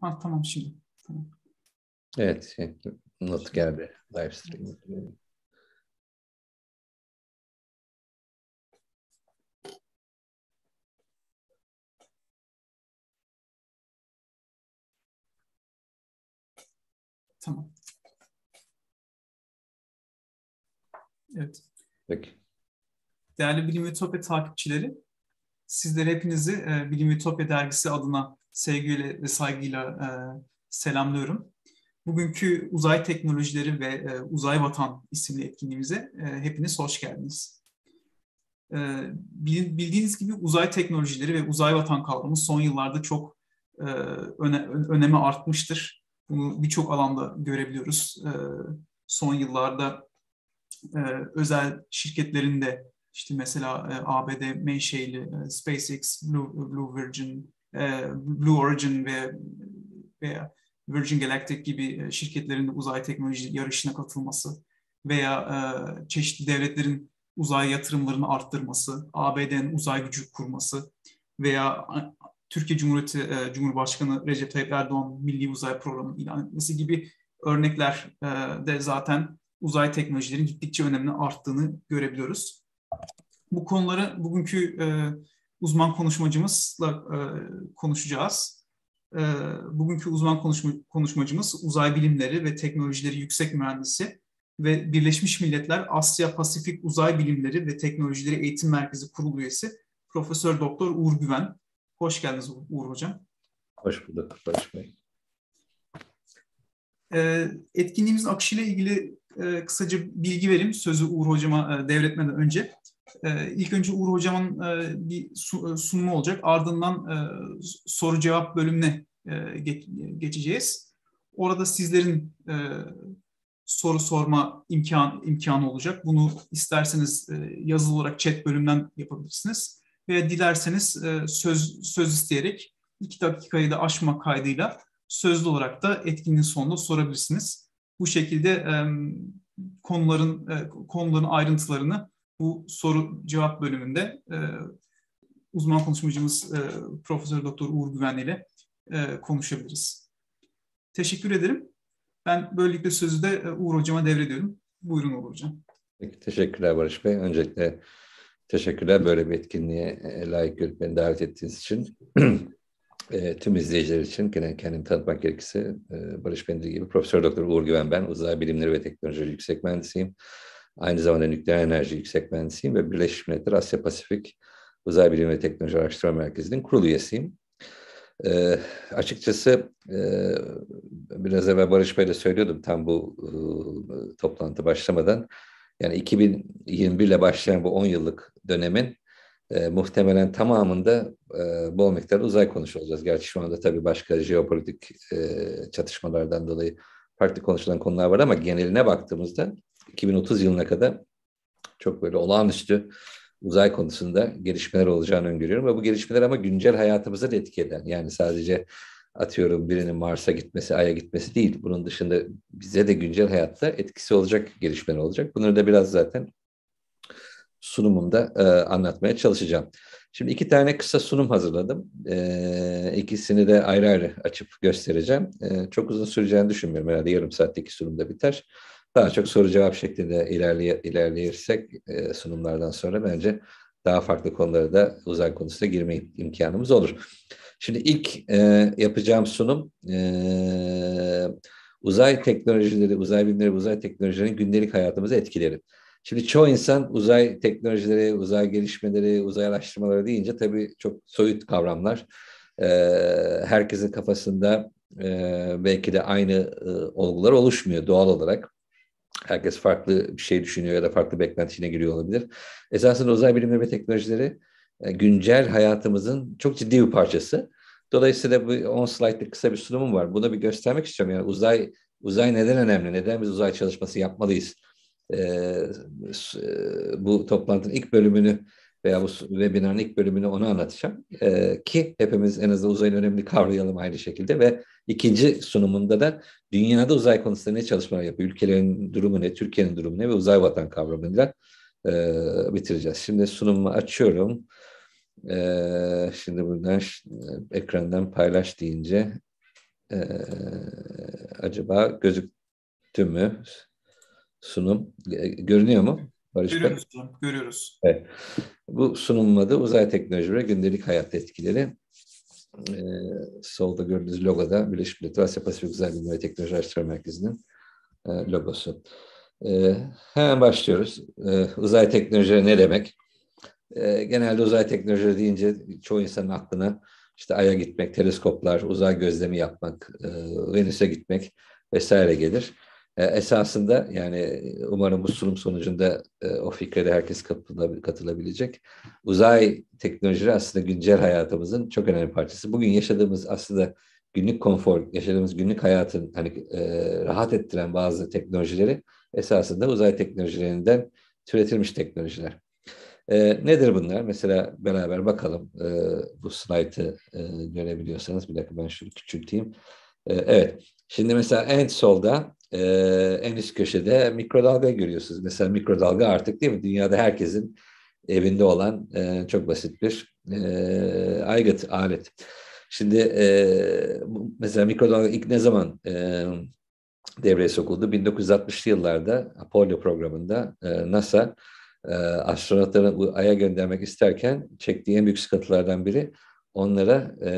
Ha tamam şimdi. Tamam. Evet. Şey, not geldi. Live stream. Evet. Tamam. Evet. Peki. Değerli Bilim Ütopya takipçileri, sizlere hepinizi e, Bilim Ütopya dergisi adına sevgiyle ve saygıyla e, selamlıyorum. Bugünkü uzay teknolojileri ve e, uzay vatan isimli etkinliğimize e, hepiniz hoş geldiniz. E, bildiğiniz gibi uzay teknolojileri ve uzay vatan kavramı son yıllarda çok e, öne, önemi artmıştır. Bunu birçok alanda görebiliyoruz. E, son yıllarda e, özel şirketlerin de işte mesela e, ABD menşeili e, SpaceX, Blue, Blue Virgin, e, Blue Origin ve veya Virgin Galactic gibi e, şirketlerin uzay teknoloji yarışına katılması veya e, çeşitli devletlerin uzay yatırımlarını arttırması, ABD'nin uzay gücü kurması veya Türkiye Cumhuriyeti Cumhurbaşkanı Recep Tayyip Erdoğan Milli Uzay programı ilan etmesi gibi örnekler de zaten uzay teknolojilerin gittikçe önemli arttığını görebiliyoruz. Bu konuları bugünkü e, uzman konuşmacımızla e, konuşacağız. E, bugünkü uzman konuşma, konuşmacımız uzay bilimleri ve teknolojileri yüksek mühendisi ve Birleşmiş Milletler Asya Pasifik Uzay Bilimleri ve Teknolojileri Eğitim Merkezi Kurulu üyesi Profesör Doktor Uğur Güven. Hoş geldiniz Uğur Hocam. Hoş bulduk Hoş Bey. E, etkinliğimizin akışıyla ilgili e, kısaca bilgi vereyim sözü Uğur Hocama e, devretmeden önce. Ee, ilk önce Uğur Hocam'ın e, bir e, sunumu olacak. Ardından e, soru cevap bölümüne geçeceğiz. Orada sizlerin soru sorma imkan imkanı olacak. Bunu isterseniz yazılı olarak chat bölümünden yapabilirsiniz. Veya dilerseniz söz söz isteyerek iki dakikayı da aşma kaydıyla sözlü olarak da etkinliğin sonunda sorabilirsiniz. Bu şekilde konuların konuların ayrıntılarını bu soru cevap bölümünde e, uzman konuşmacımız e, Profesör Doktor Uğur Güven ile e, konuşabiliriz. Teşekkür ederim. Ben böylelikle sözü de e, Uğur Hocam'a devrediyorum. Buyurun Uğur Hocam. Peki, teşekkürler Barış Bey. Öncelikle teşekkürler böyle bir etkinliğe e, layık görüp beni davet ettiğiniz için. e, tüm izleyiciler için gene kendimi tanıtmak gerekirse e, Barış Bendir gibi Profesör Doktor Uğur Güven ben. Uzay Bilimleri ve Teknoloji Yüksek Mühendisiyim. Aynı zamanda nükleer enerji yüksek mühendisiyim ve Birleşmiş Milletler Asya Pasifik Uzay Bilim ve Teknoloji Araştırma Merkezi'nin kurul üyesiyim. E, açıkçası e, biraz evvel Barış Bey'le söylüyordum tam bu e, toplantı başlamadan. Yani 2021 ile başlayan bu 10 yıllık dönemin e, muhtemelen tamamında e, bol miktarda uzay konuşacağız. Gerçi şu anda tabii başka jeopolitik e, çatışmalardan dolayı farklı konuşulan konular var ama geneline baktığımızda 2030 yılına kadar çok böyle olağanüstü uzay konusunda gelişmeler olacağını öngörüyorum. Ve bu gelişmeler ama güncel hayatımıza da etki eden. Yani sadece atıyorum birinin Mars'a gitmesi, Ay'a gitmesi değil. Bunun dışında bize de güncel hayatta etkisi olacak gelişmeler olacak. Bunları da biraz zaten sunumumda e, anlatmaya çalışacağım. Şimdi iki tane kısa sunum hazırladım. E, ikisini de ayrı ayrı açıp göstereceğim. E, çok uzun süreceğini düşünmüyorum herhalde yarım saatteki sunumda biter. Daha çok soru cevap şeklinde ilerley ilerleyirsek e, sunumlardan sonra bence daha farklı konulara da uzay konusuna girme imkanımız olur. Şimdi ilk e, yapacağım sunum e, uzay teknolojileri, uzay bilimleri, uzay teknolojilerinin gündelik hayatımızı etkileri. Şimdi çoğu insan uzay teknolojileri, uzay gelişmeleri, uzay araştırmaları deyince tabii çok soyut kavramlar. E, herkesin kafasında e, belki de aynı e, olgular oluşmuyor doğal olarak. Herkes farklı bir şey düşünüyor ya da farklı beklentine giriyor olabilir. Esasında uzay bilimleri ve teknolojileri e, güncel hayatımızın çok ciddi bir parçası. Dolayısıyla bu 10 slaytlık kısa bir sunumum var. Bunu bir göstermek istiyorum. Yani uzay uzay neden önemli? Neden biz uzay çalışması yapmalıyız? Ee, e, bu toplantının ilk bölümünü veya bu webinarın ilk bölümünü onu anlatacağım. E, ki hepimiz en azından uzayın önemli kavrayalım aynı şekilde ve ikinci sunumunda da dünyada uzay konusunda ne çalışmalar yapıyor, ülkelerin durumu ne, Türkiye'nin durumu ne ve uzay vatan kavramıyla e, bitireceğiz. Şimdi sunumu açıyorum. E, şimdi buradan e, ekrandan paylaş deyince e, acaba gözüktü mü sunum? E, görünüyor mu? Barış görüyoruz, Bey. görüyoruz. Evet. Bu sunumladı uzay teknolojileri gündelik hayatta etkileri. Ee, solda gördüğünüz logoda Birleşik Milletler Asya Pasifik Uzay Bilimleri ve Teknoloji Araştırma Merkezi'nin e, logosu. Ee, hemen başlıyoruz. Ee, uzay teknolojileri ne demek? Ee, genelde uzay teknolojileri deyince çoğu insanın aklına işte Ay'a gitmek, teleskoplar, uzay gözlemi yapmak, e, Venüs'e gitmek vesaire gelir. E, esasında yani e, umarım bu sunum sonucunda e, o fikre de herkes katılabilecek. Uzay teknolojileri aslında güncel hayatımızın çok önemli parçası. Bugün yaşadığımız aslında günlük konfor, yaşadığımız günlük hayatın hani e, rahat ettiren bazı teknolojileri esasında uzay teknolojilerinden türetilmiş teknolojiler. E, nedir bunlar? Mesela beraber bakalım e, bu slaytı e, görebiliyorsanız. Bir dakika ben şunu küçülteyim. E, evet. Şimdi mesela en solda e, en üst köşede mikrodalga görüyorsunuz. Mesela mikrodalga artık değil mi? Dünyada herkesin evinde olan e, çok basit bir e, aygıt, alet. Şimdi e, mesela mikrodalga ilk ne zaman e, devreye sokuldu? 1960'lı yıllarda Apollo programında e, NASA e, astronotları Ay'a göndermek isterken çektiği en büyük sıkıntılardan biri onlara e,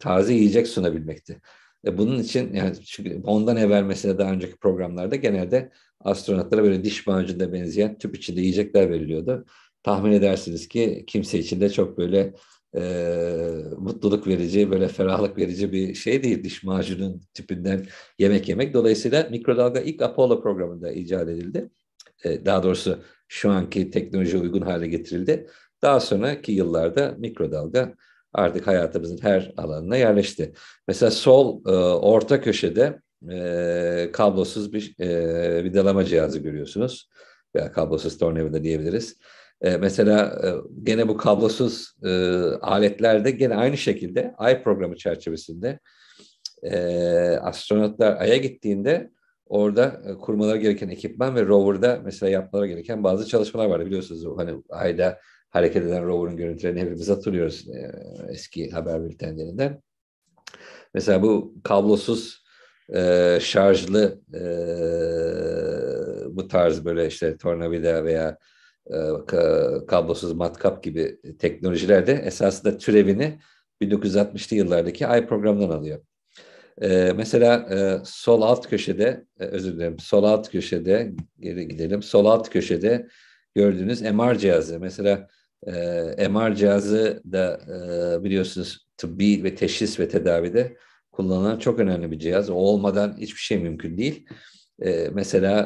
taze yiyecek sunabilmekti. E, bunun için yani çünkü ondan evvel mesela daha önceki programlarda genelde astronotlara böyle diş macununa benzeyen tüp içinde yiyecekler veriliyordu. Tahmin edersiniz ki kimse için de çok böyle e, mutluluk verici, böyle ferahlık verici bir şey değil diş macunun tipinden yemek yemek. Dolayısıyla mikrodalga ilk Apollo programında icat edildi. E, daha doğrusu şu anki teknoloji uygun hale getirildi. Daha sonraki yıllarda mikrodalga artık hayatımızın her alanına yerleşti. Mesela sol e, orta köşede e, kablosuz bir e, vidalama cihazı görüyorsunuz. Veya kablosuz tornavida diyebiliriz. E, mesela e, gene bu kablosuz e, aletlerde gene aynı şekilde Ay programı çerçevesinde e, astronotlar Ay'a gittiğinde orada e, kurmaları gereken ekipman ve rover'da mesela yapmaları gereken bazı çalışmalar vardı biliyorsunuz. Hani Ay'da hareket eden rover'ın görüntülerini hepimiz hatırlıyoruz e, eski haber bültenlerinden. Mesela bu kablosuz e, şarjlı e, bu tarz böyle işte tornavida veya kablosuz matkap gibi teknolojilerde esasında türevini 1960'lı yıllardaki ay programından alıyor. E, mesela e, sol alt köşede e, özür dilerim sol alt köşede geri gidelim sol alt köşede gördüğünüz MR cihazı mesela e, ee, MR cihazı da e, biliyorsunuz tıbbi ve teşhis ve tedavide kullanılan çok önemli bir cihaz. O olmadan hiçbir şey mümkün değil. E, mesela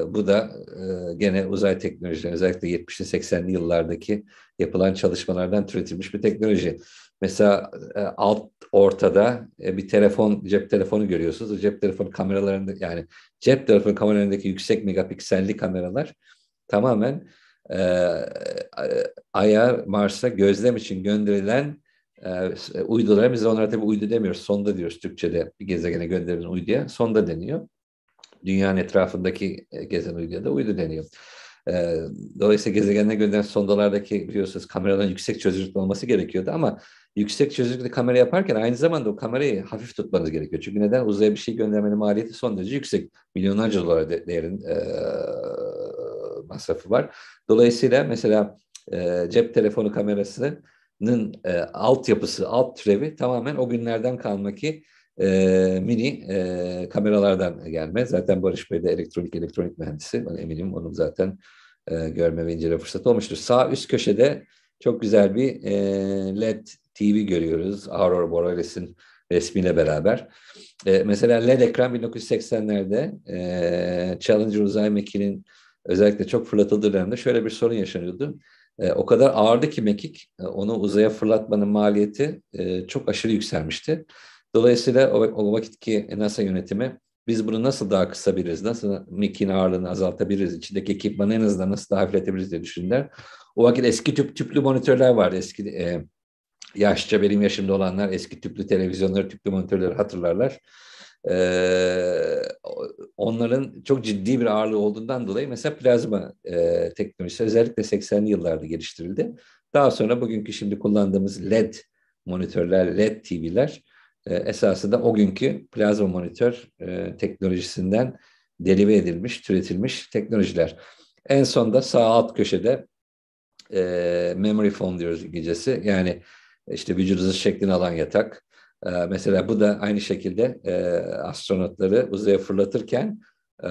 e, bu da e, gene uzay teknolojileri özellikle 70'li 80'li yıllardaki yapılan çalışmalardan türetilmiş bir teknoloji. Mesela e, alt ortada e, bir telefon, cep telefonu görüyorsunuz. cep telefonu kameralarında yani cep telefonu kameralarındaki yüksek megapikselli kameralar tamamen e, Ay'a, Mars'a gözlem için gönderilen e, e, uydulara, biz onlara tabii uydu demiyoruz, sonda diyoruz Türkçe'de bir gezegene gönderilen uyduya, sonda deniyor. Dünyanın etrafındaki e, gezen uyduya da uydu deniyor. E, dolayısıyla gezegenine gönderilen sondalardaki biliyorsunuz kameraların yüksek çözünürlük olması gerekiyordu ama yüksek çözünürlükte kamera yaparken aynı zamanda o kamerayı hafif tutmanız gerekiyor. Çünkü neden? Uzaya bir şey göndermenin maliyeti son derece yüksek. Milyonlarca dolar değerin e, masrafı var. Dolayısıyla mesela e, cep telefonu kamerasının e, altyapısı, alt türevi tamamen o günlerden kalmaki e, mini e, kameralardan gelme. Zaten Barış Bey de elektronik elektronik mühendisi. Ben eminim onun zaten e, görme ve incele fırsatı olmuştur. Sağ üst köşede çok güzel bir e, LED TV görüyoruz. Aurora Borealis'in resmiyle beraber. E, mesela LED ekran 1980'lerde e, Challenger uzay mekiğinin özellikle çok fırlatıldığı dönemde şöyle bir sorun yaşanıyordu. E, o kadar ağırdı ki mekik, e, onu uzaya fırlatmanın maliyeti e, çok aşırı yükselmişti. Dolayısıyla o, o vakitki NASA yönetimi biz bunu nasıl daha kısa kısabiliriz, nasıl mekiğin ağırlığını azaltabiliriz, içindeki ekipmanı en azından nasıl daha hafifletebiliriz diye düşündüler. O vakit eski tüp, tüplü monitörler vardı, eski e, yaşça benim yaşımda olanlar eski tüplü televizyonları, tüplü monitörleri hatırlarlar e, onların çok ciddi bir ağırlığı olduğundan dolayı mesela plazma e, teknolojisi özellikle 80'li yıllarda geliştirildi. Daha sonra bugünkü şimdi kullandığımız LED monitörler, LED TV'ler e, esasında o günkü plazma monitör e, teknolojisinden derive edilmiş, türetilmiş teknolojiler. En son da sağ alt köşede e, memory foam diyoruz gecesi. Yani işte vücudunuzun şeklini alan yatak, ee, mesela bu da aynı şekilde e, astronotları uzaya fırlatırken e,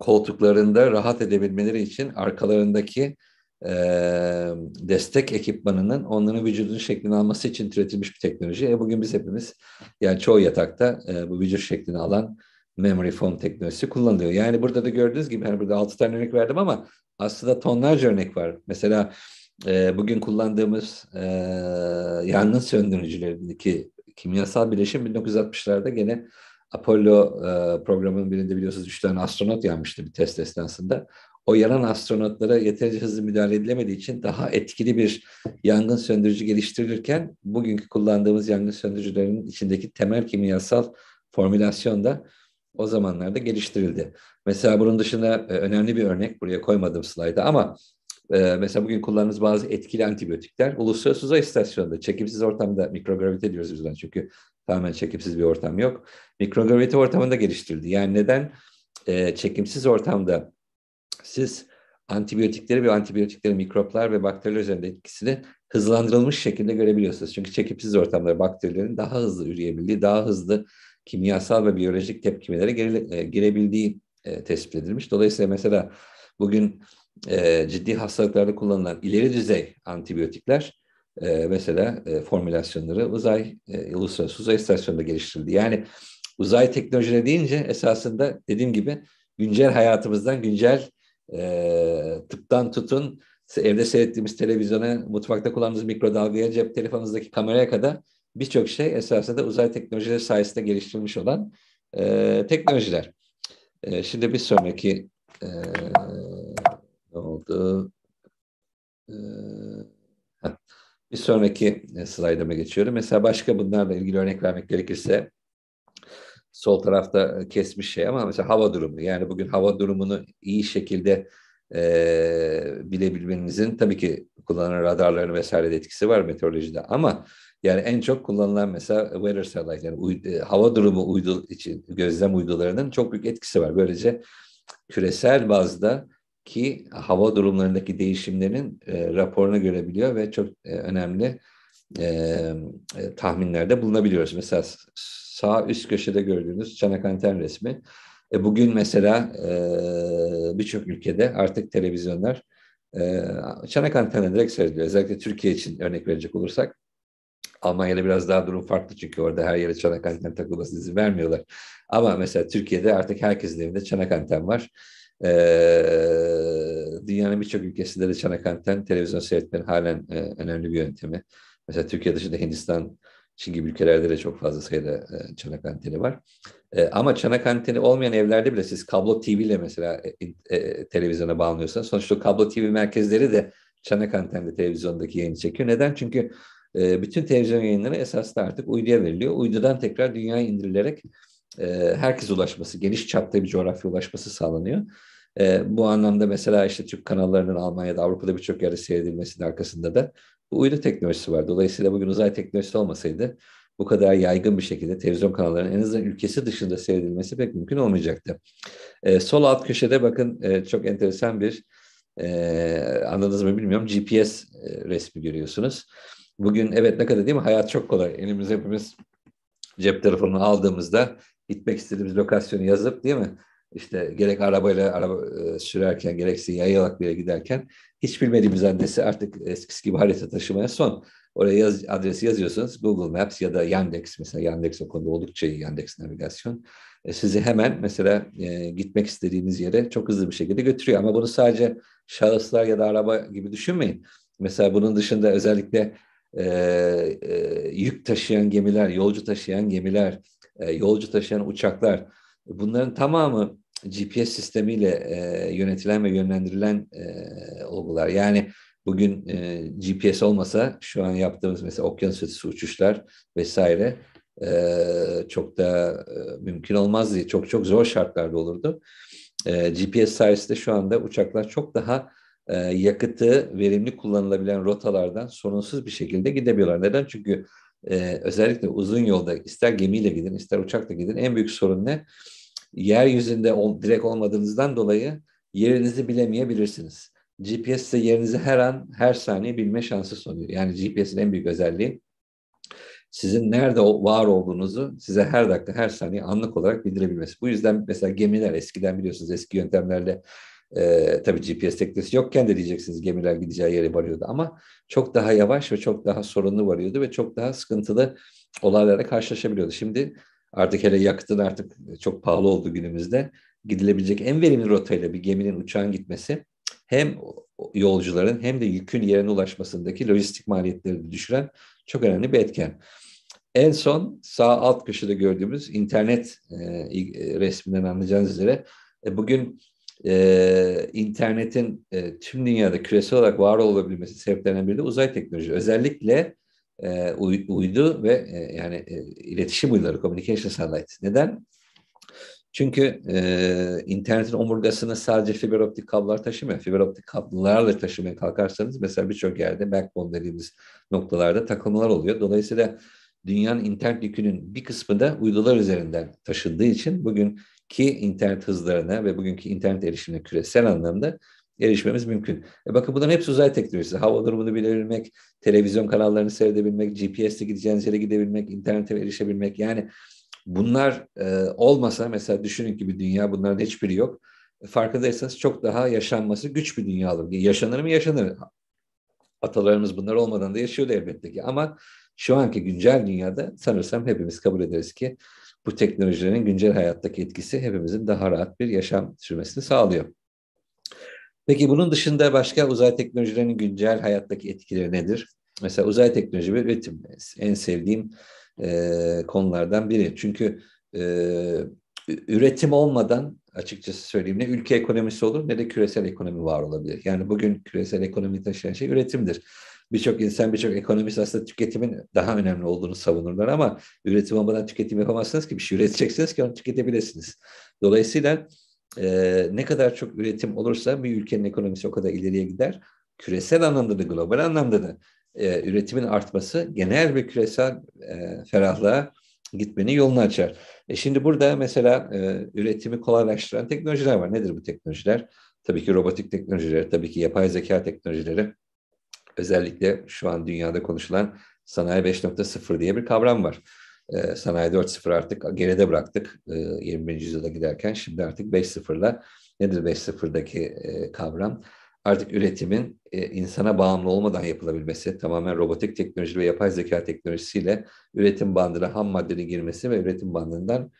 koltuklarında rahat edebilmeleri için arkalarındaki e, destek ekipmanının onların vücudun şeklini alması için türetilmiş bir teknoloji. E, bugün biz hepimiz yani çoğu yatakta e, bu vücut şeklini alan memory foam teknolojisi kullanılıyor. Yani burada da gördüğünüz gibi hani burada altı tane örnek verdim ama aslında tonlarca örnek var. Mesela e, bugün kullandığımız e, yangın söndürücülerindeki kimyasal bileşim 1960'larda gene Apollo e, programının birinde biliyorsunuz 3 tane astronot yanmıştı bir test esnasında. O yanan astronotlara yeterince hızlı müdahale edilemediği için daha etkili bir yangın söndürücü geliştirilirken bugünkü kullandığımız yangın söndürücülerinin içindeki temel kimyasal formülasyon da o zamanlarda geliştirildi. Mesela bunun dışında e, önemli bir örnek buraya koymadım slayda ama ee, mesela bugün kullandığımız bazı etkili antibiyotikler uluslararası uzay istasyonunda çekimsiz ortamda mikrogravite diyoruz yüzden çünkü tamamen çekimsiz bir ortam yok. Mikrogravite ortamında geliştirildi. Yani neden e, çekimsiz ortamda siz antibiyotikleri ve antibiyotikleri mikroplar ve bakteriler üzerinde etkisini hızlandırılmış şekilde görebiliyorsunuz. Çünkü çekimsiz ortamda bakterilerin daha hızlı üreyebildiği, daha hızlı kimyasal ve biyolojik tepkimelere e, girebildiği e, tespit edilmiş. Dolayısıyla mesela bugün e, ciddi hastalıklarda kullanılan ileri düzey antibiyotikler e, mesela e, formülasyonları uzay e, uluslararası uzay istasyonunda geliştirildi. Yani uzay teknolojileri deyince esasında dediğim gibi güncel hayatımızdan güncel e, tıptan tutun evde seyrettiğimiz televizyona, mutfakta kullandığımız mikrodalgaya, cep telefonumuzdaki kameraya kadar birçok şey esasında uzay teknolojileri sayesinde geliştirilmiş olan e, teknolojiler. E, şimdi bir sonraki e, oldu? Ee, bir sonraki e, slaydıma geçiyorum. Mesela başka bunlarla ilgili örnek vermek gerekirse sol tarafta e, kesmiş şey ama mesela hava durumu. Yani bugün hava durumunu iyi şekilde e, bilebilmenizin tabii ki kullanılan radarların vesaire de etkisi var meteorolojide ama yani en çok kullanılan mesela weather satellite yani uy- e, hava durumu uydu için gözlem uydularının çok büyük etkisi var. Böylece küresel bazda ki hava durumlarındaki değişimlerin e, göre biliyor ve çok e, önemli e, e tahminlerde bulunabiliyoruz. Mesela sağ üst köşede gördüğünüz çanak anten resmi. E, bugün mesela e, birçok ülkede artık televizyonlar e, antenle direkt seyrediliyor. Özellikle Türkiye için örnek verecek olursak. Almanya'da biraz daha durum farklı çünkü orada her yere çanak anten takılması izin vermiyorlar. Ama mesela Türkiye'de artık herkesin evinde çanak anten var e, dünyanın birçok ülkesinde de çanak anten, televizyon seyretmenin halen e, önemli bir yöntemi. Mesela Türkiye dışında Hindistan, Çin gibi ülkelerde de çok fazla sayıda e, çanak anteni var. E, ama çanak anteni olmayan evlerde bile siz kablo TV ile mesela e, e, televizyona bağlanıyorsanız sonuçta kablo TV merkezleri de çanak antenli televizyondaki yayını çekiyor. Neden? Çünkü e, bütün televizyon yayınları da artık uyduya veriliyor. Uydudan tekrar dünyaya indirilerek e, herkes ulaşması, geniş çapta bir coğrafya ulaşması sağlanıyor. E, bu anlamda mesela işte Türk kanallarının Almanya'da, Avrupa'da birçok yerde seyredilmesinin arkasında da bu uydu teknolojisi var. Dolayısıyla bugün uzay teknolojisi olmasaydı bu kadar yaygın bir şekilde televizyon kanallarının en azından ülkesi dışında seyredilmesi pek mümkün olmayacaktı. E, sol alt köşede bakın e, çok enteresan bir e, anladınız mı bilmiyorum GPS e, resmi görüyorsunuz. Bugün evet ne kadar değil mi hayat çok kolay. Elimiz hepimiz cep telefonunu aldığımızda gitmek istediğimiz lokasyonu yazıp değil mi? İşte gerek arabayla araba e, sürerken gerekse yayarak bir yere giderken hiç bilmediğimiz adresi artık eskisi gibi harita taşımaya son. Oraya yaz, adresi yazıyorsanız Google Maps ya da Yandex mesela Yandex o konuda oldukça iyi Yandex navigasyon. E, sizi hemen mesela e, gitmek istediğiniz yere çok hızlı bir şekilde götürüyor. Ama bunu sadece şahıslar ya da araba gibi düşünmeyin. Mesela bunun dışında özellikle e, e, yük taşıyan gemiler, yolcu taşıyan gemiler, e, yolcu taşıyan uçaklar bunların tamamı GPS sistemiyle e, yönetilen ve yönlendirilen e, olgular. Yani bugün e, GPS olmasa şu an yaptığımız mesela okyanus ötesi uçuşlar vesaire e, çok da e, mümkün olmazdı. Çok çok zor şartlarda olurdu. E, GPS sayesinde şu anda uçaklar çok daha e, yakıtı verimli kullanılabilen rotalardan sorunsuz bir şekilde gidebiliyorlar. Neden? Çünkü e, özellikle uzun yolda ister gemiyle gidin ister uçakla gidin en büyük sorun ne? Yeryüzünde ol, direkt olmadığınızdan dolayı yerinizi bilemeyebilirsiniz. GPS size yerinizi her an, her saniye bilme şansı sunuyor. Yani GPS'in en büyük özelliği sizin nerede var olduğunuzu size her dakika, her saniye anlık olarak bildirebilmesi. Bu yüzden mesela gemiler eskiden biliyorsunuz eski yöntemlerle e, tabii GPS teknesi yokken de diyeceksiniz gemiler gideceği yere varıyordu ama çok daha yavaş ve çok daha sorunlu varıyordu ve çok daha sıkıntılı olaylara karşılaşabiliyordu. Şimdi artık hele yakıtın artık çok pahalı olduğu günümüzde gidilebilecek en verimli rotayla bir geminin uçağın gitmesi hem yolcuların hem de yükün yerine ulaşmasındaki lojistik maliyetlerini düşüren çok önemli bir etken. En son sağ alt köşede gördüğümüz internet e, e resminden anlayacağınız üzere e, bugün e, internetin e, tüm dünyada küresel olarak var olabilmesi sebeplerinden biri de uzay teknolojisi. Özellikle e, uydu ve e, yani e, iletişim uyduları, communication satellite. Neden? Çünkü e, internetin omurgasını sadece fiber optik kablolar taşımıyor. Fiber optik kablolarla taşımaya kalkarsanız mesela birçok yerde backbone dediğimiz noktalarda takılmalar oluyor. Dolayısıyla dünyanın internet yükünün bir kısmı da uydular üzerinden taşındığı için bugün ki internet hızlarına ve bugünkü internet erişimine küresel anlamda erişmemiz mümkün. E bakın bunların hepsi uzay teknolojisi. Hava durumunu bilebilmek, televizyon kanallarını seyredebilmek, GPS'le gideceğiniz yere gidebilmek, internete erişebilmek. Yani bunlar e, olmasa mesela düşünün ki bir dünya bunların hiçbiri yok. Farkındaysanız çok daha yaşanması güç bir dünya olur. Yaşanır mı? Yaşanır. Atalarımız bunlar olmadan da yaşıyordu elbette ki. Ama şu anki güncel dünyada sanırsam hepimiz kabul ederiz ki bu teknolojilerin güncel hayattaki etkisi hepimizin daha rahat bir yaşam sürmesini sağlıyor. Peki bunun dışında başka uzay teknolojilerinin güncel hayattaki etkileri nedir? Mesela uzay teknoloji ve üretim en sevdiğim e, konulardan biri. Çünkü e, üretim olmadan açıkçası söyleyeyim ne ülke ekonomisi olur ne de küresel ekonomi var olabilir. Yani bugün küresel ekonomi taşıyan şey üretimdir birçok insan, birçok ekonomist aslında tüketimin daha önemli olduğunu savunurlar ama üretim olmadan tüketim yapamazsınız ki bir şey üreteceksiniz ki onu tüketebilirsiniz. Dolayısıyla e, ne kadar çok üretim olursa bir ülkenin ekonomisi o kadar ileriye gider. Küresel anlamda da, global anlamda da e, üretimin artması genel bir küresel e, ferahlığa gitmenin yolunu açar. E şimdi burada mesela e, üretimi kolaylaştıran teknolojiler var. Nedir bu teknolojiler? Tabii ki robotik teknolojileri, tabii ki yapay zeka teknolojileri, Özellikle şu an dünyada konuşulan sanayi 5.0 diye bir kavram var. E, sanayi 4.0 artık geride bıraktık e, ee, 21. yüzyıla giderken. Şimdi artık 5.0'la nedir 5.0'daki e, kavram? Artık üretimin e, insana bağımlı olmadan yapılabilmesi, tamamen robotik teknoloji ve yapay zeka teknolojisiyle üretim bandına ham maddenin girmesi ve üretim bandından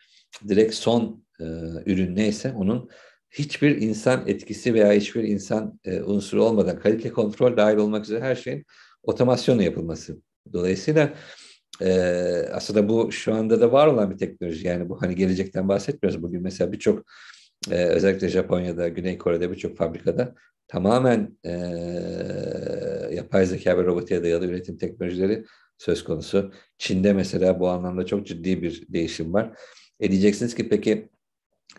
direkt son e, ürün neyse onun hiçbir insan etkisi veya hiçbir insan e, unsuru olmadan kalite kontrol dahil olmak üzere her şeyin otomasyonla yapılması. Dolayısıyla e, aslında bu şu anda da var olan bir teknoloji. Yani bu hani gelecekten bahsetmiyoruz. Bugün mesela birçok e, özellikle Japonya'da, Güney Kore'de birçok fabrikada tamamen e, yapay zeka ve robotiğe dayalı üretim teknolojileri söz konusu. Çin'de mesela bu anlamda çok ciddi bir değişim var. E diyeceksiniz ki peki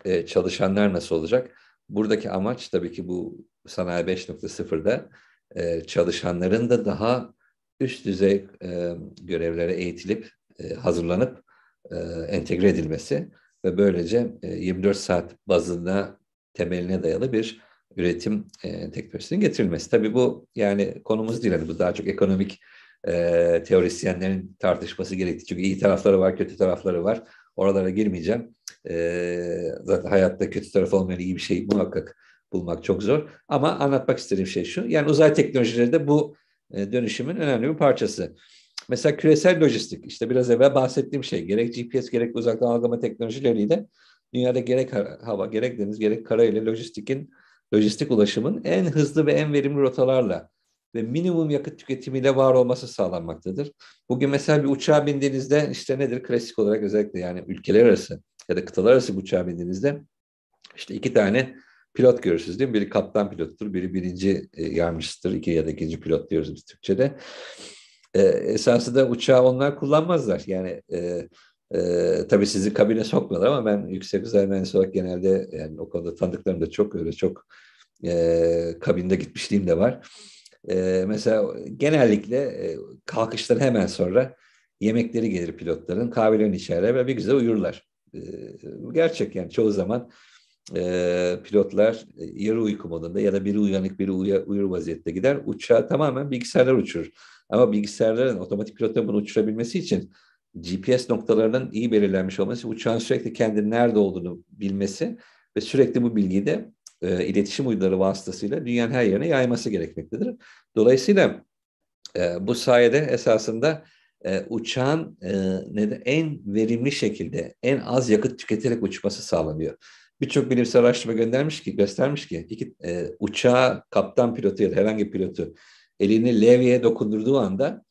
e, çalışanlar nasıl olacak? Buradaki amaç tabii ki bu sanayi 5.0'da e, çalışanların da daha üst düzey e, görevlere eğitilip, e, hazırlanıp e, entegre edilmesi ve böylece e, 24 saat bazında temeline dayalı bir üretim e, teknolojisinin getirilmesi. Tabii bu yani konumuz değil. Yani bu daha çok ekonomik e, teorisyenlerin tartışması gerektiği. Çünkü iyi tarafları var, kötü tarafları var. Oralara girmeyeceğim. Ee, zaten hayatta kötü taraf olmayan iyi bir şey muhakkak bulmak çok zor. Ama anlatmak istediğim şey şu. Yani uzay teknolojileri de bu e, dönüşümün önemli bir parçası. Mesela küresel lojistik, işte biraz evvel bahsettiğim şey. Gerek GPS, gerek uzaktan algılama teknolojileriyle dünyada gerek hava, gerek deniz, gerek kara ile lojistikin, lojistik ulaşımın en hızlı ve en verimli rotalarla ve minimum yakıt tüketimiyle var olması sağlanmaktadır. Bugün mesela bir uçağa bindiğinizde işte nedir klasik olarak özellikle yani ülkeler arası ya da kıtalar arası uçağa bindiğinizde işte iki tane pilot görürsünüz değil mi? Biri kaptan pilottur, biri birinci e, yarmıştır, iki ya da ikinci pilot diyoruz biz Türkçe'de. E, esasında uçağı onlar kullanmazlar. Yani e, ee, tabii sizi kabine sokmadı ama ben yüksek özel mühendis olarak genelde yani o konuda tanıdıklarım da çok öyle çok e, kabinde gitmişliğim de var. E, mesela genellikle e, kalkıştan hemen sonra yemekleri gelir pilotların, kahvelerini içerler ve bir güzel uyurlar gerçek yani çoğu zaman e, pilotlar yarı uyku modunda ya da biri uyanık biri uya, uyur vaziyette gider. Uçağı tamamen bilgisayarlar uçurur. Ama bilgisayarların otomatik pilotların bunu uçurabilmesi için GPS noktalarının iyi belirlenmiş olması, uçağın sürekli kendi nerede olduğunu bilmesi ve sürekli bu bilgiyi de e, iletişim uyduları vasıtasıyla dünyanın her yerine yayması gerekmektedir. Dolayısıyla e, bu sayede esasında e, uçağın e, neden en verimli şekilde en az yakıt tüketerek uçması sağlanıyor. Birçok bilimsel araştırma göndermiş ki göstermiş ki iki, e, uçağa kaptan pilotu ya da herhangi bir pilotu elini levyeye dokundurduğu anda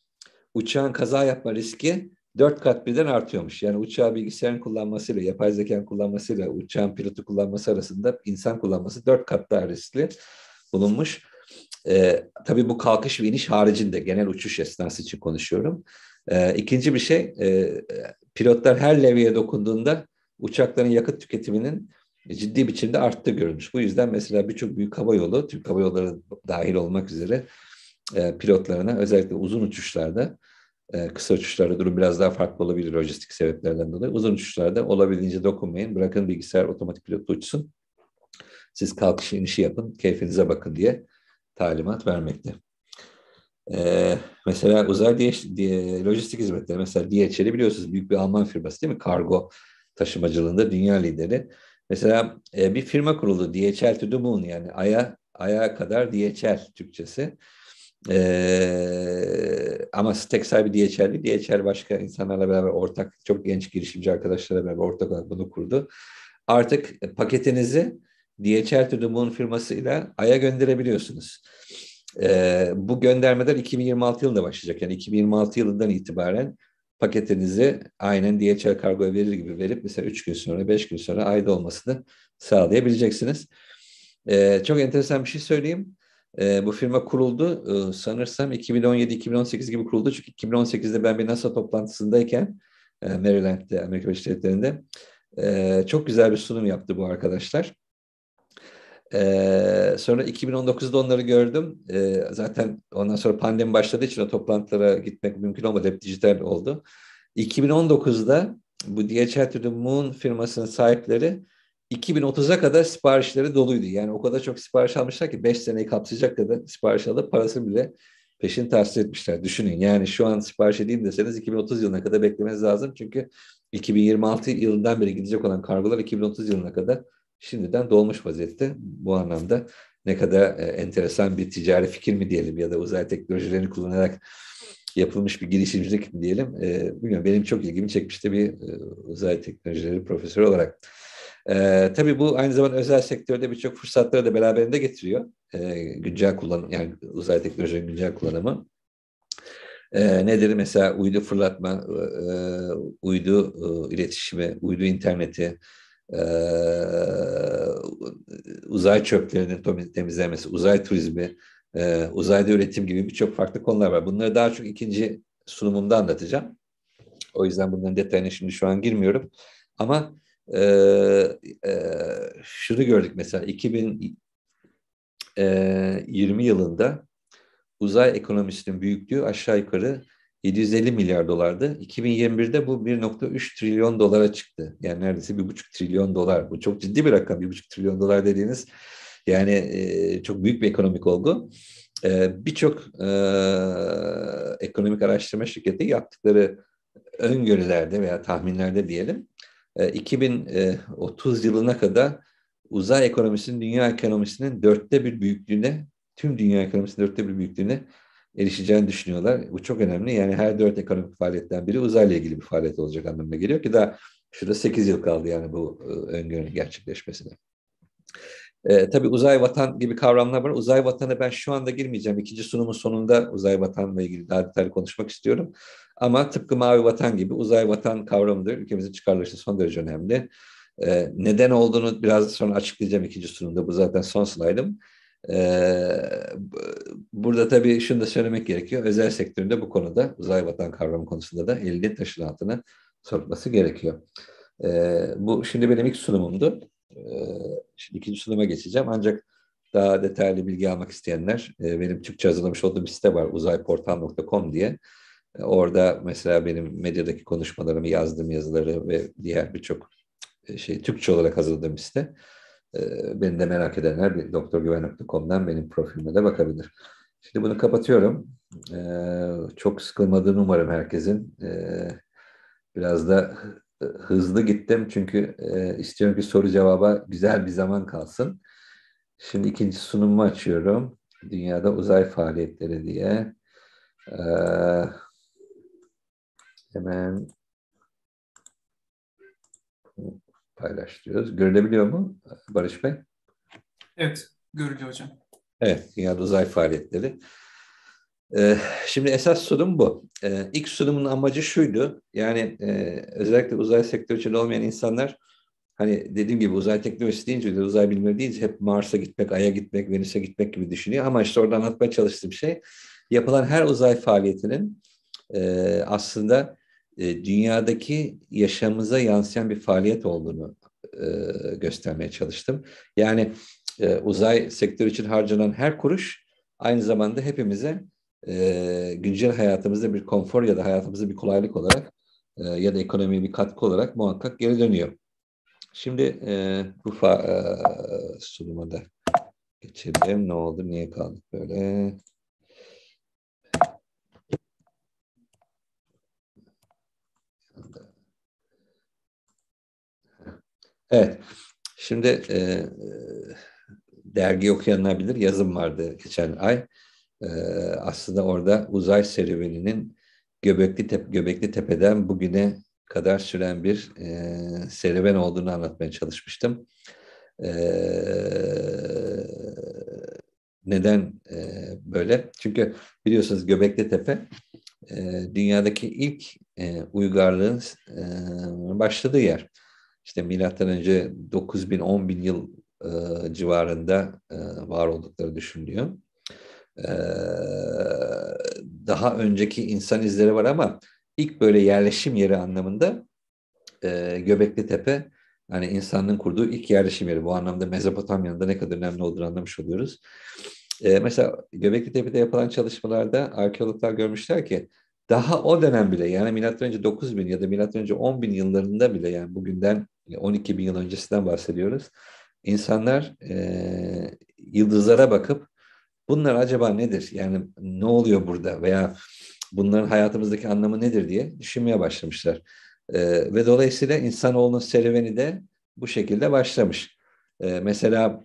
uçağın kaza yapma riski dört kat birden artıyormuş. Yani uçağı bilgisayarın kullanmasıyla, yapay zekanın kullanmasıyla, uçağın pilotu kullanması arasında insan kullanması dört kat daha riskli bulunmuş. Ee, tabii bu kalkış ve iniş haricinde genel uçuş esnası için konuşuyorum. Ee, ikinci bir şey, e, pilotlar her levye dokunduğunda uçakların yakıt tüketiminin ciddi biçimde arttı görülmüş. Bu yüzden mesela birçok büyük hava yolu, Türk Hava Yolları dahil olmak üzere e, pilotlarına özellikle uzun uçuşlarda, e, kısa uçuşlarda durum biraz daha farklı olabilir lojistik sebeplerden dolayı. Uzun uçuşlarda olabildiğince dokunmayın, bırakın bilgisayar otomatik pilotla uçsun. Siz kalkışı inişi yapın, keyfinize bakın diye talimat vermekte. Ee, mesela uzay diye, diye, lojistik hizmetleri mesela DHL'i biliyorsunuz büyük bir Alman firması değil mi? Kargo taşımacılığında dünya lideri. Mesela e, bir firma kuruldu DHL to the Moon yani aya aya kadar DHL Türkçesi. Ee, ama tek sahibi DHL değil. DHL başka insanlarla beraber ortak, çok genç girişimci arkadaşlarla beraber ortak olarak bunu kurdu. Artık paketinizi DHL to the Moon firmasıyla Ay'a gönderebiliyorsunuz. E, bu göndermeler 2026 yılında başlayacak. Yani 2026 yılından itibaren paketinizi aynen DHL kargoya verir gibi verip mesela 3 gün sonra 5 gün sonra ayda olmasını sağlayabileceksiniz. E, çok enteresan bir şey söyleyeyim. E, bu firma kuruldu e, sanırsam 2017-2018 gibi kuruldu. Çünkü 2018'de ben bir NASA toplantısındayken e, Maryland'de Amerika Birleşik Devletleri'nde e, çok güzel bir sunum yaptı bu arkadaşlar. Ee, sonra 2019'da onları gördüm. Ee, zaten ondan sonra pandemi başladığı için o toplantılara gitmek mümkün olmadı. Hep dijital oldu. 2019'da bu DHL to the Moon firmasının sahipleri 2030'a kadar siparişleri doluydu. Yani o kadar çok sipariş almışlar ki 5 seneyi kapsayacak kadar sipariş alıp parasını bile peşin tahsis etmişler. Düşünün yani şu an sipariş edeyim deseniz 2030 yılına kadar beklemeniz lazım. Çünkü 2026 yılından beri gidecek olan kargolar 2030 yılına kadar şimdiden dolmuş vaziyette. Bu anlamda ne kadar e, enteresan bir ticari fikir mi diyelim ya da uzay teknolojilerini kullanarak yapılmış bir girişimcilik mi diyelim. E, bilmiyorum benim çok ilgimi çekmişti bir e, uzay teknolojileri profesörü olarak. E, tabii bu aynı zamanda özel sektörde birçok fırsatları da beraberinde getiriyor. E, güncel kullanım yani uzay teknolojilerinin güncel kullanımı. E, nedir mesela uydu fırlatma, e, e uydu e, iletişimi, uydu interneti, e, uzay çöplerinin temizlenmesi, uzay turizmi, e, uzayda üretim gibi birçok farklı konular var. Bunları daha çok ikinci sunumumda anlatacağım. O yüzden bunların detayına şimdi şu an girmiyorum. Ama e, e, şunu gördük mesela 2020 e, yılında uzay ekonomisinin büyüklüğü aşağı yukarı 750 milyar dolardı. 2021'de bu 1.3 trilyon dolara çıktı. Yani neredeyse 1.5 trilyon dolar. Bu çok ciddi bir rakam. 1.5 trilyon dolar dediğiniz yani e, çok büyük bir ekonomik olgu. E, Birçok e, ekonomik araştırma şirketi yaptıkları öngörülerde veya tahminlerde diyelim 2030 yılına kadar uzay ekonomisinin dünya ekonomisinin dörtte bir büyüklüğüne, tüm dünya ekonomisinin dörtte bir büyüklüğüne erişeceğini düşünüyorlar. Bu çok önemli. Yani her dört ekonomik faaliyetten biri uzayla ilgili bir faaliyet olacak anlamına geliyor ki daha şurada sekiz yıl kaldı yani bu e, öngörünün gerçekleşmesine. E, tabii uzay vatan gibi kavramlar var. Uzay vatanı ben şu anda girmeyeceğim. İkinci sunumun sonunda uzay vatanla ilgili daha detaylı konuşmak istiyorum. Ama tıpkı mavi vatan gibi uzay vatan kavramıdır. Ülkemizin çıkarları için son derece önemli. E, neden olduğunu biraz sonra açıklayacağım ikinci sunumda. Bu zaten son slaydım. Ee, burada tabii şunu da söylemek gerekiyor. Özel sektöründe bu konuda uzay vatan kavramı konusunda da elde taşın altına sokması gerekiyor. Ee, bu şimdi benim ilk sunumumdu. Ee, şimdi ikinci sunuma geçeceğim. Ancak daha detaylı bilgi almak isteyenler e, benim Türkçe hazırlamış olduğum bir site var uzayportal.com diye. E, orada mesela benim medyadaki konuşmalarımı, yazdığım yazıları ve diğer birçok e, şey Türkçe olarak hazırladığım bir site. Ee, beni de merak edenler bir doktorgüven.com'dan benim profilime de bakabilir. Şimdi bunu kapatıyorum. Ee, çok sıkılmadığını umarım herkesin. Ee, biraz da hızlı gittim çünkü e, istiyorum ki soru cevaba güzel bir zaman kalsın. Şimdi ikinci sunumu açıyorum. Dünyada uzay faaliyetleri diye. Hemen paylaşıyoruz. Görülebiliyor mu Barış Bey? Evet, görülüyor hocam. Evet, dünyada uzay faaliyetleri. Ee, şimdi esas sunum bu. Ee, ilk sunumun amacı şuydu. Yani e, özellikle uzay sektörü içinde olmayan insanlar hani dediğim gibi uzay teknolojisi deyince de uzay bilimi deyince hep Mars'a gitmek, Ay'a gitmek, Venüs'e gitmek gibi düşünüyor. Ama işte orada anlatmaya çalıştığım şey yapılan her uzay faaliyetinin e, aslında e, dünyadaki yaşamımıza yansıyan bir faaliyet olduğunu e, göstermeye çalıştım. Yani e, uzay sektörü için harcanan her kuruş aynı zamanda hepimize güncel hayatımızda bir konfor ya da hayatımızda bir kolaylık olarak ya da ekonomiye bir katkı olarak muhakkak geri dönüyor. Şimdi e, bu fa- e, sunuma geçelim. Ne oldu? Niye kaldık böyle? Evet. Şimdi e, dergi okuyanlar bilir. Yazım vardı geçen ay. E, aslında orada uzay serüveninin Göbekli, Tepe, Göbekli Tepe'den bugüne kadar süren bir e, serüven olduğunu anlatmaya çalışmıştım. E, neden e, böyle? Çünkü biliyorsunuz Göbekli Tepe e, dünyadaki ilk e, uygarlığın e, başladığı yer işte milattan önce 9 bin 10 bin yıl e, civarında e, var oldukları düşünülüyor. E, daha önceki insan izleri var ama ilk böyle yerleşim yeri anlamında e, Göbekli Tepe yani insanın kurduğu ilk yerleşim yeri. Bu anlamda Mezopotamya'nın da ne kadar önemli olduğunu anlamış oluyoruz. E, mesela Göbekli Tepe'de yapılan çalışmalarda arkeologlar görmüşler ki daha o dönem bile yani milattan önce 9 bin ya da milattan önce 10 bin yıllarında bile yani bugünden 12 hani bin yıl öncesinden bahsediyoruz. İnsanlar e, yıldızlara bakıp bunlar acaba nedir? Yani ne oluyor burada veya bunların hayatımızdaki anlamı nedir diye düşünmeye başlamışlar. E, ve dolayısıyla insanoğlunun serüveni de bu şekilde başlamış. E, mesela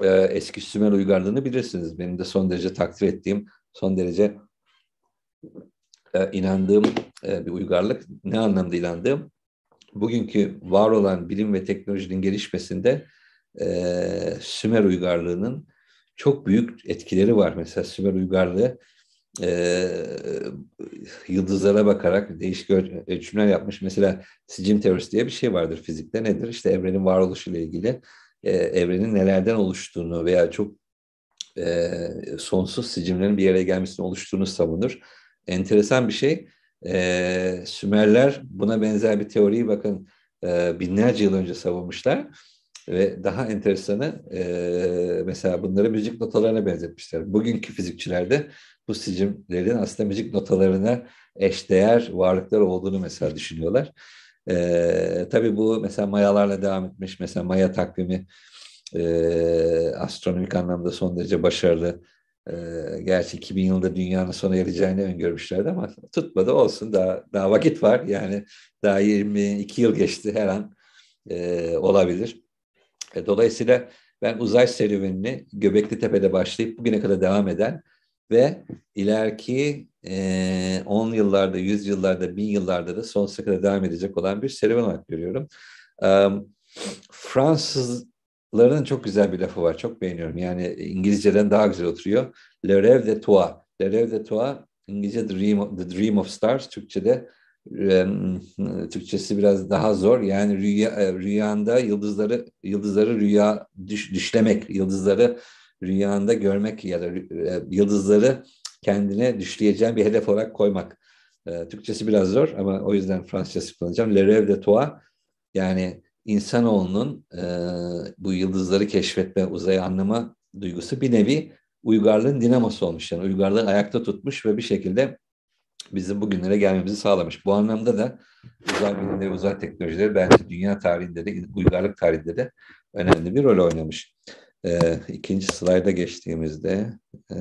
e, eski Sümer uygarlığını bilirsiniz. Benim de son derece takdir ettiğim, son derece e, inandığım e, bir uygarlık. Ne anlamda inandığım? bugünkü var olan bilim ve teknolojinin gelişmesinde e, Sümer uygarlığının çok büyük etkileri var. Mesela Sümer uygarlığı e, yıldızlara bakarak değişik ölçümler yapmış. Mesela sicim teorisi diye bir şey vardır fizikte. Nedir? İşte evrenin ile ilgili e, evrenin nelerden oluştuğunu veya çok e, sonsuz sicimlerin bir yere gelmesini oluştuğunu savunur. Enteresan bir şey e, Sümerler buna benzer bir teoriyi bakın e, binlerce yıl önce savunmuşlar. Ve daha enteresanı e, mesela bunları müzik notalarına benzetmişler. Bugünkü de bu sicimlerin aslında müzik notalarına eşdeğer varlıklar olduğunu mesela düşünüyorlar. E, tabii bu mesela mayalarla devam etmiş. Mesela maya takvimi e, astronomik anlamda son derece başarılı e, gerçi 2000 yılında dünyanın sona ereceğini öngörmüşlerdi ama tutmadı olsun. Daha, daha vakit var. Yani daha 22 yıl geçti her an e, olabilir. E, dolayısıyla ben uzay serüvenini Göbekli Tepe'de başlayıp bugüne kadar devam eden ve ileriki 10 e, on yıllarda, 100 yıllarda, 1000 yıllarda da sonsuza kadar devam edecek olan bir serüven olarak görüyorum. E, Fransız Lara'nın çok güzel bir lafı var. Çok beğeniyorum. Yani İngilizceden daha güzel oturuyor. Le rêve de toi. Le rêve de toi İngilizce dream of, the dream of stars. Türkçe'de Türkçesi biraz daha zor. Yani rüya, e, rüyanda yıldızları yıldızları rüya düş, düşlemek, yıldızları rüyanda görmek ya da e, yıldızları kendine düşleyeceğin bir hedef olarak koymak. Türkçesi biraz zor ama o yüzden Fransızca kullanacağım. Le rêve de toi yani insanoğlunun e, bu yıldızları keşfetme, uzayı anlama duygusu bir nevi uygarlığın dinamosu olmuş. Yani uygarlığı ayakta tutmuş ve bir şekilde bizim bugünlere gelmemizi sağlamış. Bu anlamda da uzay bilimleri, uzay teknolojileri bence dünya tarihinde de, uygarlık tarihinde de önemli bir rol oynamış. Ee, ikinci slayda geçtiğimizde e,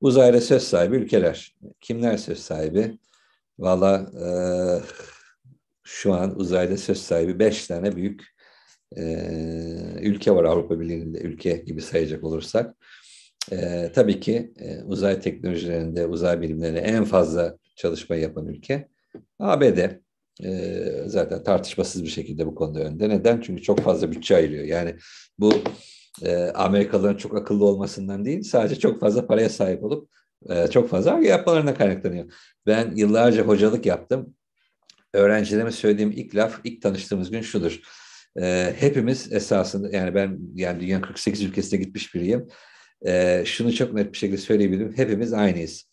uzayda söz sahibi ülkeler. Kimler söz sahibi? Valla e, şu an uzayda söz sahibi beş tane büyük e, ülke var Avrupa Birliği'nde ülke gibi sayacak olursak. E, tabii ki e, uzay teknolojilerinde, uzay bilimlerinde en fazla çalışma yapan ülke ABD. E, zaten tartışmasız bir şekilde bu konuda önde. Neden? Çünkü çok fazla bütçe ayırıyor. Yani bu e, Amerikalıların çok akıllı olmasından değil, sadece çok fazla paraya sahip olup e, çok fazla yapmalarına kaynaklanıyor. Ben yıllarca hocalık yaptım öğrencilerime söylediğim ilk laf ilk tanıştığımız gün şudur. E, hepimiz esasında yani ben yani dünyanın 48 ülkesine gitmiş biriyim. E, şunu çok net bir şekilde söyleyebilirim. Hepimiz aynıyız.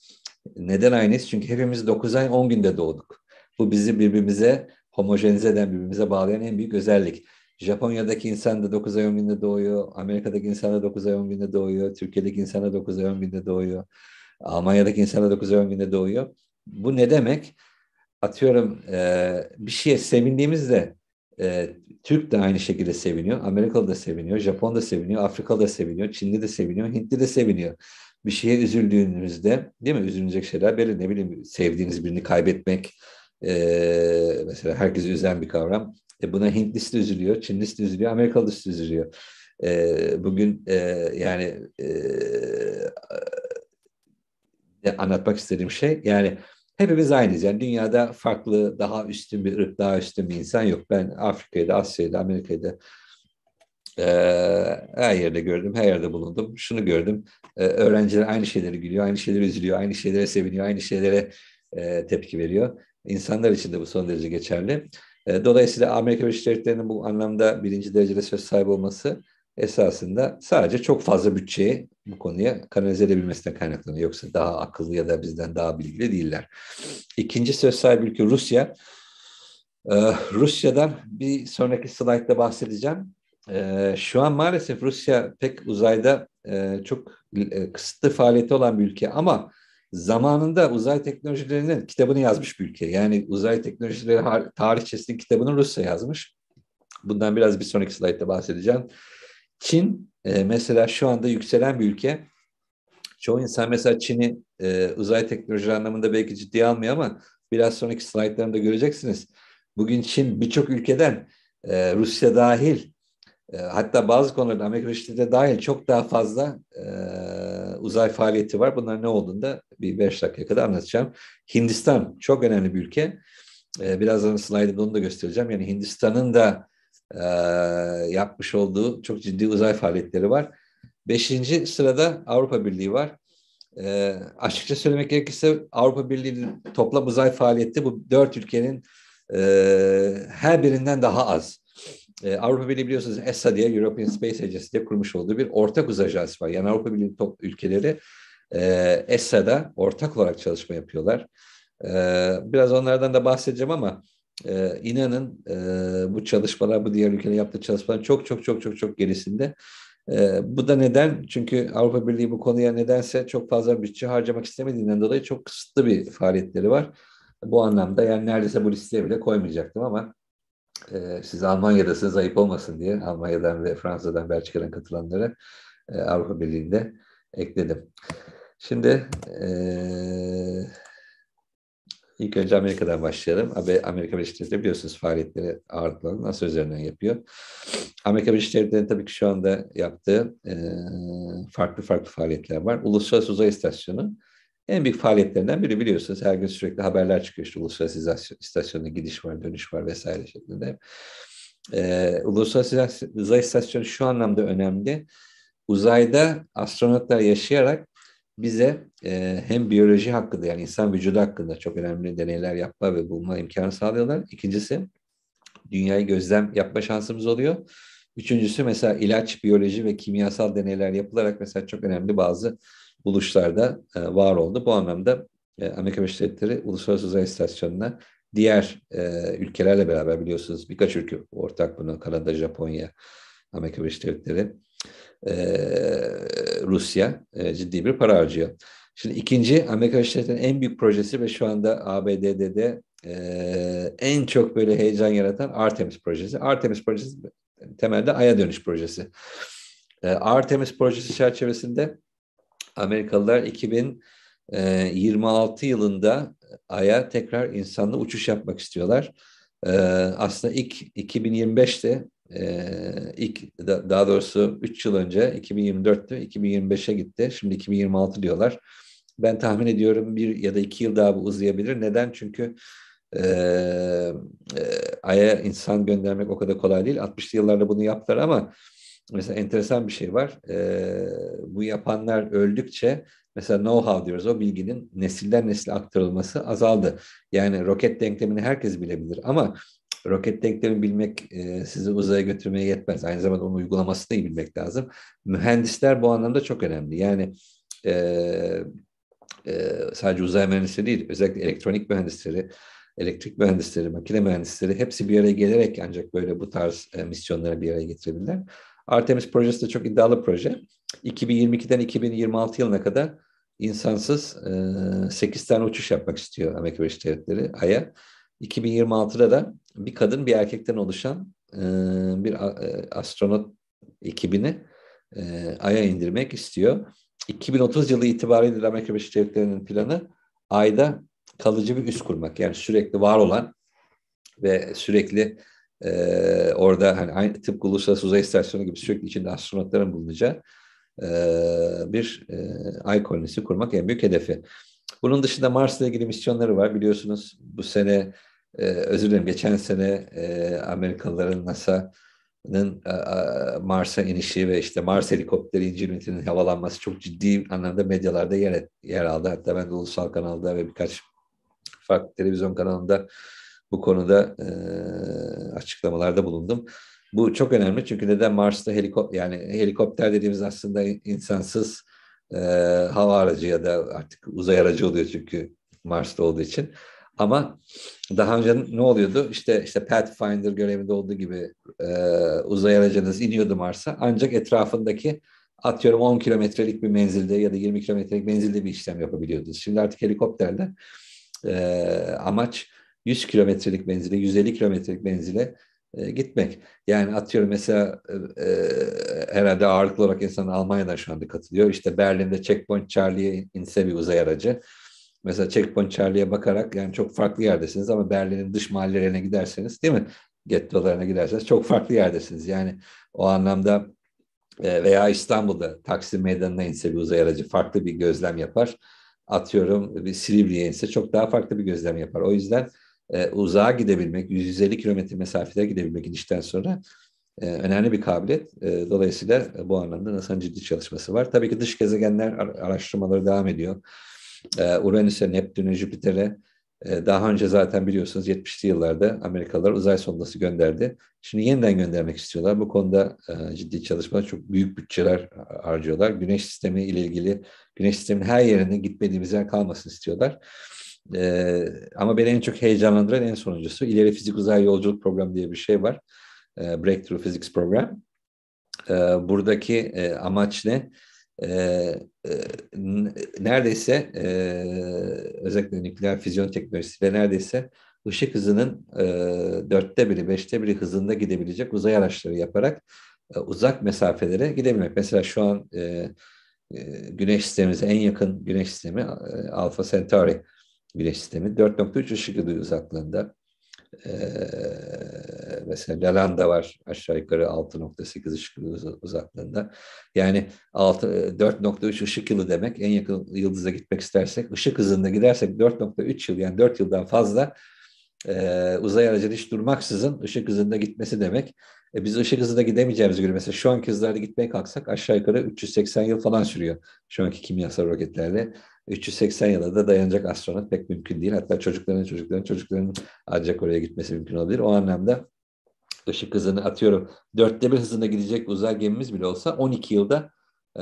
Neden aynıyız? Çünkü hepimiz 9 ay 10 günde doğduk. Bu bizi birbirimize homojenize eden, birbirimize bağlayan en büyük özellik. Japonya'daki insan da 9 ay 10 günde doğuyor. Amerika'daki insan da 9 ay 10 günde doğuyor. Türkiye'deki insan da 9 ay 10 günde doğuyor. Almanya'daki insan da 9 ay 10 günde doğuyor. Bu ne demek? atıyorum e, bir şeye sevindiğimizde e, Türk de aynı şekilde seviniyor, Amerikalı da seviniyor, Japon da seviniyor, Afrikalı da seviniyor, Çinli de seviniyor, Hintli de seviniyor. Bir şeye üzüldüğünüzde değil mi? Üzülecek şeyler belli ne bileyim sevdiğiniz birini kaybetmek e, mesela herkesi üzen bir kavram. E, buna Hintlisi de üzülüyor, Çinlisi de üzülüyor, Amerikalısı da üzülüyor. E, bugün e, yani e, e anlatmak istediğim şey yani hepimiz aynıyız. Yani dünyada farklı, daha üstün bir ırk, daha üstün bir insan yok. Ben Afrika'da, Asya'da, Amerika'da e, her yerde gördüm, her yerde bulundum. Şunu gördüm, e, öğrenciler aynı şeyleri gülüyor, aynı şeyleri üzülüyor, aynı şeylere seviniyor, aynı şeylere e, tepki veriyor. İnsanlar için de bu son derece geçerli. E, dolayısıyla Amerika Birleşik Devletleri'nin bu anlamda birinci derecede söz sahibi olması esasında sadece çok fazla bütçeyi bu konuya kanalize edebilmesinden kaynaklanıyor. Yoksa daha akıllı ya da bizden daha bilgili değiller. İkinci söz sahibi ülke Rusya. Ee, Rusya'dan bir sonraki slaytta bahsedeceğim. Ee, şu an maalesef Rusya pek uzayda e, çok e, kısıtlı faaliyeti olan bir ülke ama zamanında uzay teknolojilerinin kitabını yazmış bir ülke. Yani uzay teknolojileri tarihçesinin kitabını Rusya yazmış. Bundan biraz bir sonraki slaytta bahsedeceğim. Çin e, mesela şu anda yükselen bir ülke. Çoğu insan mesela Çin'i e, uzay teknoloji anlamında belki ciddiye almıyor ama biraz sonraki slaytlarında göreceksiniz. Bugün Çin birçok ülkeden e, Rusya dahil e, hatta bazı konularda Amerika Birleşik de dahil çok daha fazla e, uzay faaliyeti var. Bunlar ne olduğunu da bir beş dakika kadar anlatacağım. Hindistan çok önemli bir ülke. E, birazdan slaytımda onu da göstereceğim. Yani Hindistan'ın da e, yapmış olduğu çok ciddi uzay faaliyetleri var. Beşinci sırada Avrupa Birliği var. E, açıkça söylemek gerekirse Avrupa Birliği'nin toplam uzay faaliyeti bu dört ülkenin e, her birinden daha az. E, Avrupa Birliği biliyorsunuz ESA diye European Space Agency diye kurmuş olduğu bir ortak uzay ajansı var. Yani Avrupa Birliği ülkeleri e, ESA'da ortak olarak çalışma yapıyorlar. E, biraz onlardan da bahsedeceğim ama e, inanın e, bu çalışmalar, bu diğer ülkeler yaptığı çalışmalar çok çok çok çok çok gerisinde. E, bu da neden? Çünkü Avrupa Birliği bu konuya nedense çok fazla bütçe harcamak istemediğinden dolayı çok kısıtlı bir faaliyetleri var. Bu anlamda yani neredeyse bu listeye bile koymayacaktım ama e, siz Almanya'dasınız ayıp olmasın diye Almanya'dan ve Fransa'dan Belçika'dan katılanları e, Avrupa Birliği'nde ekledim. Şimdi e, İlk önce Amerika'dan başlayalım. Amerika Birleşik Devletleri biliyorsunuz faaliyetleri ağırlıklarını nasıl üzerinden yapıyor. Amerika Birleşik Devletleri'nin tabii ki şu anda yaptığı farklı farklı faaliyetler var. Uluslararası Uzay İstasyonu en büyük faaliyetlerinden biri biliyorsunuz. Her gün sürekli haberler çıkıyor işte uluslararası istasyonuna gidiş var, dönüş var vesaire şeklinde. uluslararası uzay İstasyonu şu anlamda önemli. Uzayda astronotlar yaşayarak bize e, hem biyoloji hakkında yani insan vücudu hakkında çok önemli deneyler yapma ve bulma imkanı sağlıyorlar. İkincisi dünyayı gözlem yapma şansımız oluyor. Üçüncüsü mesela ilaç, biyoloji ve kimyasal deneyler yapılarak mesela çok önemli bazı buluşlarda e, var oldu. Bu anlamda e, Amerika Birleşik Devletleri Uluslararası Uzay İstasyonu'na diğer e, ülkelerle beraber biliyorsunuz birkaç ülke ortak bunu Kanada, Japonya, Amerika Birleşik Devletleri e, Rusya e, ciddi bir para harcıyor. Şimdi ikinci Amerika Şirketi'nin en büyük projesi ve şu anda ABD'de de e, en çok böyle heyecan yaratan Artemis projesi. Artemis projesi temelde Ay'a dönüş projesi. E, Artemis projesi çerçevesinde Amerikalılar 2026 e, yılında Ay'a tekrar insanlı uçuş yapmak istiyorlar. Ee, aslında ilk 2025'te ee, ilk daha doğrusu 3 yıl önce 2024'tü 2025'e gitti şimdi 2026 diyorlar ben tahmin ediyorum bir ya da iki yıl daha bu uzayabilir neden çünkü e, e, Ay'a insan göndermek o kadar kolay değil 60'lı yıllarda bunu yaptılar ama mesela enteresan bir şey var e, bu yapanlar öldükçe mesela know-how diyoruz o bilginin nesilden nesile aktarılması azaldı yani roket denklemini herkes bilebilir ama roket denklemini bilmek e, sizi uzaya götürmeye yetmez. Aynı zamanda onun uygulamasını da bilmek lazım. Mühendisler bu anlamda çok önemli. Yani e, e, sadece uzay mühendisleri değil, özellikle elektronik mühendisleri, elektrik mühendisleri, makine mühendisleri hepsi bir araya gelerek ancak böyle bu tarz e, misyonları bir araya getirebilirler. Artemis projesi de çok iddialı proje. 2022'den 2026 yılına kadar insansız e, 8 tane uçuş yapmak istiyor Amerika Birleşik Devletleri Ay'a. 2026'da da bir kadın bir erkekten oluşan e, bir e, astronot ekibini e, Ay'a indirmek istiyor. 2030 yılı itibariyle Amerika Birleşik Devletleri'nin planı Ay'da kalıcı bir üs kurmak. Yani sürekli var olan ve sürekli e, orada hani aynı tıpkı Uluslararası Uzay İstasyonu gibi sürekli içinde astronotların bulunacağı e, bir e, ay kolonisi kurmak en büyük hedefi. Bunun dışında Mars'la ilgili misyonları var. Biliyorsunuz bu sene e, özür dilerim geçen sene e, Amerikalıların NASA'nın e, Mars'a inişi ve işte Mars helikopteri incelemesinin havalanması çok ciddi anlamda medyalarda yer, yer aldı. Hatta ben de ulusal kanalda ve birkaç farklı televizyon kanalında bu konuda e, açıklamalarda bulundum. Bu çok önemli çünkü neden Mars'ta helikopter yani helikopter dediğimiz aslında insansız e, hava aracı ya da artık uzay aracı oluyor çünkü Mars'ta olduğu için ama daha önce ne oluyordu? İşte işte Pathfinder görevinde olduğu gibi e, uzay aracınız iniyordu Mars'a. Ancak etrafındaki atıyorum 10 kilometrelik bir menzilde ya da 20 kilometrelik menzilde bir işlem yapabiliyordunuz. Şimdi artık helikopterle e, amaç 100 kilometrelik menzile, 150 kilometrelik menzile e, gitmek. Yani atıyorum mesela e, e, herhalde ağırlıklı olarak insan Almanya'dan şu anda katılıyor. İşte Berlin'de Checkpoint Charlie'ye inse bir uzay aracı. Mesela Checkpoint Charlie'ye bakarak yani çok farklı yerdesiniz ama Berlin'in dış mahallelerine giderseniz değil mi? Gettolarına giderseniz çok farklı yerdesiniz. Yani o anlamda e, veya İstanbul'da Taksim Meydanı'na inse bir uzay aracı farklı bir gözlem yapar. Atıyorum bir Silivri'ye inse çok daha farklı bir gözlem yapar. O yüzden e, uzağa gidebilmek, 150 kilometre mesafede gidebilmek inişten sonra e, önemli bir kabiliyet. E, dolayısıyla bu anlamda NASA'nın ciddi çalışması var. Tabii ki dış gezegenler araştırmaları devam ediyor. Ee, Uranüs'e, Neptün'e, Jüpiter'e e, daha önce zaten biliyorsunuz 70'li yıllarda Amerikalılar uzay sondası gönderdi. Şimdi yeniden göndermek istiyorlar. Bu konuda e, ciddi çalışmalar, çok büyük bütçeler harcıyorlar. Güneş sistemi ile ilgili, güneş sistemin her yerine gitmediğimiz yer kalmasın istiyorlar. E, ama beni en çok heyecanlandıran en sonuncusu ileri fizik uzay yolculuk programı diye bir şey var. Breakthrough Physics Program. Buradaki amaç ne? Ee, e, neredeyse e, özellikle nükleer füzyon teknolojisi ve neredeyse ışık hızının e, dörtte biri, beşte biri hızında gidebilecek uzay araçları yaparak e, uzak mesafelere gidebilmek. Mesela şu an e, e güneş sistemimize en yakın güneş sistemi e, Alpha Centauri güneş sistemi 4.3 ışık yılı uzaklığında. E, mesela Lalanda var aşağı yukarı 6.8 ışık yılı uzaklığında. Yani 4.3 e, ışık yılı demek en yakın yıldıza gitmek istersek ışık hızında gidersek 4.3 yıl yani 4 yıldan fazla e, uzay aracı hiç durmaksızın ışık hızında gitmesi demek. E, biz ışık hızında gidemeyeceğimiz göre mesela şu anki hızlarda gitmeye kalksak aşağı yukarı 380 yıl falan sürüyor şu anki kimyasal roketlerle. 380 yıla da dayanacak astronot pek mümkün değil. Hatta çocukların çocukların çocukların ancak oraya gitmesi mümkün olabilir. O anlamda ışık hızını atıyorum. Dörtte bir hızında gidecek uzay gemimiz bile olsa 12 yılda e,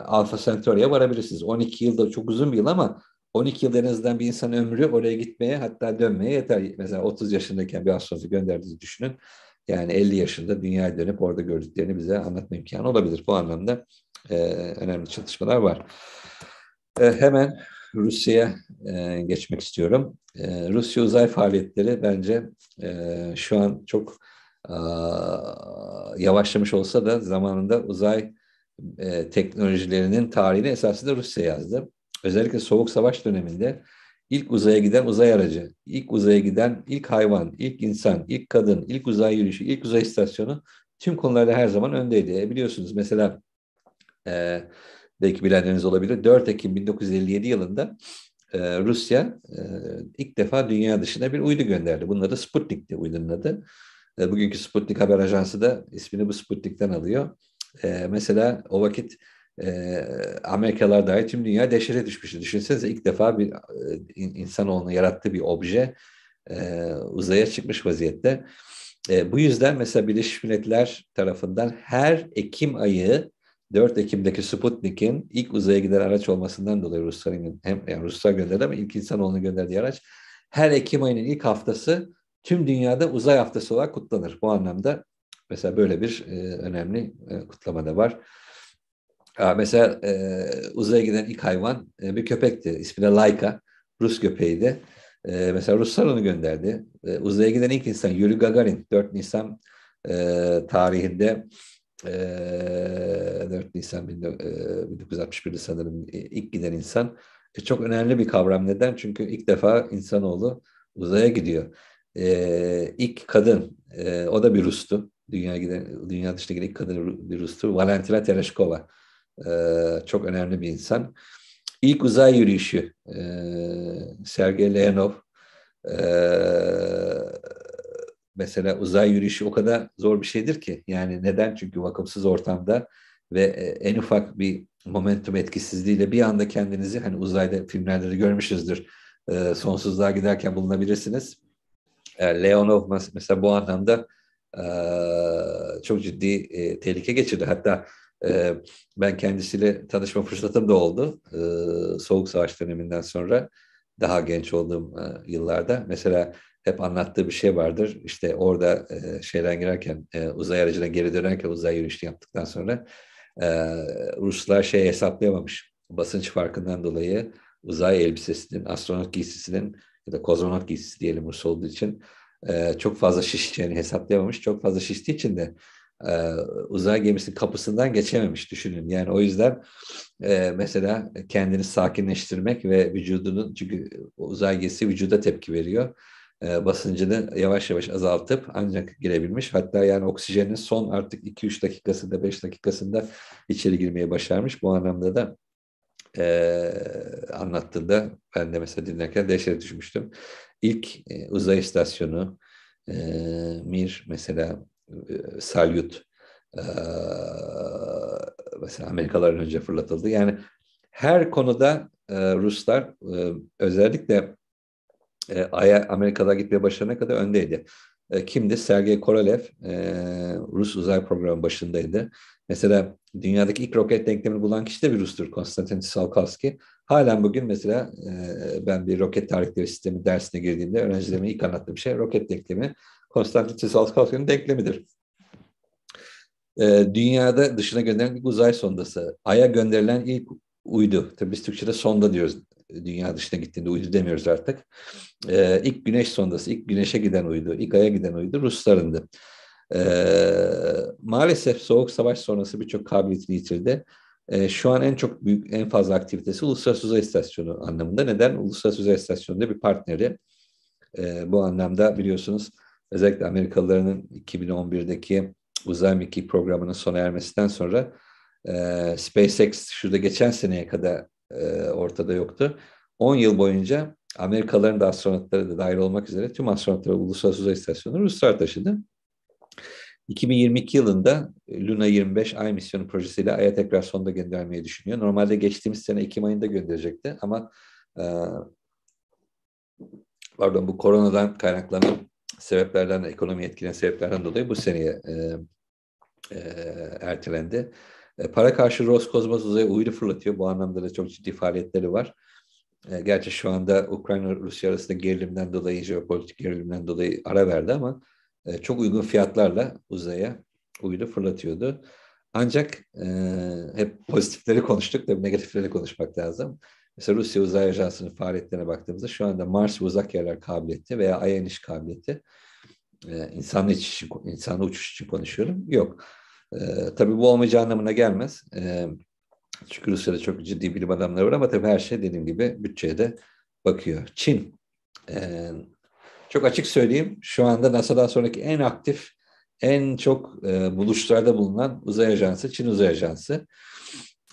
Alfa Centauri'ye varabilirsiniz. 12 yılda çok uzun bir yıl ama 12 yıl en azından bir insan ömrü oraya gitmeye hatta dönmeye yeter. Mesela 30 yaşındayken bir astronotu gönderdiğinizi düşünün. Yani 50 yaşında dünyaya dönüp orada gördüklerini bize anlatma imkanı olabilir. Bu anlamda e, önemli çatışmalar var. Ee, hemen Rusya'ya e, geçmek istiyorum. Ee, Rusya uzay faaliyetleri bence e, şu an çok e, yavaşlamış olsa da zamanında uzay teknolojilerinin tarihini esasında Rusya yazdı. Özellikle Soğuk Savaş döneminde ilk uzaya giden uzay aracı, ilk uzaya giden ilk hayvan, ilk insan, ilk kadın, ilk uzay yürüyüşü, ilk uzay istasyonu tüm konularda her zaman öndeydi. Biliyorsunuz mesela belki bilenleriniz olabilir. 4 Ekim 1957 yılında e, Rusya e, ilk defa dünya dışına bir uydu gönderdi. Bunun adı Sputnik'ti uydunun adı. E, bugünkü Sputnik Haber Ajansı da ismini bu Sputnik'ten alıyor. E, mesela o vakit e, Amerikalar dahi tüm dünya deşire düşmüştü. Düşünsenize ilk defa bir e, insanoğlunu yarattığı bir obje e, uzaya çıkmış vaziyette. E, bu yüzden mesela Birleşmiş Milletler tarafından her Ekim ayı 4 Ekim'deki Sputnik'in ilk uzaya giden araç olmasından dolayı Rusların hem yani Ruslar gönderdi ama ilk insanoğlunu gönderdiği araç her Ekim ayının ilk haftası tüm dünyada uzay haftası olarak kutlanır. Bu anlamda mesela böyle bir e, önemli e, kutlama da var. Aa, mesela e, uzaya giden ilk hayvan e, bir köpekti. İsmine Laika, Rus köpeğiydi. E, mesela Ruslar onu gönderdi. E, uzaya giden ilk insan Yuri Gagarin 4 Nisan e, tarihinde 4 Nisan 1961'de sanırım e, ilk giden insan e, çok önemli bir kavram. Neden? Çünkü ilk defa insanoğlu uzaya gidiyor. İlk kadın, o da bir Rus'tu. Dünya, giden, dünya dışına giden ilk kadın bir Rus'tu. Valentina Tereshkova. Çok önemli bir insan. İlk uzay yürüyüşü Sergei Leonov mesela uzay yürüyüşü o kadar zor bir şeydir ki. Yani neden? Çünkü vakıfsız ortamda ve e, en ufak bir momentum etkisizliğiyle bir anda kendinizi hani uzayda filmlerde de görmüşüzdür. E, sonsuzluğa giderken bulunabilirsiniz. E, Leonov mesela bu anlamda çok ciddi tehlike geçirdi. Hatta ben kendisiyle tanışma fırsatım da oldu. Soğuk Savaş döneminden sonra daha genç olduğum yıllarda. Mesela hep anlattığı bir şey vardır. İşte orada e, şeyden girerken, e, uzay aracına geri dönerken uzay yürüyüşünü yaptıktan sonra e, Ruslar şey hesaplayamamış. Basınç farkından dolayı uzay elbisesinin, astronot giysisinin ya da kozmonot giysisi diyelim Rus olduğu için e, çok fazla şişeceğini hesaplayamamış. Çok fazla şiştiği için de e, uzay gemisinin kapısından geçememiş düşünün. Yani o yüzden e, mesela kendini sakinleştirmek ve vücudunun çünkü uzay gemisi vücuda tepki veriyor e, basıncını yavaş yavaş azaltıp ancak girebilmiş. Hatta yani oksijenin son artık 2-3 dakikasında 5 dakikasında içeri girmeye başarmış. Bu anlamda da e, anlattığında ben de mesela dinlerken dehşete düşmüştüm. İlk e, uzay istasyonu e, Mir mesela e, Salyut e, mesela Amerikalılar önce fırlatıldı. Yani her konuda e, Ruslar e, özellikle e, Ay'a Amerika'da gitmeye başlayana kadar öndeydi. E, kimdi? Sergey Korolev e, Rus uzay programı başındaydı. Mesela dünyadaki ilk roket denklemini bulan kişi de bir Rus'tur Konstantin Tsiolkovski. Halen bugün mesela e, ben bir roket tarihleri sistemi dersine girdiğimde öğrencilerime ilk anlattığım şey roket denklemi Konstantin Tsiolkovski'nin denklemidir. E, dünyada dışına gönderilen ilk uzay sondası. Ay'a gönderilen ilk uydu. Tabii biz Türkçe'de sonda diyoruz dünya dışına gittiğinde uydu demiyoruz artık. Ee, ilk güneş sondası, ilk güneşe giden uydu, ilk aya giden uydu Ruslarındı. Ee, maalesef soğuk savaş sonrası birçok kabiliyetini yitirdi. Ee, şu an en çok büyük, en fazla aktivitesi Uluslararası Uzay İstasyonu anlamında. Neden? Uluslararası Uzay İstasyonu'nda bir partneri. Ee, bu anlamda biliyorsunuz özellikle Amerikalıların 2011'deki Uzay Meki programının sona ermesinden sonra e, SpaceX şurada geçen seneye kadar e, ortada yoktu. 10 yıl boyunca Amerikalıların da astronotları da dahil olmak üzere tüm astronotları Uluslararası Uzay İstasyonu Ruslar taşıdı. 2022 yılında Luna 25 Ay misyonu projesiyle Ay'a tekrar sonda göndermeyi düşünüyor. Normalde geçtiğimiz sene Ekim ayında gönderecekti ama e, pardon bu koronadan kaynaklanan sebeplerden, ekonomi etkilenen sebeplerden dolayı bu seneye e, e, ertelendi. E, para karşı Roskosmos uzaya uydu fırlatıyor. Bu anlamda da çok ciddi faaliyetleri var. E, gerçi şu anda Ukrayna-Rusya arasında gerilimden dolayı, jeopolitik gerilimden dolayı ara verdi ama e, çok uygun fiyatlarla uzaya uydu fırlatıyordu. Ancak e, hep pozitifleri konuştuk da negatifleri konuşmak lazım. Mesela Rusya Uzay Ajansı'nın faaliyetlerine baktığımızda şu anda Mars uzak yerler kabiliyeti veya Ay iniş kabiliyeti e, insanlı, için, insanlı uçuş için konuşuyorum. Yok. E, tabii bu olmayacağı anlamına gelmez. E, çünkü Rusya'da çok ciddi bilim adamları var ama tabii her şey dediğim gibi bütçeye de bakıyor. Çin. E, çok açık söyleyeyim şu anda NASA'dan sonraki en aktif, en çok e, buluşlarda bulunan uzay ajansı Çin Uzay Ajansı.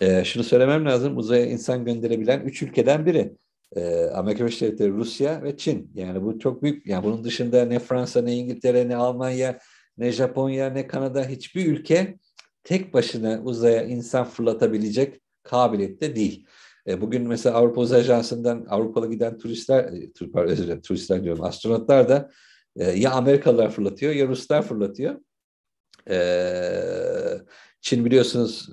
E, şunu söylemem lazım uzaya insan gönderebilen üç ülkeden biri. E, Amerika Birleşik Devletleri, Rusya ve Çin. Yani bu çok büyük. Yani bunun dışında ne Fransa, ne İngiltere, ne Almanya, ne Japonya ne Kanada hiçbir ülke tek başına uzaya insan fırlatabilecek kabiliyette değil. E, bugün mesela Avrupa Uzay Ajansı'ndan Avrupalı giden turistler, e, turistler diyorum, astronotlar da e, ya Amerikalılar fırlatıyor ya Ruslar fırlatıyor. Çin biliyorsunuz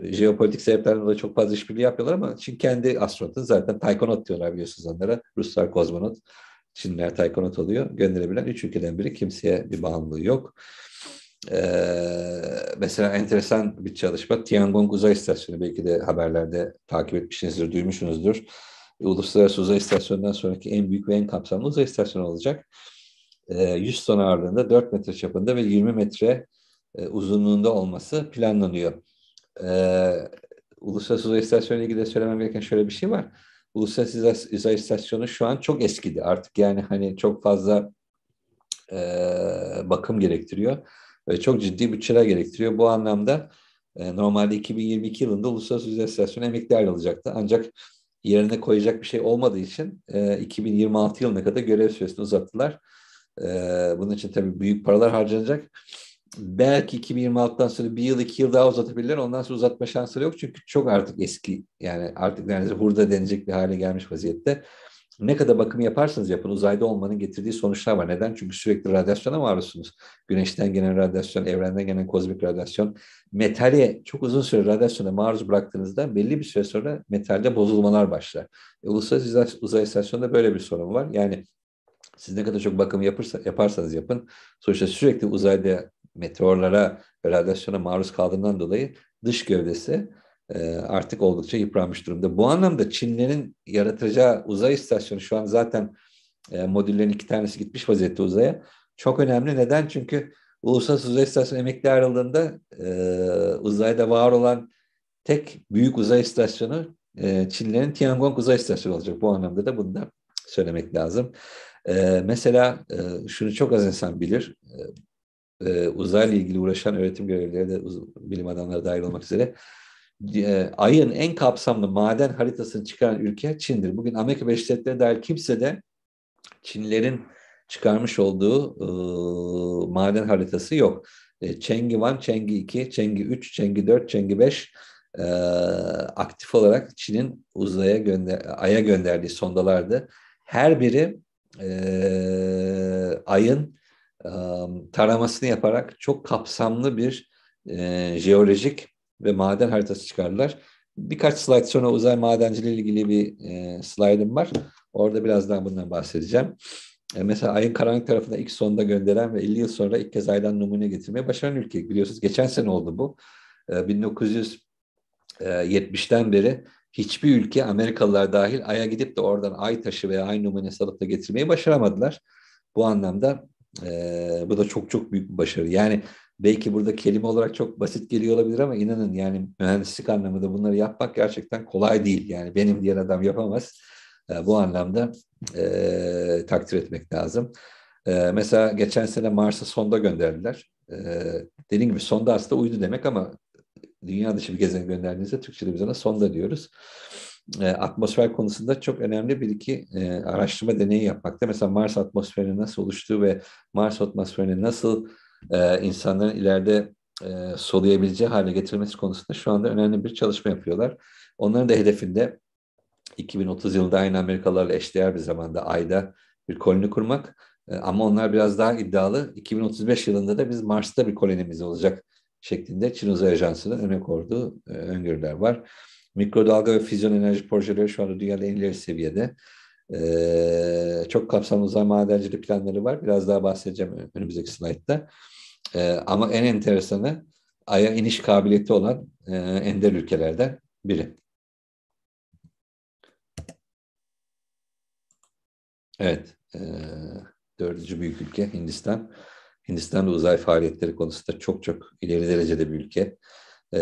jeopolitik sebeplerden dolayı çok fazla işbirliği yapıyorlar ama Çin kendi astronotun zaten taykonot diyorlar biliyorsunuz onlara. Ruslar kozmonot, Çinler taykonot oluyor. Gönderebilen üç ülkeden biri kimseye bir bağımlılığı yok. Ee, mesela enteresan bir çalışma Tiangong Uzay İstasyonu belki de haberlerde takip etmişsinizdir, duymuşsunuzdur. Uluslararası Uzay İstasyonu'ndan sonraki en büyük ve en kapsamlı uzay istasyonu olacak. Ee, 100 ton ağırlığında 4 metre çapında ve 20 metre e, uzunluğunda olması planlanıyor. Ee, Uluslararası Uzay İstasyonu ile ilgili de söylemem gereken şöyle bir şey var Uluslararası uzay İstasyonu şu an çok eskidi artık yani hani çok fazla e, bakım gerektiriyor ve çok ciddi bütçeler gerektiriyor. Bu anlamda e, normalde 2022 yılında Uluslararası uzay İstasyonu emekli alacaktı. ancak yerine koyacak bir şey olmadığı için e, 2026 yılına kadar görev süresini uzattılar. E, bunun için tabii büyük paralar harcanacak belki 2026'dan sonra bir yıl iki yıl daha uzatabilirler. Ondan sonra uzatma şansları yok. Çünkü çok artık eski yani artık neredeyse hurda denecek bir hale gelmiş vaziyette. Ne kadar bakım yaparsanız yapın uzayda olmanın getirdiği sonuçlar var. Neden? Çünkü sürekli radyasyona maruzsunuz. Güneşten gelen radyasyon, evrenden gelen kozmik radyasyon. Metale çok uzun süre radyasyona maruz bıraktığınızda belli bir süre sonra metalde bozulmalar başlar. E, Uluslararası Uzay İstasyonu'nda böyle bir sorun var. Yani siz ne kadar çok bakım yapırsa, yaparsanız yapın. Sonuçta sürekli uzayda meteorlara ve radyasyona maruz kaldığından dolayı dış gövdesi e, artık oldukça yıpranmış durumda. Bu anlamda Çinlerin yaratacağı uzay istasyonu şu an zaten e, modüllerin iki tanesi gitmiş vaziyette uzaya. Çok önemli. Neden? Çünkü Uluslararası Uzay İstasyonu emekli ayrıldığında e, uzayda var olan tek büyük uzay istasyonu Çinlerin Tiangong uzay İstasyonu olacak. Bu anlamda da bunu da söylemek lazım. Mesela şunu çok az insan bilir e, uzayla ilgili uğraşan öğretim görevlileri de bilim adamları dahil olmak üzere e, ayın en kapsamlı maden haritasını çıkaran ülke Çin'dir. Bugün Amerika Birleşik Devletleri dahil kimse de Çinlerin çıkarmış olduğu e, maden haritası yok. E, Çengi 1, Çengi 2, Çengi 3, Çengi 4, Çengi 5 e, aktif olarak Çin'in uzaya gönder Ay'a gönderdiği sondalardı. Her biri e, Ay'ın taramasını yaparak çok kapsamlı bir e, jeolojik ve maden haritası çıkardılar. Birkaç slide sonra uzay madenciliği ile ilgili bir e, slide'ım var. Orada birazdan bundan bahsedeceğim. E, mesela ayın karanlık tarafına ilk sonda gönderen ve 50 yıl sonra ilk kez aydan numune getirmeye başaran ülke. Biliyorsunuz geçen sene oldu bu. E, 1970'ten beri hiçbir ülke Amerikalılar dahil aya gidip de oradan ay taşı veya ay numunesi alıp da getirmeyi başaramadılar. Bu anlamda ee, bu da çok çok büyük bir başarı. Yani belki burada kelime olarak çok basit geliyor olabilir ama inanın yani mühendislik anlamında bunları yapmak gerçekten kolay değil. Yani benim diğer adam yapamaz. Ee, bu anlamda e, takdir etmek lazım. Ee, mesela geçen sene Mars'a sonda gönderdiler. Ee, dediğim gibi sonda aslında uydu demek ama dünya dışı bir gezene gönderdiğinizde Türkçe'de biz ona sonda diyoruz e, atmosfer konusunda çok önemli bir iki e, araştırma deneyi yapmakta. Mesela Mars atmosferinin nasıl oluştuğu ve Mars atmosferini nasıl e, insanların ileride e, soluyabileceği hale getirmesi konusunda şu anda önemli bir çalışma yapıyorlar. Onların da hedefinde 2030 yılında aynı Amerikalılarla eşdeğer bir zamanda ayda bir koloni kurmak. E, ama onlar biraz daha iddialı. 2035 yılında da biz Mars'ta bir kolonimiz olacak şeklinde Çin Uzay Ajansı'nın öne koyduğu e, öngörüler var. Mikrodalga ve füzyon enerji projeleri şu anda dünyada en ileri seviyede. Ee, çok kapsamlı uzay madencilik planları var. Biraz daha bahsedeceğim önümüzdeki slaytta. Ee, ama en enteresanı Ay'a iniş kabiliyeti olan e, ender ülkelerden biri. Evet, e, dördüncü büyük ülke Hindistan. Hindistan uzay faaliyetleri konusunda çok çok ileri derecede bir ülke. E,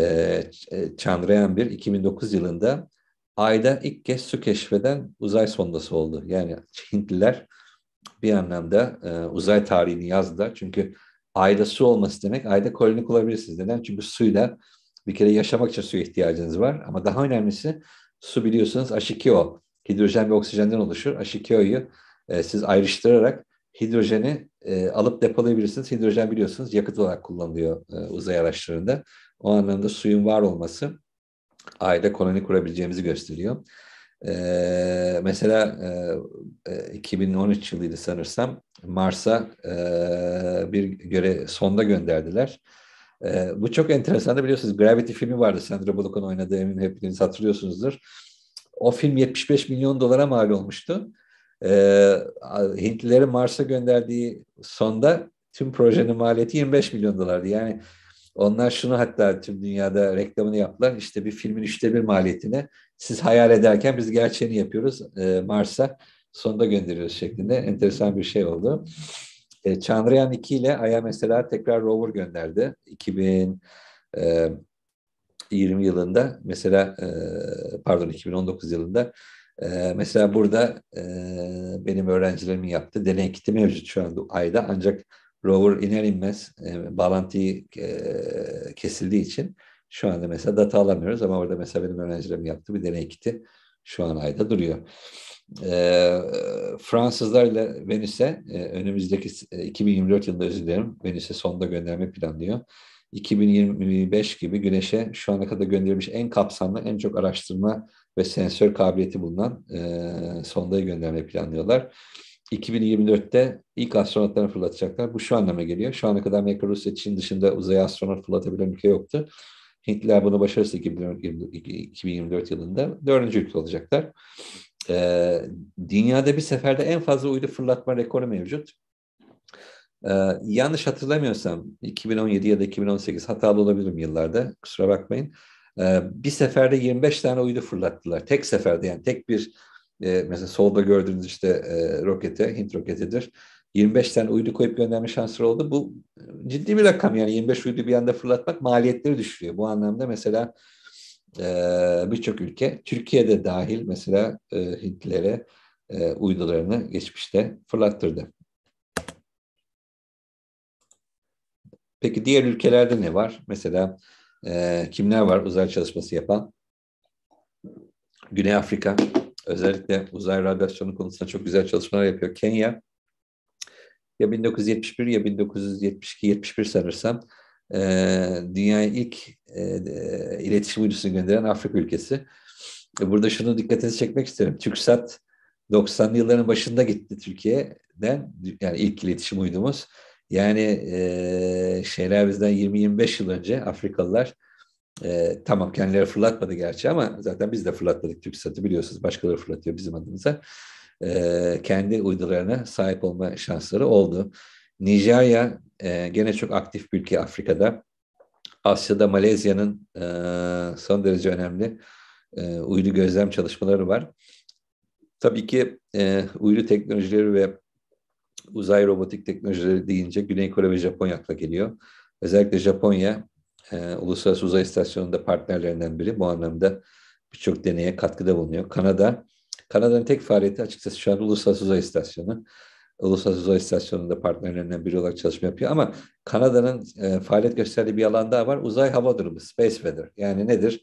e, Chandrayaan 1 2009 yılında Ay'da ilk kez su keşfeden uzay sondası oldu. Yani Hintliler bir anlamda e, uzay tarihini yazdılar. Çünkü Ay'da su olması demek Ay'da koloni kurabilirsiniz. Neden? Çünkü suyla bir kere yaşamak için suya ihtiyacınız var. Ama daha önemlisi su biliyorsunuz H2O. Hidrojen ve oksijenden oluşur. H2O'yu e, siz ayrıştırarak hidrojeni e, alıp depolayabilirsiniz. Hidrojen biliyorsunuz yakıt olarak kullanılıyor e, uzay araçlarında. O anlamda suyun var olması ayda koloni kurabileceğimizi gösteriyor. Ee, mesela e, 2013 e, yılıydı sanırsam Mars'a e, bir göre sonda gönderdiler. E, bu çok enteresan da biliyorsunuz Gravity filmi vardı Sandra Bullock'un oynadığı emin hepiniz hatırlıyorsunuzdur. O film 75 milyon dolara mal olmuştu. E, Hintlilerin Mars'a gönderdiği sonda tüm projenin maliyeti 25 milyon dolardı. Yani onlar şunu hatta tüm dünyada reklamını yaptılar. İşte bir filmin üçte bir maliyetine siz hayal ederken biz gerçeğini yapıyoruz. E, Mars'a sonunda gönderiyoruz şeklinde enteresan bir şey oldu. E, Chandrayaan 2 ile Ay'a mesela tekrar rover gönderdi. 2020 e, yılında mesela e, pardon 2019 yılında ee, mesela burada e, benim öğrencilerimin yaptığı deney kiti mevcut şu anda ayda ancak rover iner inmez e, bağlantıyı e, kesildiği için şu anda mesela data alamıyoruz ama orada mesela benim öğrencilerim yaptığı bir deney kiti şu an ayda duruyor. E, Fransızlar ile Venüs'e e, önümüzdeki e, 2024 yılında özür dilerim Venüs'e sonda gönderme planlıyor. 2025 gibi Güneş'e şu ana kadar gönderilmiş en kapsamlı, en çok araştırma ve sensör kabiliyeti bulunan e, sondayı göndermeyi planlıyorlar. 2024'te ilk astronotları fırlatacaklar. Bu şu anlama geliyor. Şu ana kadar Amerika, Rusya, Çin dışında uzaya astronot fırlatabilen ülke yoktu. Hintliler bunu başarırsa 2024 yılında dördüncü ülke olacaklar. Ee, dünyada bir seferde en fazla uydu fırlatma rekoru mevcut. Ee, yanlış hatırlamıyorsam 2017 ya da 2018 hatalı olabilirim yıllarda kusura bakmayın. Ee, bir seferde 25 tane uydu fırlattılar. Tek seferde yani tek bir e, mesela solda gördüğünüz işte e, rokete, Hint roketidir. 25 tane uydu koyup gönderme şansı oldu. Bu e, ciddi bir rakam yani 25 uydu bir anda fırlatmak maliyetleri düşürüyor. Bu anlamda mesela e, birçok ülke Türkiye'de dahil mesela e, Hintlilere e, uydularını geçmişte fırlattırdı. Peki diğer ülkelerde ne var? Mesela e, kimler var uzay çalışması yapan? Güney Afrika, özellikle uzay radyasyonu konusunda çok güzel çalışmalar yapıyor Kenya. Ya 1971 ya 1972-71 sanırsam e, dünyaya ilk e, e iletişim uydusunu gönderen Afrika ülkesi. E, burada şunu dikkatinizi çekmek isterim. TürkSat 90'lı yılların başında gitti Türkiye'den. Yani ilk iletişim uydumuz. Yani e, şeyler bizden 20-25 yıl önce Afrikalılar e, tamam kendileri fırlatmadı gerçi ama zaten biz de fırlatmadık TürkSat'ı biliyorsunuz başkaları fırlatıyor bizim adımıza. E, kendi uydularına sahip olma şansları oldu. Nijerya e, gene çok aktif bir ülke Afrika'da. Asya'da Malezya'nın e, son derece önemli e, uydu gözlem çalışmaları var. Tabii ki e, uydu teknolojileri ve uzay robotik teknolojileri deyince Güney Kore ve Japonya akla geliyor. Özellikle Japonya ee, Uluslararası Uzay İstasyonu'nda partnerlerinden biri. Bu anlamda birçok deneye katkıda bulunuyor. Kanada, Kanada'nın tek faaliyeti açıkçası şu an Uluslararası Uzay İstasyonu. Uluslararası Uzay İstasyonu'nda partnerlerinden biri olarak çalışma yapıyor. Ama Kanada'nın e, faaliyet gösterdiği bir alan daha var. Uzay hava durumu, space weather. Yani nedir?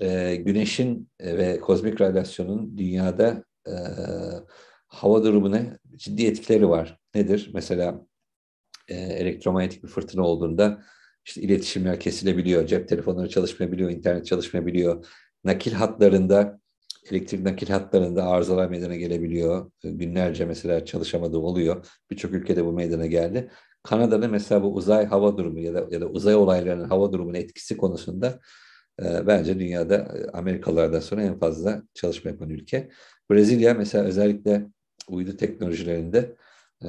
E, güneşin e, ve kozmik radyasyonun dünyada e, hava durumuna ciddi etkileri var. Nedir? Mesela e, elektromanyetik bir fırtına olduğunda işte iletişimler kesilebiliyor, cep telefonları çalışmayabiliyor, internet çalışmayabiliyor. Nakil hatlarında, elektrik nakil hatlarında arızalar meydana gelebiliyor. Ee, günlerce mesela çalışamadığı oluyor. Birçok ülkede bu meydana geldi. Kanada'da mesela bu uzay hava durumu ya da ya da uzay olaylarının hava durumunun etkisi konusunda e, bence dünyada e, Amerikalılardan sonra en fazla çalışma yapan ülke. Brezilya mesela özellikle uydu teknolojilerinde e,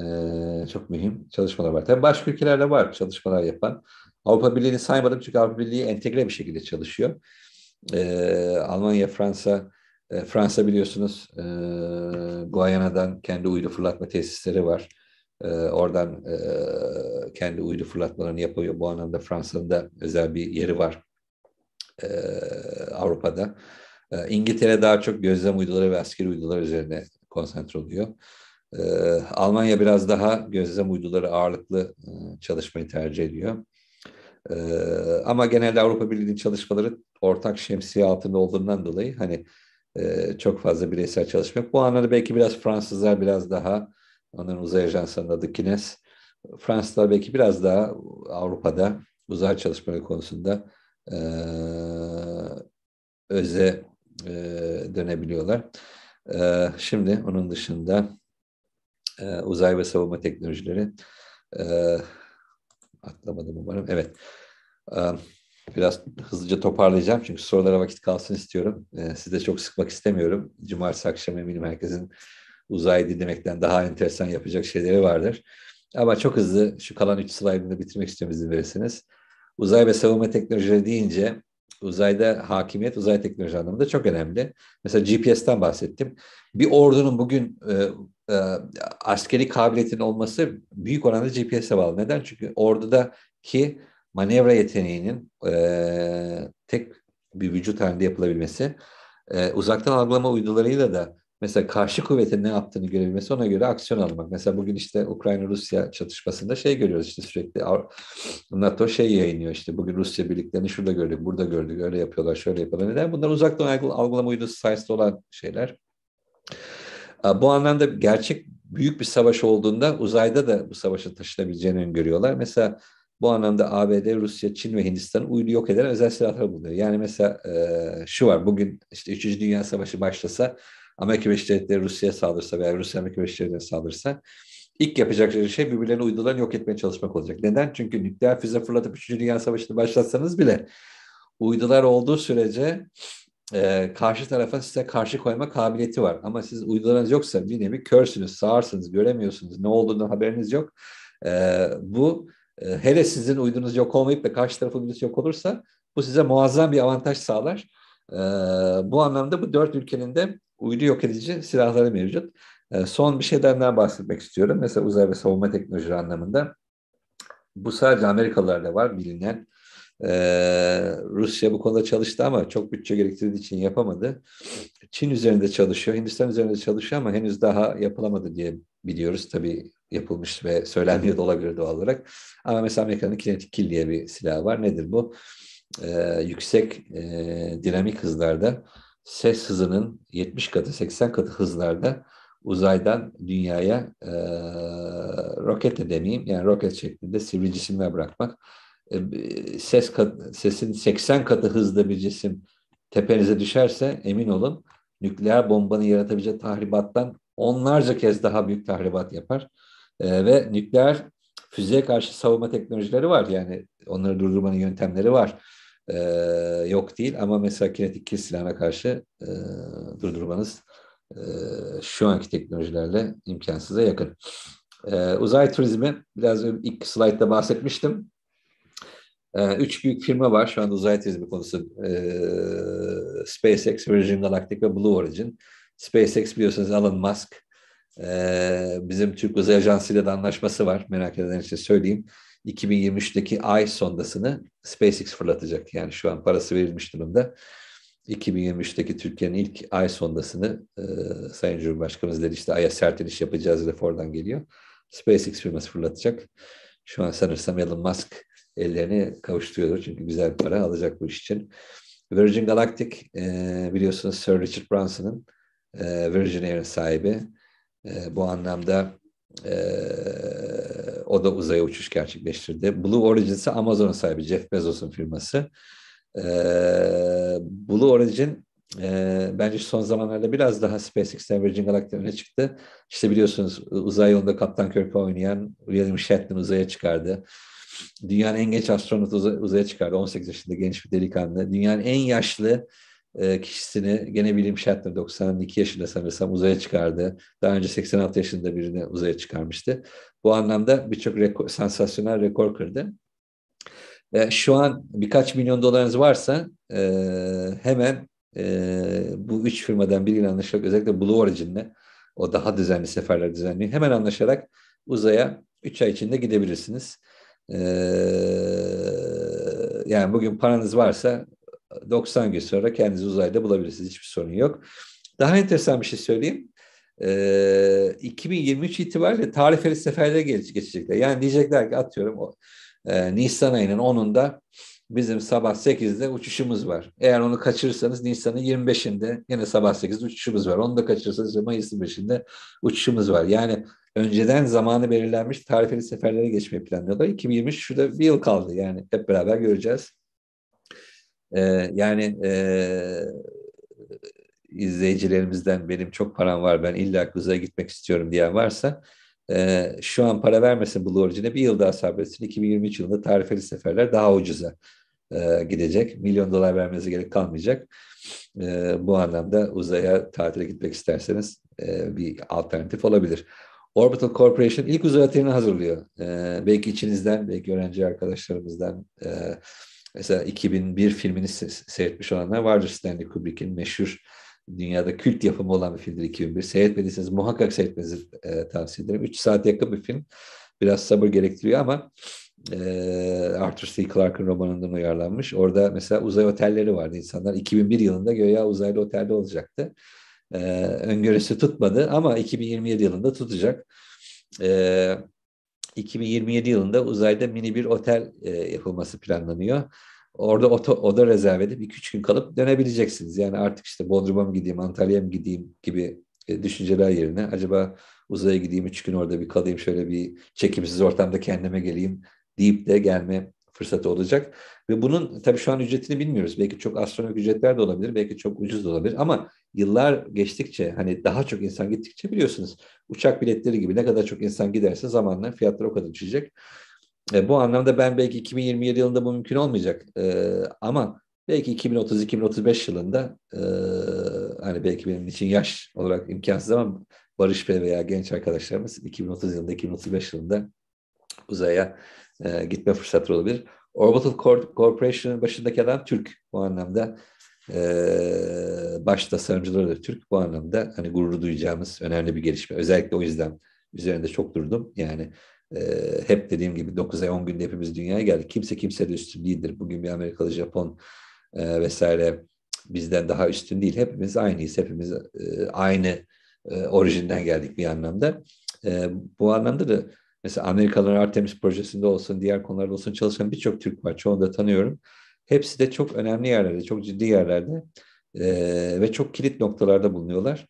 çok mühim çalışmalar var. Tabii başka ülkelerde var çalışmalar yapan. Avrupa Birliği'ni saymadım çünkü Avrupa Birliği entegre bir şekilde çalışıyor. Ee, Almanya, Fransa, e, Fransa biliyorsunuz e, Guayana'dan kendi uydu fırlatma tesisleri var. E, oradan e, kendi uydu fırlatmalarını yapıyor. Bu anlamda Fransa'nın da özel bir yeri var e, Avrupa'da. E, İngiltere daha çok gözlem uyduları ve askeri uydular üzerine konsantre oluyor. E, Almanya biraz daha gözlem uyduları ağırlıklı e, çalışmayı tercih ediyor. Ee, ama genelde Avrupa Birliği'nin çalışmaları ortak şemsiye altında olduğundan dolayı hani e, çok fazla bireysel çalışma yok. Bu anlarda belki biraz Fransızlar biraz daha onların uzay ajansının adı Kines. Fransızlar belki biraz daha Avrupa'da uzay çalışmaları konusunda e, öze e, dönebiliyorlar. E, şimdi onun dışında e, uzay ve savunma teknolojileri e, atlamadım umarım. Evet. Ee, biraz hızlıca toparlayacağım çünkü sorulara vakit kalsın istiyorum. Ee, sizi de çok sıkmak istemiyorum. Cumartesi akşamı eminim herkesin uzayı dinlemekten daha enteresan yapacak şeyleri vardır. Ama çok hızlı şu kalan 3 slaytını bitirmek istiyorum izin verirseniz. Uzay ve savunma teknolojileri deyince uzayda hakimiyet, uzay teknoloji anlamında çok önemli. Mesela GPS'ten bahsettim. Bir ordunun bugün e, e, askeri kabiliyetin olması büyük oranda GPS'e bağlı. Neden? Çünkü ordudaki manevra yeteneğinin e, tek bir vücut halinde yapılabilmesi, e, uzaktan algılama uydularıyla da mesela karşı kuvvetin ne yaptığını görebilmesi ona göre aksiyon almak. Mesela bugün işte Ukrayna-Rusya çatışmasında şey görüyoruz işte sürekli NATO şey yayınlıyor işte bugün Rusya birliklerini şurada gördük, burada gördük, öyle yapıyorlar, şöyle yapıyorlar. Neden? Bunlar uzaktan algılama uydusu sayesinde olan şeyler. Bu anlamda gerçek büyük bir savaş olduğunda uzayda da bu savaşa taşınabileceğini öngörüyorlar. Mesela bu anlamda ABD, Rusya, Çin ve Hindistan uydu yok eden özel silahlar buluyor. Yani mesela e, şu var bugün işte 3. Dünya Savaşı başlasa Amerika Birleşik Devletleri Rusya'ya saldırsa veya Rusya Amerika Birleşik Devletleri'ne saldırsa ilk yapacakları şey birbirlerini uydularını yok etmeye çalışmak olacak. Neden? Çünkü nükleer füze fırlatıp 3. Dünya Savaşı'nı başlatsanız bile uydular olduğu sürece e, karşı tarafa size karşı koyma kabiliyeti var. Ama siz uydularınız yoksa bir nevi körsünüz, sağırsınız, göremiyorsunuz, ne olduğunu haberiniz yok. E, bu e, hele sizin uydunuz yok olmayıp da karşı tarafın uydusu yok olursa bu size muazzam bir avantaj sağlar. E, bu anlamda bu dört ülkenin de uydu yok edici silahları mevcut. E, son bir şeyden daha bahsetmek istiyorum. Mesela uzay ve savunma teknolojileri anlamında. Bu sadece Amerikalılarda var bilinen Rusya bu konuda çalıştı ama çok bütçe gerektirdiği için yapamadı. Çin üzerinde çalışıyor, Hindistan üzerinde çalışıyor ama henüz daha yapılamadı diye biliyoruz. Tabii yapılmış ve söylenmiyor da olabilir doğal olarak. Ama mesela Amerika'nın kinetik kill diye bir silahı var. Nedir bu? Ee, yüksek e, dinamik hızlarda ses hızının 70 katı, 80 katı hızlarda uzaydan dünyaya e, roketle demeyeyim yani roket şeklinde sivri cisimler bırakmak e, ses kat, sesin 80 katı hızlı bir cisim tepenize düşerse emin olun nükleer bombanın yaratabileceği tahribattan onlarca kez daha büyük tahribat yapar. E, ve nükleer füzeye karşı savunma teknolojileri var. Yani onları durdurmanın yöntemleri var. E, yok değil ama mesela kinetik kil silahına karşı e, durdurmanız e, şu anki teknolojilerle imkansıza yakın. E, uzay turizmi biraz ilk slaytta bahsetmiştim. Ee, üç büyük firma var şu anda uzay turizmi konusu. Ee, SpaceX, Virgin Galactic ve Blue Origin. SpaceX biliyorsunuz Elon Musk. Ee, bizim Türk Uzay Ajansı ile de anlaşması var. Merak edenler için söyleyeyim. 2023'teki ay sondasını SpaceX fırlatacak. Yani şu an parası verilmiş durumda. 2023'teki Türkiye'nin ilk ay sondasını e, Sayın Cumhurbaşkanımız dedi işte Ay'a sert iniş yapacağız rapordan geliyor. SpaceX firması fırlatacak. Şu an sanırsam Elon Musk ellerini kavuşturuyordur. Çünkü güzel bir para alacak bu iş için. Virgin Galactic e, biliyorsunuz Sir Richard Branson'ın e, Virgin Air'in sahibi. E, bu anlamda e, o da uzaya uçuş gerçekleştirdi. Blue Origin ise Amazon'un sahibi Jeff Bezos'un firması. E, Blue Origin e, bence son zamanlarda biraz daha SpaceX'ten Virgin Galactic'ten öne çıktı. İşte biliyorsunuz uzay yolunda Kaptan Kirk'ü oynayan William Shatner uzaya çıkardı. Dünyanın en genç astronotu uzaya çıkardı. 18 yaşında genç bir delikanlı. Dünyanın en yaşlı e, kişisini gene bilim şartları 92 yaşında sanırsam uzaya çıkardı. Daha önce 86 yaşında birini uzaya çıkarmıştı. Bu anlamda birçok rekor, sansasyonel rekor kırdı. E, şu an birkaç milyon dolarınız varsa e, hemen e, bu üç firmadan biriyle anlaşarak özellikle Blue Origin'le o daha düzenli seferler düzenliyor. Hemen anlaşarak uzaya 3 ay içinde gidebilirsiniz. Ee, yani bugün paranız varsa 90 gün sonra kendinizi uzayda bulabilirsiniz. Hiçbir sorun yok. Daha enteresan bir şey söyleyeyim. Ee, 2023 itibariyle tarifeli seferlere geçecekler. Yani diyecekler ki atıyorum o, e, Nisan ayının 10'unda bizim sabah 8'de uçuşumuz var. Eğer onu kaçırırsanız Nisan'ın 25'inde yine sabah 8'de uçuşumuz var. Onu da kaçırırsanız Mayıs'ın 5'inde uçuşumuz var. Yani önceden zamanı belirlenmiş tarifeli seferlere geçmeyi planlıyorlar. 2023 şurada bir yıl kaldı yani hep beraber göreceğiz. Ee, yani e, izleyicilerimizden benim çok param var ben illa kuzeye gitmek istiyorum diye varsa ee, şu an para vermesin Blue Origin'e bir yıl daha sabretsin. 2023 yılında tarifeli seferler daha ucuza e, gidecek. Milyon dolar vermenize gerek kalmayacak. Ee, bu anlamda uzaya tatile gitmek isterseniz e, bir alternatif olabilir. Orbital Corporation ilk uzay otelini hazırlıyor. Ee, belki içinizden, belki öğrenci arkadaşlarımızdan e, mesela 2001 filmini seyretmiş olanlar vardır Stanley Kubrick'in meşhur dünyada kült yapımı olan bir filmdir 2001. Seyretmediyseniz muhakkak seyretmenizi e, tavsiye ederim. 3 saat yakın bir film. Biraz sabır gerektiriyor ama e, Arthur C. Clarke'ın romanından uyarlanmış. Orada mesela uzay otelleri vardı İnsanlar 2001 yılında göya uzaylı otelde olacaktı. E, öngörüsü tutmadı ama 2027 yılında tutacak. E, 2027 yılında uzayda mini bir otel e, yapılması planlanıyor. Orada oto, oda rezerv edip 2-3 gün kalıp dönebileceksiniz. Yani artık işte Bodrum'a mı gideyim, Antalya'ya mı gideyim gibi e, düşünceler yerine acaba uzaya gideyim, 3 gün orada bir kalayım, şöyle bir çekimsiz ortamda kendime geleyim deyip de gelme fırsatı olacak. Ve bunun tabii şu an ücretini bilmiyoruz. Belki çok astronomik ücretler de olabilir, belki çok ucuz da olabilir ama yıllar geçtikçe hani daha çok insan gittikçe biliyorsunuz uçak biletleri gibi ne kadar çok insan giderse zamanla fiyatlar o kadar düşecek. E, bu anlamda ben belki 2027 yılında bu mümkün olmayacak e, ama belki 2030-2035 yılında e, hani belki benim için yaş olarak imkansız ama Barış Bey veya genç arkadaşlarımız 2030 yılında 2035 yılında uzaya e, gitme fırsatı olabilir. Orbital Corporation'ın başındaki adam Türk bu anlamda. E, baş tasarımcıları da Türk bu anlamda hani gurur duyacağımız önemli bir gelişme. Özellikle o yüzden üzerinde çok durdum. Yani ee, hep dediğim gibi 9 ay 10 günde hepimiz dünyaya geldik. Kimse kimse de üstün değildir. Bugün bir Amerikalı, Japon e, vesaire bizden daha üstün değil. Hepimiz aynıyız. Hepimiz e, aynı e, orijinden geldik bir anlamda. E, bu anlamda da mesela Amerikalıların Artemis projesinde olsun, diğer konularda olsun çalışan birçok Türk var. Çoğunu da tanıyorum. Hepsi de çok önemli yerlerde, çok ciddi yerlerde e, ve çok kilit noktalarda bulunuyorlar.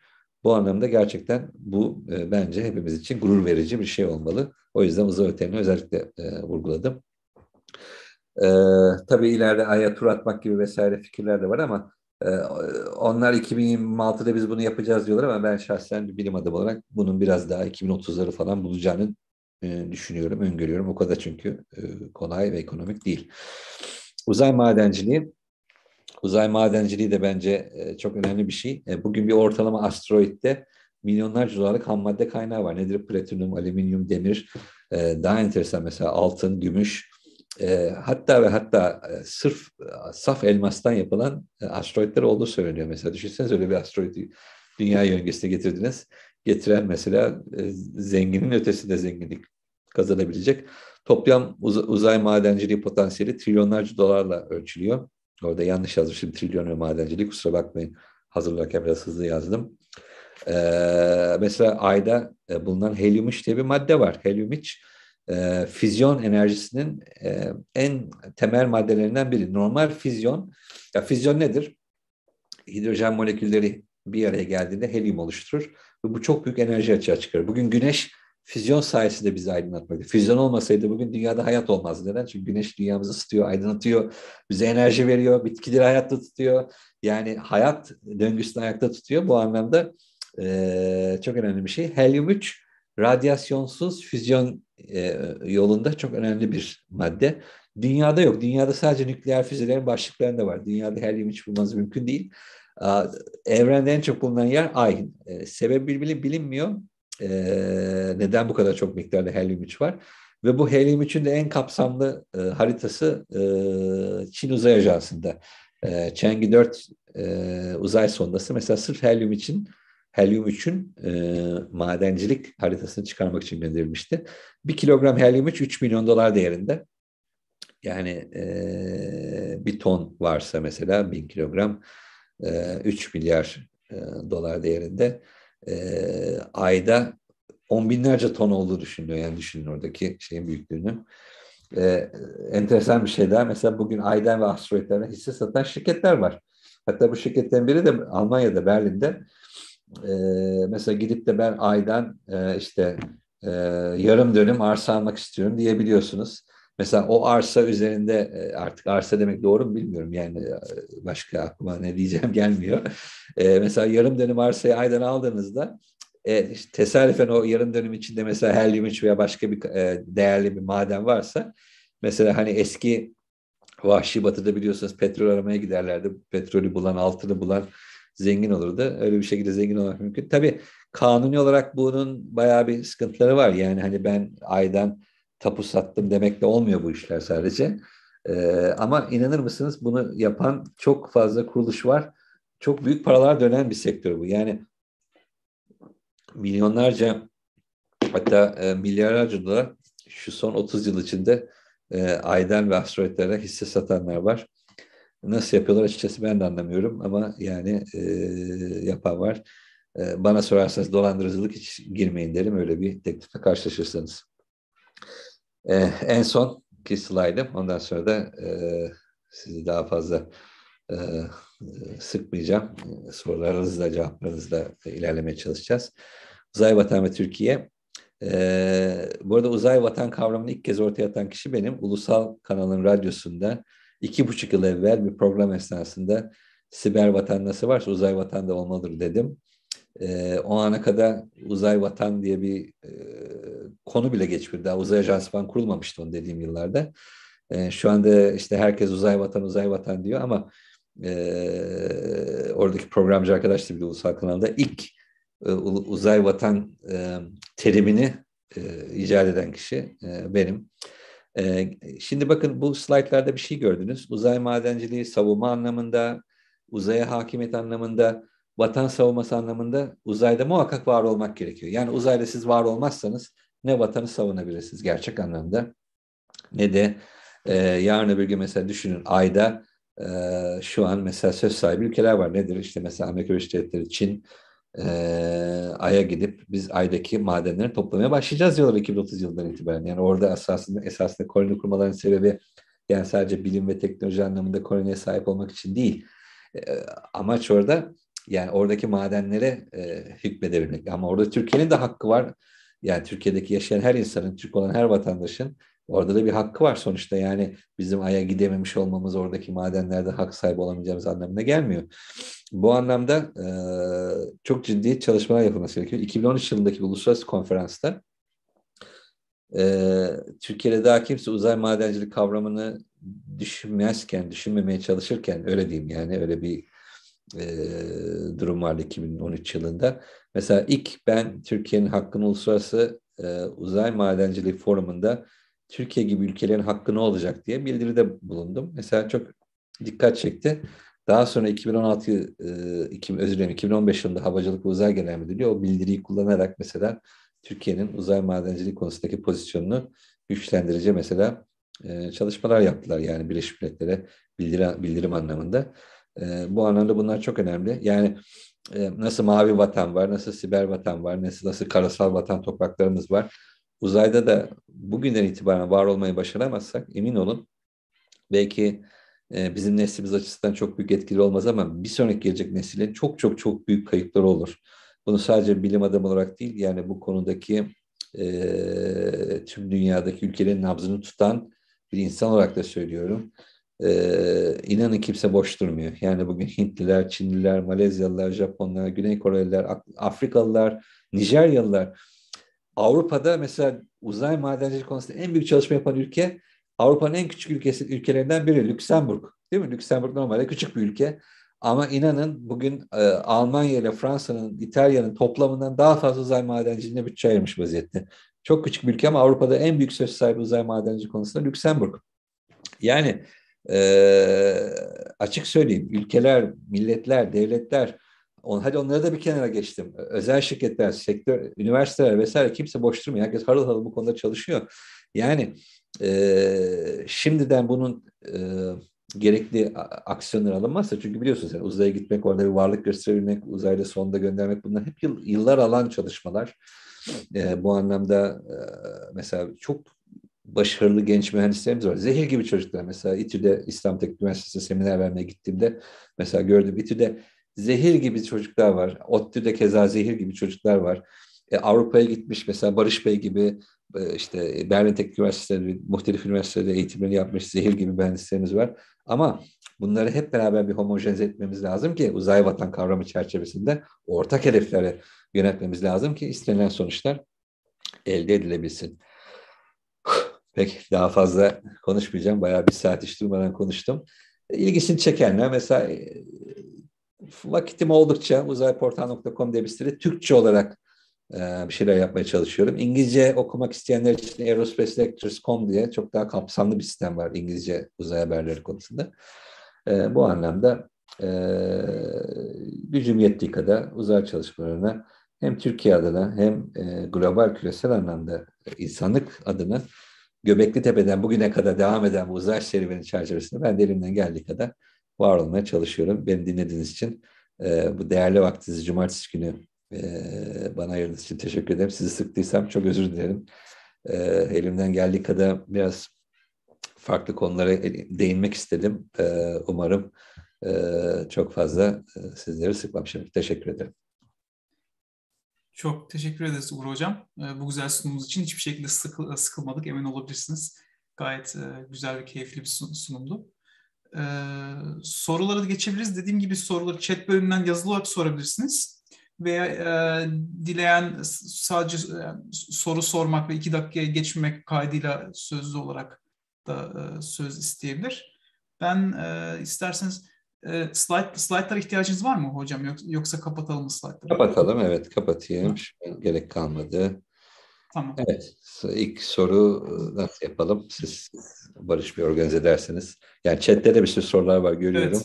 Bu anlamda gerçekten bu e, bence hepimiz için gurur verici bir şey olmalı. O yüzden uzay otelini özellikle e, vurguladım. E, tabii ileride aya tur atmak gibi vesaire fikirler de var ama e, onlar 2026'da biz bunu yapacağız diyorlar ama ben şahsen bir bilim adamı olarak bunun biraz daha 2030'ları falan bulacağını e, düşünüyorum, öngörüyorum. O kadar çünkü e, kolay ve ekonomik değil. Uzay madenciliği Uzay madenciliği de bence e, çok önemli bir şey. E, bugün bir ortalama asteroitte milyonlarca dolarlık ham madde kaynağı var. Nedir? Platinum, alüminyum, demir, e, daha enteresan mesela altın, gümüş. hatta ve hatta e, sırf saf elmastan yapılan asteroitler asteroidler olduğu söyleniyor mesela. Düşünseniz öyle bir asteroidi dünya yörüngesine getirdiniz. Getiren mesela zenginin ötesinde zenginlik kazanabilecek. Toplam uz- uzay madenciliği potansiyeli trilyonlarca dolarla ölçülüyor. Orada yanlış yazmışım. Trilyon ve madencilik. Kusura bakmayın. Hazırlarken biraz hızlı yazdım. Ee, mesela ayda e, bulunan helyum diye bir madde var. Helyum e, füzyon enerjisinin e, en temel maddelerinden biri. Normal füzyon, ya füzyon nedir? Hidrojen molekülleri bir araya geldiğinde helyum oluşturur ve bu çok büyük enerji açığa çıkar. Bugün güneş füzyon sayesinde bizi aydınlatmak. Füzyon olmasaydı bugün dünyada hayat olmaz. Neden? Çünkü güneş dünyamızı ısıtıyor, aydınlatıyor, bize enerji veriyor, bitkileri hayatta tutuyor. Yani hayat döngüsünü ayakta tutuyor. Bu anlamda e, çok önemli bir şey. Helyum 3 radyasyonsuz füzyon e, yolunda çok önemli bir madde. Dünyada yok. Dünyada sadece nükleer füzelerin başlıklarında var. Dünyada helyum 3 bulması mümkün değil. Evrende en çok bulunan yer ay. Sebebi bilinmiyor e, neden bu kadar çok miktarda helyum 3 var? Ve bu helyum 3'ün de en kapsamlı e, haritası e, Çin Uzay Ajansı'nda. E, Chang'e 4 e, uzay sondası mesela sırf helyum için helyum 3'ün e, madencilik haritasını çıkarmak için gönderilmişti. Bir kilogram helyum 3 3 milyon dolar değerinde. Yani e, bir ton varsa mesela bin kilogram e, 3 milyar e, dolar değerinde e, ayda on binlerce ton olduğu düşünülüyor. Yani düşünün oradaki şeyin büyüklüğünü. E, enteresan bir şey daha. Mesela bugün aydan ve asteroidlerden hisse satan şirketler var. Hatta bu şirketten biri de Almanya'da, Berlin'de. E, mesela gidip de ben aydan e, işte e, yarım dönüm arsa almak istiyorum diyebiliyorsunuz. Mesela o arsa üzerinde e, artık arsa demek doğru mu bilmiyorum. Yani e, başka aklıma ne diyeceğim gelmiyor. E, mesela yarım dönüm arsayı aydan aldığınızda e, işte tesadüfen o yarım dönüm içinde mesela helyum 3 veya başka bir e, değerli bir maden varsa mesela hani eski vahşi batıda biliyorsunuz petrol aramaya giderlerdi. Petrolü bulan, altını bulan zengin olurdu. Öyle bir şekilde zengin olmak mümkün. Tabii kanuni olarak bunun bayağı bir sıkıntıları var. Yani hani ben aydan tapu sattım demekle olmuyor bu işler sadece. Ee, ama inanır mısınız bunu yapan çok fazla kuruluş var. Çok büyük paralar dönen bir sektör bu. Yani milyonlarca hatta e, milyarlarca dolar şu son 30 yıl içinde e, aydan ve asteroidlere hisse satanlar var. Nasıl yapıyorlar açıkçası ben de anlamıyorum ama yani e, yapan var. E, bana sorarsanız dolandırıcılık hiç girmeyin derim öyle bir teklife karşılaşırsanız. E, en son ki slaydım. Ondan sonra da e, sizi daha fazla e, sıkmayacağım. Sorularınızla, cevaplarınızla ilerlemeye çalışacağız. Uzay Vatan ve Türkiye. E, bu arada uzay vatan kavramını ilk kez ortaya atan kişi benim. Ulusal kanalın radyosunda iki buçuk yıl evvel bir program esnasında siber vatan nasıl varsa uzay vatan da olmalıdır dedim. E, o ana kadar uzay vatan diye bir e, konu bile geçmiyor. Daha uzay ajansı falan kurulmamıştı onu dediğim yıllarda. E, şu anda işte herkes uzay vatan uzay vatan diyor ama e, oradaki programcı arkadaş da bir ulusal kanalda ilk e, uzay vatan e, terimini e, icat eden kişi e, benim. E, şimdi bakın bu slaytlarda bir şey gördünüz. Uzay madenciliği savunma anlamında, uzaya hakimiyet anlamında, vatan savunması anlamında uzayda muhakkak var olmak gerekiyor. Yani uzayda siz var olmazsanız ne vatanı savunabilirsiniz gerçek anlamda ne de e, yarın öbür gün mesela düşünün ayda e, şu an mesela söz sahibi ülkeler var. Nedir? işte mesela Amerika Birleşik Devletleri, Çin e, Ay'a gidip biz Ay'daki madenleri toplamaya başlayacağız diyorlar 2030 yılından itibaren. Yani orada esasında, esasında koloni kurmaların sebebi yani sadece bilim ve teknoloji anlamında koloniye sahip olmak için değil. E, amaç orada yani oradaki madenlere e, hükmedebilmek. Ama orada Türkiye'nin de hakkı var. Yani Türkiye'deki yaşayan her insanın, Türk olan her vatandaşın orada da bir hakkı var sonuçta. Yani bizim Ay'a gidememiş olmamız oradaki madenlerde hak sahibi olamayacağımız anlamına gelmiyor. Bu anlamda e, çok ciddi çalışmalar yapılması gerekiyor. 2013 yılındaki uluslararası konferansta e, Türkiye'de daha kimse uzay madencilik kavramını düşünmezken, düşünmemeye çalışırken öyle diyeyim yani öyle bir e, durum vardı 2013 yılında. Mesela ilk ben Türkiye'nin hakkını uluslararası e, uzay madenciliği forumunda Türkiye gibi ülkelerin hakkı ne olacak diye bildiride bulundum. Mesela çok dikkat çekti. Daha sonra 2016 e, 2000, özür dilerim 2015 yılında Havacılık ve Uzay Genel Müdürlüğü o bildiriyi kullanarak mesela Türkiye'nin uzay madenciliği konusundaki pozisyonunu güçlendirici mesela e, çalışmalar yaptılar yani Birleşmiş Milletler'e bildirim, bildirim anlamında. E, bu anlamda bunlar çok önemli. Yani e, nasıl mavi vatan var, nasıl siber vatan var, nasıl, nasıl karasal vatan topraklarımız var. Uzayda da bugünden itibaren var olmayı başaramazsak emin olun belki e, bizim neslimiz açısından çok büyük etkili olmaz ama bir sonraki gelecek nesile çok çok çok büyük kayıpları olur. Bunu sadece bilim adamı olarak değil yani bu konudaki e, tüm dünyadaki ülkelerin nabzını tutan bir insan olarak da söylüyorum. Ee, inanın kimse boş durmuyor. Yani bugün Hintliler, Çinliler, Malezyalılar, Japonlar, Güney Koreliler, Afrikalılar, Nijeryalılar. Avrupa'da mesela uzay madencilik konusunda en büyük çalışma yapan ülke Avrupa'nın en küçük ülkesi ülkelerinden biri Lüksemburg. Değil mi? Lüksemburg normalde küçük bir ülke. Ama inanın bugün e, Almanya ile Fransa'nın, İtalya'nın toplamından daha fazla uzay madenciliğine bütçe ayırmış vaziyette. Çok küçük bir ülke ama Avrupa'da en büyük söz sahibi uzay madenciliği konusunda Lüksemburg. Yani e, açık söyleyeyim ülkeler, milletler, devletler on, hadi onları da bir kenara geçtim. Özel şirketler, sektör, üniversiteler vesaire kimse boş durmuyor. Herkes harıl harıl bu konuda çalışıyor. Yani e, şimdiden bunun e, gerekli aksiyonlar alınmazsa çünkü biliyorsunuz yani uzaya gitmek, orada bir varlık gösterebilmek, uzayda sonunda göndermek bunlar hep yıl, yıllar alan çalışmalar. E, bu anlamda e, mesela çok başarılı genç mühendislerimiz var. Zehir gibi çocuklar mesela İTÜ'de İslam Teknik Üniversitesi seminer vermeye gittiğimde mesela gördüm İTÜ'de zehir gibi çocuklar var. ODTÜ'de keza zehir gibi çocuklar var. E, Avrupa'ya gitmiş mesela Barış Bey gibi e, işte Berlin Teknik Üniversitesi'nde muhtelif üniversitede eğitimini yapmış zehir gibi mühendislerimiz var. Ama bunları hep beraber bir homojenize etmemiz lazım ki uzay vatan kavramı çerçevesinde ortak hedeflere yönetmemiz lazım ki istenilen sonuçlar elde edilebilsin pek daha fazla konuşmayacağım. Bayağı bir saat hiç durmadan konuştum. İlgisini çekenler mesela e, vakitim oldukça uzayportal.com diye bir sitede Türkçe olarak e, bir şeyler yapmaya çalışıyorum. İngilizce okumak isteyenler için aerospacelectors.com diye çok daha kapsamlı bir sistem var İngilizce uzay haberleri konusunda. E, bu anlamda gücüm yettiği kadar uzay çalışmalarına hem Türkiye adına hem global küresel anlamda insanlık adına Göbekli Tepe'den bugüne kadar devam eden bu uzay serüveni çerçevesinde ben de elimden geldiği kadar var olmaya çalışıyorum. Beni dinlediğiniz için e, bu değerli vaktinizi cumartesi günü e, bana ayırdığınız için teşekkür ederim. Sizi sıktıysam çok özür dilerim. E, elimden geldiği kadar biraz farklı konulara e, değinmek istedim. E, umarım e, çok fazla e, sizleri sıkmamışım. Teşekkür ederim. Çok teşekkür ederiz Uğur Hocam. Ee, bu güzel sunumunuz için hiçbir şekilde sıkı, sıkılmadık, emin olabilirsiniz. Gayet e, güzel ve keyifli bir sunumdu. Ee, Sorulara da geçebiliriz. Dediğim gibi soruları chat bölümünden yazılı olarak sorabilirsiniz. Veya e, dileyen sadece e, soru sormak ve iki dakikaya geçmemek kaydıyla sözlü olarak da söz isteyebilir. Ben isterseniz e, slide, slidelar ihtiyacınız var mı hocam yoksa kapatalım mı slaytları? Kapatalım evet kapatayım. Hı. gerek kalmadı. Tamam. Evet ilk soru e, nasıl yapalım? Siz Barış bir organize ederseniz. Yani chatte de bir sürü sorular var görüyorum.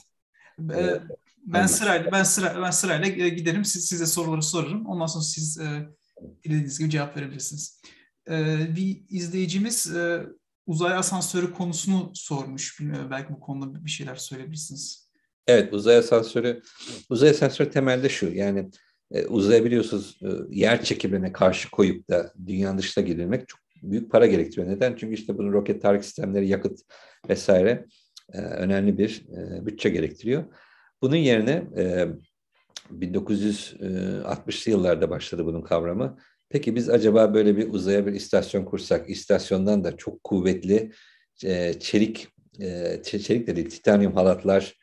Evet. Ee, ben sırayla ben sıra ben sırayla giderim. Siz, size soruları sorarım. Ondan sonra siz e, dilediğiniz gibi cevap verebilirsiniz. E, bir izleyicimiz e, uzay asansörü konusunu sormuş. Bilmiyorum, belki bu konuda bir şeyler söyleyebilirsiniz. Evet uzay asansörü, uzay asansörü temelde şu yani e, uzaya biliyorsunuz e, yer çekimine karşı koyup da dünyanın dışına gidilmek çok büyük para gerektiriyor. Neden? Çünkü işte bunun roket tarih sistemleri, yakıt vesaire e, önemli bir e, bütçe gerektiriyor. Bunun yerine 1960'lı yıllarda başladı bunun kavramı. Peki biz acaba böyle bir uzaya bir istasyon kursak, istasyondan da çok kuvvetli çelik, çelik dedi, titanyum halatlar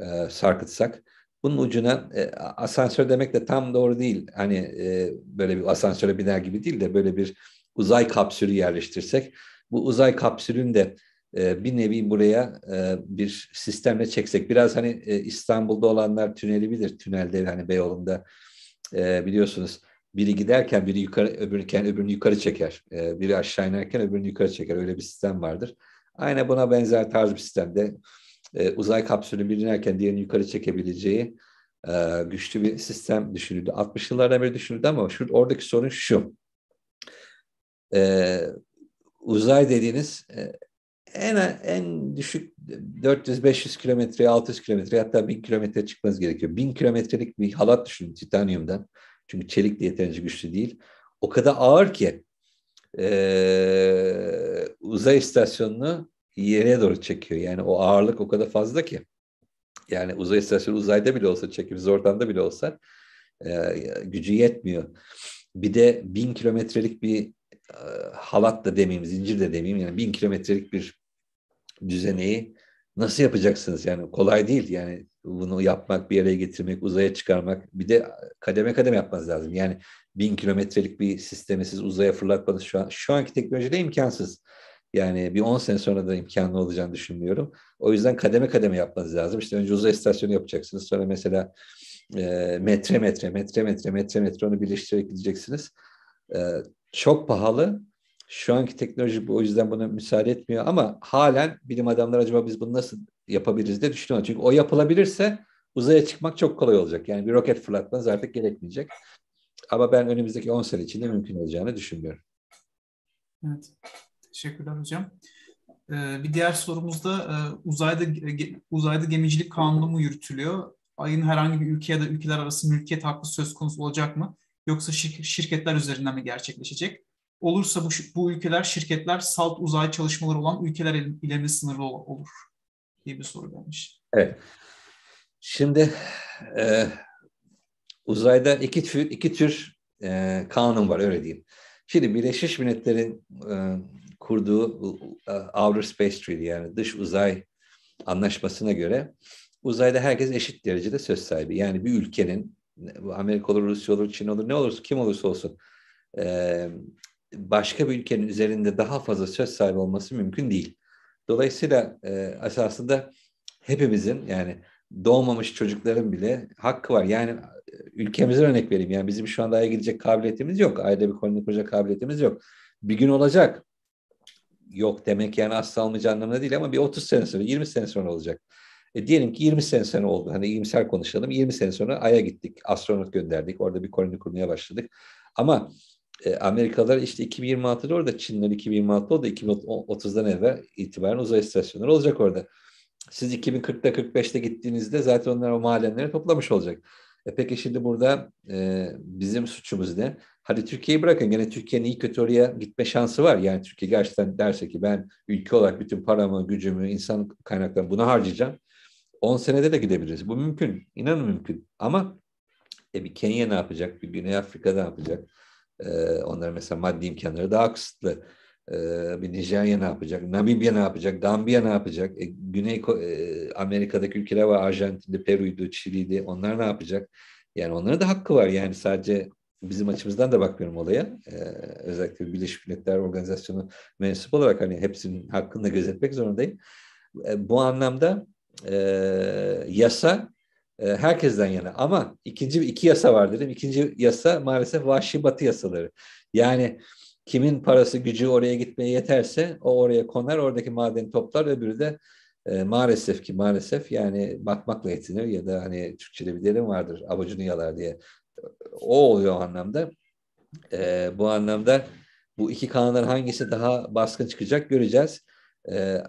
e, sarkıtsak bunun ucuna e, asansör demek de tam doğru değil. Hani e, böyle bir asansöre biner gibi değil de böyle bir uzay kapsülü yerleştirsek bu uzay kapsülün de e, bir nevi buraya e, bir sistemle çeksek. Biraz hani e, İstanbul'da olanlar tüneli bilir. Tünelde hani Beyoğlu'nda e, biliyorsunuz biri giderken biri yukarı öbürken öbürünü yukarı çeker. E, biri aşağı inerken öbürünü yukarı çeker. Öyle bir sistem vardır. Aynen buna benzer tarz bir sistemde e, uzay kapsülünü binerken diğerini yukarı çekebileceği e, güçlü bir sistem düşünüldü. 60 yıllardan beri düşünüldü ama şu, oradaki sorun şu. E, uzay dediğiniz e, en en düşük 400-500 kilometreye, 600 kilometre hatta 1000 kilometre çıkmanız gerekiyor. 1000 kilometrelik bir halat düşünün titanyumdan. Çünkü çelik de yeterince güçlü değil. O kadar ağır ki e, uzay istasyonunu yere doğru çekiyor. Yani o ağırlık o kadar fazla ki. Yani uzay istasyonu uzayda bile olsa çekimsiz ortamda bile olsa e, gücü yetmiyor. Bir de bin kilometrelik bir e, halat da demeyeyim, zincir de demeyeyim. Yani bin kilometrelik bir düzeneyi nasıl yapacaksınız? Yani kolay değil. Yani bunu yapmak, bir yere getirmek, uzaya çıkarmak. Bir de kademe kademe yapmanız lazım. Yani bin kilometrelik bir sistemi siz uzaya fırlatmanız şu an şu anki teknolojide imkansız. Yani bir 10 sene sonra da imkanlı olacağını düşünmüyorum. O yüzden kademe kademe yapmanız lazım. İşte önce uzay istasyonu yapacaksınız. Sonra mesela e, metre metre, metre metre, metre metre onu birleştirerek gideceksiniz. E, çok pahalı. Şu anki teknoloji bu, o yüzden buna müsaade etmiyor ama halen bilim adamları acaba biz bunu nasıl yapabiliriz diye düşünüyorlar. Çünkü o yapılabilirse uzaya çıkmak çok kolay olacak. Yani bir roket fırlatmanız artık gerekmeyecek. Ama ben önümüzdeki 10 sene içinde mümkün olacağını düşünmüyorum. Evet. Teşekkürler hocam. Ee, bir diğer sorumuzda e, uzayda uzayda gemicilik kanunu mu yürütülüyor? Ayın herhangi bir ülke ya da ülkeler arası mülkiyet hakkı söz konusu olacak mı? Yoksa şirketler üzerinden mi gerçekleşecek? Olursa bu, bu ülkeler, şirketler salt uzay çalışmaları olan ülkeler ile mi sınırlı olur? diye bir soru gelmiş. Evet. Şimdi e, uzayda iki tür iki tür e, kanun var öyle diyeyim. Şimdi Birleşmiş Milletler'in e, kurduğu e, Outer Space Treaty yani dış uzay anlaşmasına göre uzayda herkes eşit derecede söz sahibi. Yani bir ülkenin Amerika olur, Rusya olur, Çin olur, ne olursa kim olursa olsun e, başka bir ülkenin üzerinde daha fazla söz sahibi olması mümkün değil. Dolayısıyla e, esasında hepimizin yani doğmamış çocukların bile hakkı var. Yani ülkemize örnek vereyim. Yani bizim şu anda aya gidecek kabiliyetimiz yok. Ayda bir koloni kuracak kabiliyetimiz yok. Bir gün olacak. Yok demek yani asla olmayacağı anlamına değil ama bir 30 sene sonra, 20 sene sonra olacak. E diyelim ki 20 sene sonra oldu. Hani iyimser konuşalım. 20 sene sonra Ay'a gittik. Astronot gönderdik. Orada bir koloni kurmaya başladık. Ama e, Amerikalılar işte 2026'da orada. Çinler 2026'da orada. 2030'dan evvel itibaren uzay istasyonları olacak orada. Siz 2040'ta 45'te gittiğinizde zaten onlar o mahallenleri toplamış olacak. E peki şimdi burada e, bizim suçumuz ne? Hadi Türkiye'yi bırakın. Gene Türkiye'nin iyi kötü oraya gitme şansı var. Yani Türkiye gerçekten derse ki ben ülke olarak bütün paramı, gücümü, insan kaynaklarımı buna harcayacağım. 10 senede de gidebiliriz. Bu mümkün. İnanın mümkün. Ama e, bir Kenya ne yapacak? Bir Güney Afrika ne yapacak? E, onların mesela maddi imkanları daha kısıtlı. Ee, bir Nijerya ne yapacak? Namibya ne yapacak? Dambiya ne yapacak? E, Güney e, Amerika'daki ülkeler var. Arjantin'de, Peru'ydu, Çili'ydi. Onlar ne yapacak? Yani onlara da hakkı var. Yani sadece bizim açımızdan da bakmıyorum olaya. Ee, özellikle Birleşmiş Milletler Organizasyonu mensup olarak hani hepsinin hakkını da gözetmek zorundayım. Ee, bu anlamda e, yasa e, herkesten yana ama ikinci iki yasa var dedim. İkinci yasa maalesef vahşi batı yasaları. Yani Kimin parası gücü oraya gitmeye yeterse o oraya konar, oradaki madeni toplar, öbürü de e, maalesef ki maalesef yani bakmakla yetinir ya da hani Türkçe'de bir derim vardır abacını yalar diye. O oluyor o anlamda. E, bu anlamda bu iki kanaldan hangisi daha baskın çıkacak göreceğiz. E, e,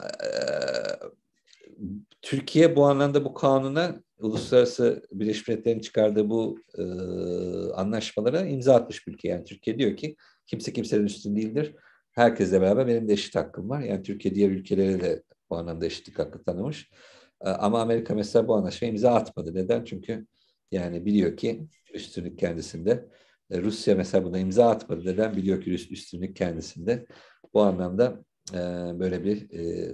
Türkiye bu anlamda bu kanuna Uluslararası Birleşmiş Milletler'in çıkardığı bu e, anlaşmalara imza atmış bir ülke. Yani Türkiye diyor ki Kimse kimsenin üstün değildir. Herkesle beraber benim de eşit hakkım var. Yani Türkiye diğer ülkelere de bu anlamda eşitlik hakkı tanımış. Ee, ama Amerika mesela bu anlaşmaya imza atmadı. Neden? Çünkü yani biliyor ki üstünlük kendisinde. Ee, Rusya mesela buna imza atmadı. Neden? Biliyor ki üstünlük kendisinde. Bu anlamda e, böyle bir e,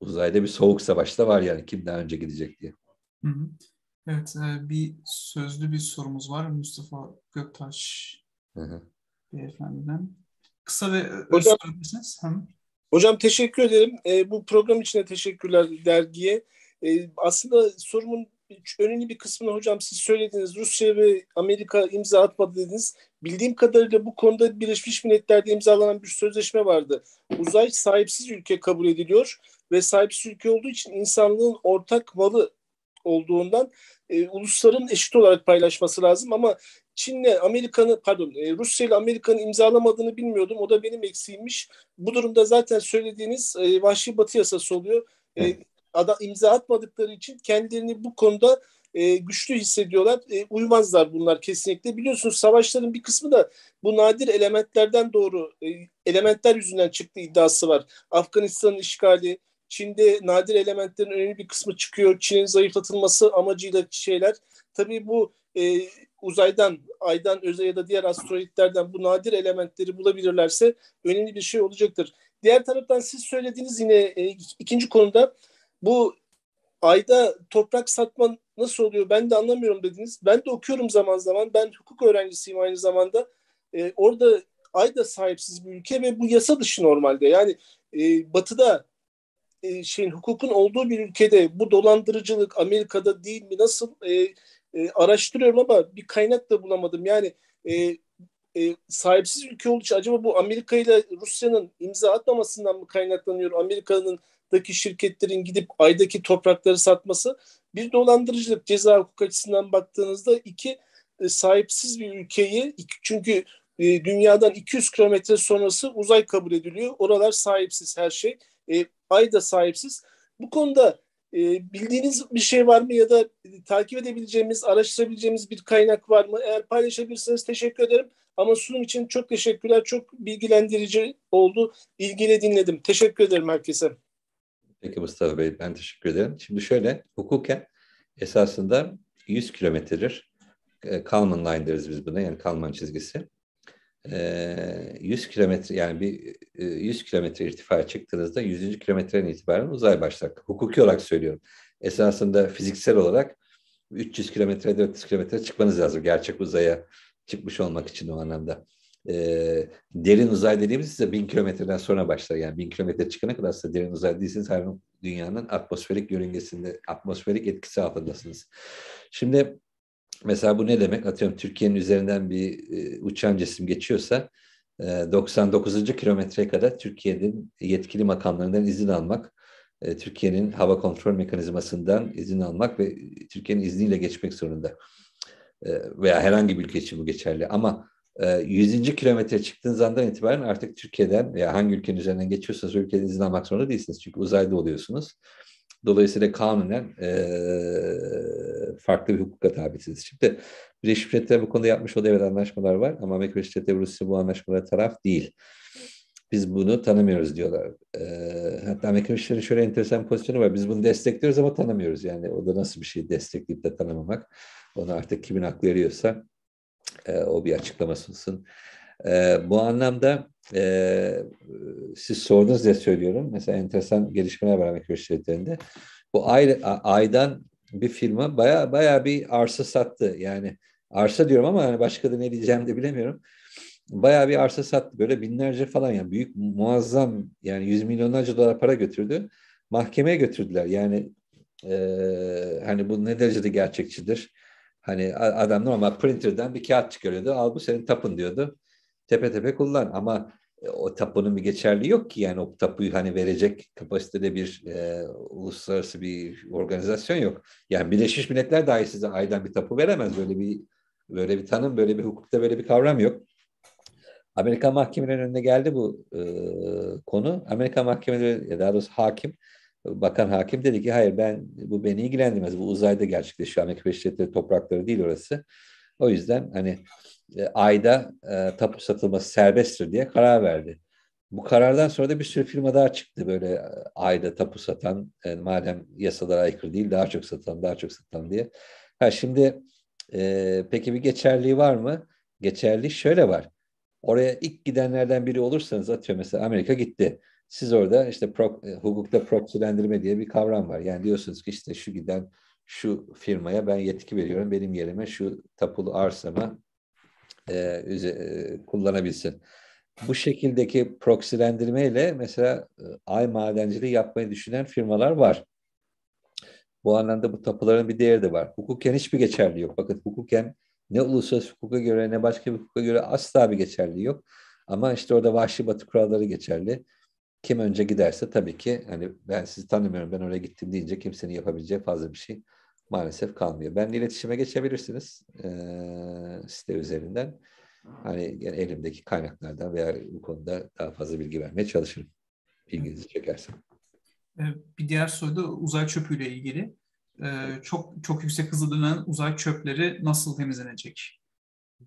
uzayda bir soğuk savaşta var yani kim daha önce gidecek diye. Evet e, bir sözlü bir sorumuz var Mustafa Göktaş. Hı hı beyefendiden. Kısa ve öz e, hocam, sorabilirsiniz. Hocam teşekkür ederim. E, bu program için de teşekkürler dergiye. E, aslında sorumun önemli bir kısmını hocam siz söylediniz. Rusya ve Amerika imza atmadı dediniz. Bildiğim kadarıyla bu konuda Birleşmiş Milletler'de imzalanan bir sözleşme vardı. Uzay sahipsiz ülke kabul ediliyor ve sahipsiz ülke olduğu için insanlığın ortak malı olduğundan e, ulusların eşit olarak paylaşması lazım ama Çin'le Amerika'nın pardon e, Rusya ile Amerika'nın imzalamadığını bilmiyordum. O da benim eksiğimmiş. Bu durumda zaten söylediğiniz e, vahşi batı yasası oluyor. E, adam imza atmadıkları için kendilerini bu konuda e, güçlü hissediyorlar. E, uymazlar bunlar kesinlikle. Biliyorsunuz savaşların bir kısmı da bu nadir elementlerden doğru e, elementler yüzünden çıktığı iddiası var. Afganistan'ın işgali, Çin'de nadir elementlerin önemli bir kısmı çıkıyor. Çin'in zayıflatılması amacıyla şeyler. Tabii bu e, uzaydan, aydan, özel ya da diğer asteroidlerden bu nadir elementleri bulabilirlerse önemli bir şey olacaktır. Diğer taraftan siz söylediğiniz yine e, ikinci konuda bu ayda toprak satma nasıl oluyor ben de anlamıyorum dediniz. Ben de okuyorum zaman zaman. Ben hukuk öğrencisiyim aynı zamanda. E, orada ayda sahipsiz bir ülke ve bu yasa dışı normalde. Yani e, batıda e, şeyin hukukun olduğu bir ülkede bu dolandırıcılık Amerika'da değil mi nasıl e, e, araştırıyorum ama bir kaynak da bulamadım. Yani e, e, sahipsiz ülke olduğu için acaba bu Amerika ile Rusya'nın imza atmamasından mı kaynaklanıyor? Amerika'nın daki şirketlerin gidip aydaki toprakları satması bir dolandırıcılık ceza hukuk açısından baktığınızda iki e, sahipsiz bir ülkeyi iki, çünkü e, dünyadan 200 kilometre sonrası uzay kabul ediliyor. Oralar sahipsiz her şey. E, ay da sahipsiz. Bu konuda e, bildiğiniz bir şey var mı ya da e, takip edebileceğimiz, araştırabileceğimiz bir kaynak var mı? Eğer paylaşabilirseniz teşekkür ederim. Ama sunum için çok teşekkürler. Çok bilgilendirici oldu. İlgiyle dinledim. Teşekkür ederim herkese. Peki Mustafa Bey ben teşekkür ederim. Şimdi şöyle hukuken esasında 100 kilometredir. E, Kalman line deriz biz buna yani Kalman çizgisi. 100 ee, kilometre yani bir 100 e, kilometre irtifa çıktığınızda 100. kilometreden itibaren uzay başlar. Hukuki olarak söylüyorum. Esasında fiziksel olarak 300 kilometre 400 kilometre çıkmanız lazım gerçek uzaya çıkmış olmak için o anlamda. Ee, derin uzay dediğimiz ise 1000 kilometreden sonra başlar. Yani 1000 kilometre çıkana kadar size derin uzay değilsiniz. Her dünyanın atmosferik yörüngesinde, atmosferik etkisi altındasınız. Şimdi Mesela bu ne demek? Atıyorum Türkiye'nin üzerinden bir e, uçan cisim geçiyorsa 99. E, kilometreye kadar Türkiye'nin yetkili makamlarından izin almak, e, Türkiye'nin hava kontrol mekanizmasından izin almak ve Türkiye'nin izniyle geçmek zorunda. E, veya herhangi bir ülke için bu geçerli. Ama 100. kilometre çıktığınız andan itibaren artık Türkiye'den veya hangi ülkenin üzerinden geçiyorsanız ülkenin izin almak zorunda değilsiniz. Çünkü uzayda oluyorsunuz. Dolayısıyla kanunen e, farklı bir hukuka tabisiniz. Şimdi Birleşmiş Milletler bu konuda yapmış olduğu evet anlaşmalar var ama Amerika Birleşik Devletleri Rusya bu anlaşmalara taraf değil. Biz bunu tanımıyoruz diyorlar. E, hatta Amerika Birleşik şöyle enteresan pozisyonu var. Biz bunu destekliyoruz ama tanımıyoruz. Yani o da nasıl bir şey destekleyip de tanımamak. Onu artık kimin aklı eriyorsa e, o bir açıklamasının e, bu anlamda e, siz sordunuz diye söylüyorum. Mesela enteresan gelişmeler var Amerika Birleşik Bu ay, aydan bir firma baya baya bir arsa sattı. Yani arsa diyorum ama hani başka da ne diyeceğim de bilemiyorum. Baya bir arsa sattı. Böyle binlerce falan yani büyük muazzam yani yüz milyonlarca dolar para götürdü. Mahkemeye götürdüler. Yani e, hani bu ne derecede gerçekçidir? Hani adam normal printer'dan bir kağıt çıkarıyordu. Al bu senin tapın diyordu tepe tepe kullan ama e, o tapunun bir geçerli yok ki yani o tapuyu hani verecek kapasitede bir e, uluslararası bir organizasyon yok. Yani Birleşmiş Milletler dahi size aydan bir tapu veremez. Böyle bir böyle bir tanım, böyle bir hukukta böyle bir kavram yok. Amerika mahkemelerinin önüne geldi bu e, konu. Amerika mahkemeleri daha doğrusu hakim, bakan hakim dedi ki hayır ben bu beni ilgilendirmez. Bu uzayda gerçekleşiyor. Amerika Birleşik Devletleri toprakları değil orası. O yüzden hani e, ayda e, tapu satılması serbesttir diye karar verdi. Bu karardan sonra da bir sürü firma daha çıktı böyle e, ayda tapu satan, e, madem yasalara aykırı değil daha çok satan, daha çok satan diye. Ha şimdi e, peki bir geçerliği var mı? Geçerli. şöyle var. Oraya ilk gidenlerden biri olursanız atıyor mesela Amerika gitti. Siz orada işte pro, e, hukukta proksilendirme diye bir kavram var. Yani diyorsunuz ki işte şu giden şu firmaya ben yetki veriyorum. Benim yerime şu tapulu arsama e, üze, e, kullanabilsin. Bu şekildeki proksilendirmeyle mesela e, ay madenciliği yapmayı düşünen firmalar var. Bu anlamda bu tapuların bir değeri de var. Hukuken hiçbir geçerli yok. Bakın hukuken ne uluslararası hukuka göre ne başka bir hukuka göre asla bir geçerli yok. Ama işte orada vahşi batı kuralları geçerli. Kim önce giderse tabii ki hani ben sizi tanımıyorum ben oraya gittim deyince kimsenin yapabileceği fazla bir şey maalesef kalmıyor. Ben iletişime geçebilirsiniz e, site üzerinden. Hani yani elimdeki kaynaklardan veya bu konuda daha fazla bilgi vermeye çalışırım. Bilginizi çekersen. Bir diğer soru da uzay çöpüyle ilgili. Ee, çok çok yüksek hızla dönen uzay çöpleri nasıl temizlenecek?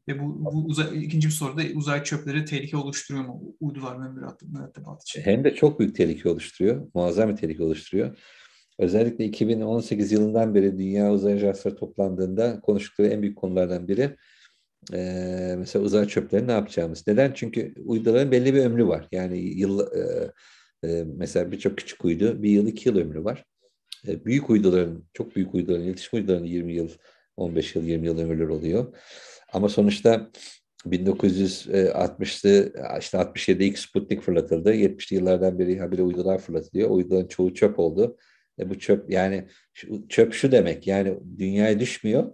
Ve bu, bu uzay, ikinci bir soruda uzay çöpleri tehlike oluşturuyor mu uydular ve mürettebat için? Hem de çok büyük tehlike oluşturuyor. Muazzam bir tehlike oluşturuyor. Özellikle 2018 yılından beri Dünya Uzay Ajansları toplandığında konuştukları en büyük konulardan biri e, mesela uzay çöplerini ne yapacağımız. Neden? Çünkü uyduların belli bir ömrü var. Yani yıl e, e, mesela birçok küçük uydu bir yıl iki yıl ömrü var. E, büyük uyduların, çok büyük uyduların, iletişim uydularının 20 yıl, 15 yıl, 20 yıl ömürleri oluyor. Ama sonuçta 1960'lı işte 67'de ilk Sputnik fırlatıldı. 70'li yıllardan beri habire uydular fırlatılıyor. Uyduların çoğu çöp oldu. E bu çöp yani çöp şu demek yani dünyaya düşmüyor.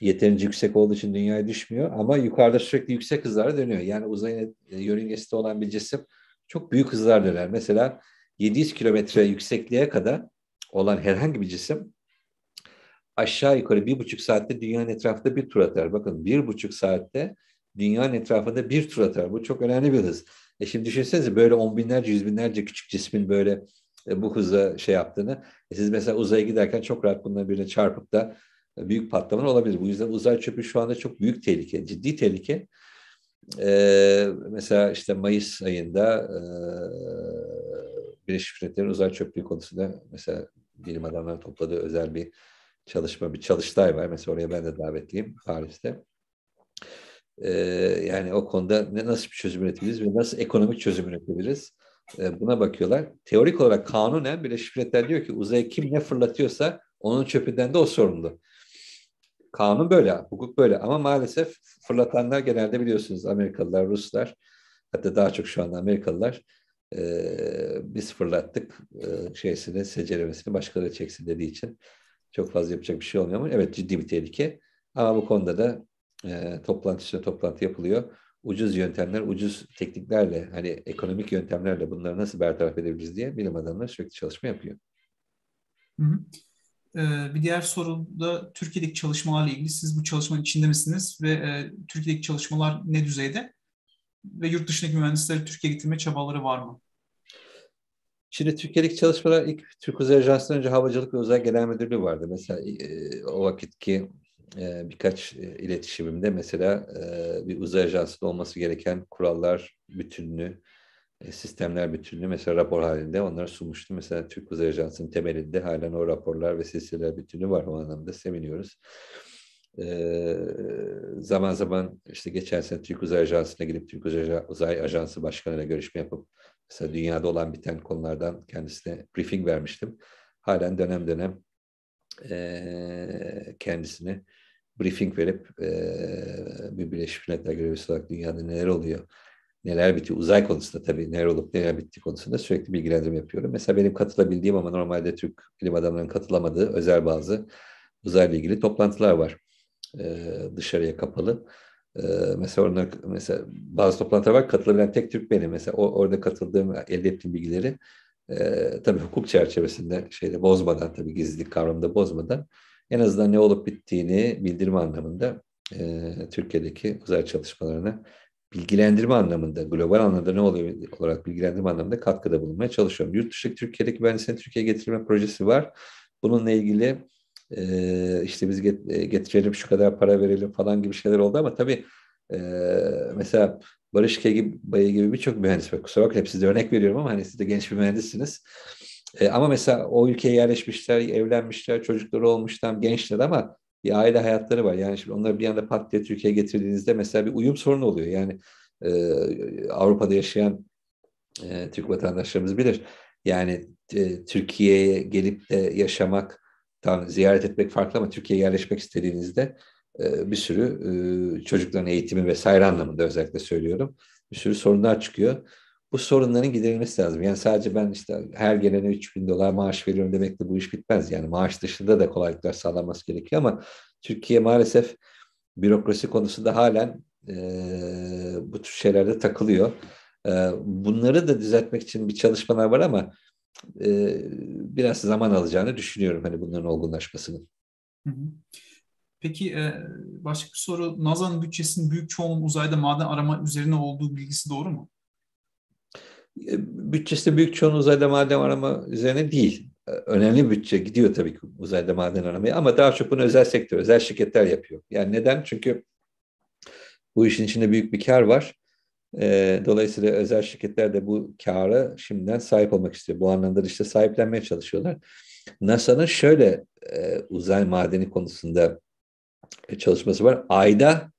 Yeterince yüksek olduğu için dünyaya düşmüyor ama yukarıda sürekli yüksek hızlara dönüyor. Yani uzayın e, yörüngesinde olan bir cisim çok büyük hızlar döner. Mesela 700 kilometre yüksekliğe kadar olan herhangi bir cisim aşağı yukarı bir buçuk saatte dünyanın etrafında bir tur atar. Bakın bir buçuk saatte dünyanın etrafında bir tur atar. Bu çok önemli bir hız. E şimdi düşünsenize böyle on binlerce, yüz binlerce küçük cismin böyle e, bu hızla şey yaptığını. E siz mesela uzaya giderken çok rahat bunların birine çarpıp da e, büyük patlamalar olabilir. Bu yüzden uzay çöpü şu anda çok büyük tehlike, ciddi tehlike. Ee, mesela işte Mayıs ayında e, Birleşmiş Milletler'in uzay çöplüğü konusunda mesela bilim adamları topladığı özel bir çalışma, bir çalıştay var. Mesela oraya ben de davetliyim Paris'te. Ee, yani o konuda ne, nasıl bir çözüm üretebiliriz ve nasıl ekonomik çözüm üretebiliriz? E, buna bakıyorlar. Teorik olarak kanunen bile Milletler diyor ki uzay kim ne fırlatıyorsa onun çöpünden de o sorumlu. Kanun böyle, hukuk böyle ama maalesef fırlatanlar genelde biliyorsunuz Amerikalılar, Ruslar hatta daha çok şu anda Amerikalılar e, biz fırlattık e, şeysini, seceremesini başkaları çeksin dediği için çok fazla yapacak bir şey olmuyor ama evet ciddi bir tehlike. Ama bu konuda da e, toplantı üstüne toplantı yapılıyor ucuz yöntemler, ucuz tekniklerle hani ekonomik yöntemlerle bunları nasıl bertaraf edebiliriz diye bilim adamları sürekli çalışma yapıyor. Hı hı. Ee, bir diğer soru da Türkiye'deki çalışmalarla ilgili. Siz bu çalışmanın içinde misiniz ve e, Türkiye'deki çalışmalar ne düzeyde? Ve yurt dışındaki mühendisleri Türkiye'ye getirme çabaları var mı? Şimdi Türkiye'deki çalışmalar ilk Türk Uzay Ajansı'ndan önce Havacılık ve Uzay Genel Müdürlüğü vardı. Mesela e, o vakitki birkaç iletişimimde mesela bir uzay ajansında olması gereken kurallar bütünlüğü sistemler bütünlüğü mesela rapor halinde onlara sunmuştum. Mesela Türk Uzay Ajansı'nın temelinde halen o raporlar ve silsileler bütünlüğü var. O anlamda seviniyoruz. zaman zaman işte geçen sene Türk Uzay Ajansı'na gidip Türk Uzay, Ajansı Başkanı'yla görüşme yapıp mesela dünyada olan biten konulardan kendisine briefing vermiştim. Halen dönem dönem e, kendisine briefing verip e, bir Birleşmiş Milletler görevlisi olarak dünyada neler oluyor, neler bitiyor, uzay konusunda tabii neler olup neler bitti konusunda sürekli bilgilendirme yapıyorum. Mesela benim katılabildiğim ama normalde Türk bilim adamlarının katılamadığı özel bazı uzayla ilgili toplantılar var e, dışarıya kapalı. E, mesela onlar mesela bazı toplantılar var katılabilen tek Türk benim. Mesela o, orada katıldığım elde ettiğim bilgileri e, tabii hukuk çerçevesinde şeyde bozmadan tabii gizlilik kavramında bozmadan en azından ne olup bittiğini bildirme anlamında e, Türkiye'deki özel çalışmalarına bilgilendirme anlamında, global anlamda ne oluyor olarak bilgilendirme anlamında katkıda bulunmaya çalışıyorum. Yurt dışındaki Türkiye'deki mühendislerini Türkiye'ye getirme projesi var. Bununla ilgili e, işte biz get, e, getirelim şu kadar para verelim falan gibi şeyler oldu ama tabii e, mesela Barış K gibi, Bayı gibi birçok mühendis var. Kusura bakın hep size örnek veriyorum ama hani siz de genç bir mühendissiniz. E, ama mesela o ülkeye yerleşmişler, evlenmişler, çocukları olmuşlar, gençler ama bir aile hayatları var. Yani şimdi onları bir anda pat diye Türkiye'ye getirdiğinizde mesela bir uyum sorunu oluyor. Yani e, Avrupa'da yaşayan e, Türk vatandaşlarımız bilir. Yani e, Türkiye'ye gelip de yaşamak, tam ziyaret etmek farklı ama Türkiye'ye yerleşmek istediğinizde ee, bir sürü e, çocukların eğitimi vesaire anlamında özellikle söylüyorum. Bir sürü sorunlar çıkıyor. Bu sorunların giderilmesi lazım. Yani sadece ben işte her gelene 3 bin dolar maaş veriyorum demek de bu iş bitmez. Yani maaş dışında da kolaylıklar sağlanması gerekiyor ama Türkiye maalesef bürokrasi konusunda halen e, bu tür şeylerde takılıyor. E, bunları da düzeltmek için bir çalışmalar var ama e, biraz zaman alacağını düşünüyorum hani bunların olgunlaşmasının. Hı hı. Peki e, başka bir soru. NASA'nın bütçesinin büyük çoğunun uzayda maden arama üzerine olduğu bilgisi doğru mu? E, bütçesi büyük çoğunun uzayda maden arama üzerine değil. E, önemli bütçe gidiyor tabii ki uzayda maden aramaya ama daha çok bunu özel sektör, özel şirketler yapıyor. Yani neden? Çünkü bu işin içinde büyük bir kar var. dolayısıyla özel şirketler de bu kâra şimdiden sahip olmak istiyor. Bu anlamda işte sahiplenmeye çalışıyorlar. NASA'nın şöyle uzay madeni konusunda e, çalışması var. Ayda,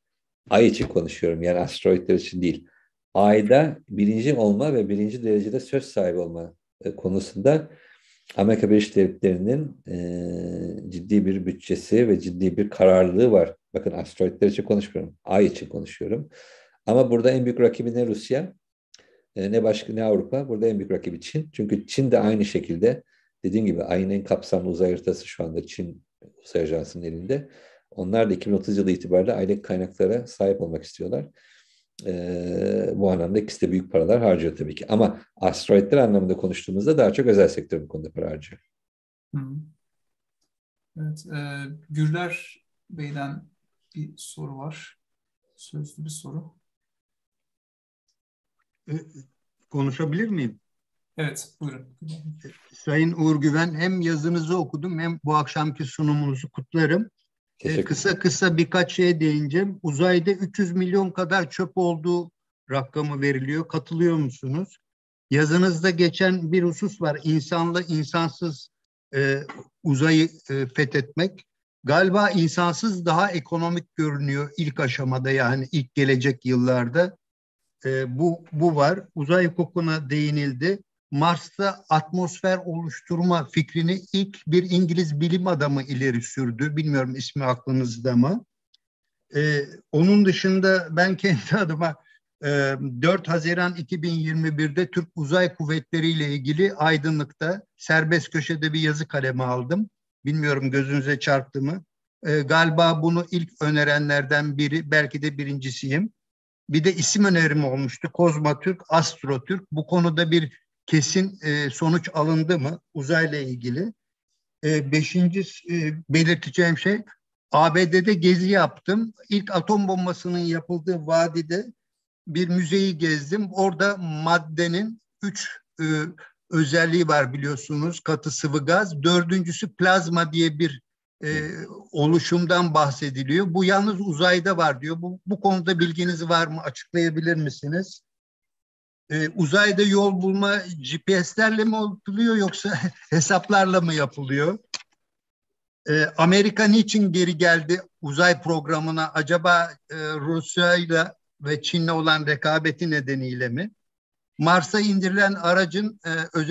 ay için konuşuyorum yani asteroidler için değil. Ayda birinci olma ve birinci derecede söz sahibi olma e, konusunda Amerika Birleşik Devletleri'nin e, ciddi bir bütçesi ve ciddi bir kararlılığı var. Bakın asteroidler için konuşmuyorum, ay için konuşuyorum. Ama burada en büyük rakibi ne Rusya, ne başka ne Avrupa. Burada en büyük rakibi Çin. Çünkü Çin de aynı şekilde dediğim gibi ayın en kapsamlı uzay haritası şu anda Çin uzay ajansının elinde. Onlar da 2030 yılı itibariyle aylık kaynaklara sahip olmak istiyorlar. Ee, bu anlamda ikisi de büyük paralar harcıyor tabii ki. Ama asteroidler anlamında konuştuğumuzda daha çok özel sektör bu konuda para harcıyor. Evet, e, Gürler Bey'den bir soru var. Sözlü bir soru. E, konuşabilir miyim? Evet, buyurun. Sayın Uğur Güven, hem yazınızı okudum hem bu akşamki sunumunuzu kutlarım. E, kısa kısa birkaç şeye değineceğim. Uzayda 300 milyon kadar çöp olduğu rakamı veriliyor. Katılıyor musunuz? Yazınızda geçen bir husus var. İnsanla insansız e, uzayı e, fethetmek. Galiba insansız daha ekonomik görünüyor ilk aşamada yani ilk gelecek yıllarda. E, bu, bu var. Uzay hukukuna değinildi. Mars'ta atmosfer oluşturma fikrini ilk bir İngiliz bilim adamı ileri sürdü. Bilmiyorum ismi aklınızda mı? Ee, onun dışında ben kendi adıma 4 e, Haziran 2021'de Türk Uzay Kuvvetleri ile ilgili Aydınlık'ta serbest köşede bir yazı kalemi aldım. Bilmiyorum gözünüze çarptı mı? Ee, galiba bunu ilk önerenlerden biri, belki de birincisiyim. Bir de isim önerimi olmuştu. Kozma Türk, Astro Türk. Bu konuda bir kesin e, sonuç alındı mı uzayla ilgili? E, beşinci e, belirteceğim şey ABD'de gezi yaptım. İlk atom bombasının yapıldığı vadide bir müzeyi gezdim. Orada maddenin üç e, özelliği var biliyorsunuz. Katı sıvı gaz. Dördüncüsü plazma diye bir e, oluşumdan bahsediliyor. Bu yalnız uzayda var diyor. Bu, bu konuda bilginiz var mı? Açıklayabilir misiniz? e, uzayda yol bulma GPS'lerle mi yapılıyor yoksa hesaplarla mı yapılıyor? E, Amerika niçin geri geldi uzay programına? Acaba e, Rusya ile ve Çin'le olan rekabeti nedeniyle mi? Mars'a indirilen aracın e,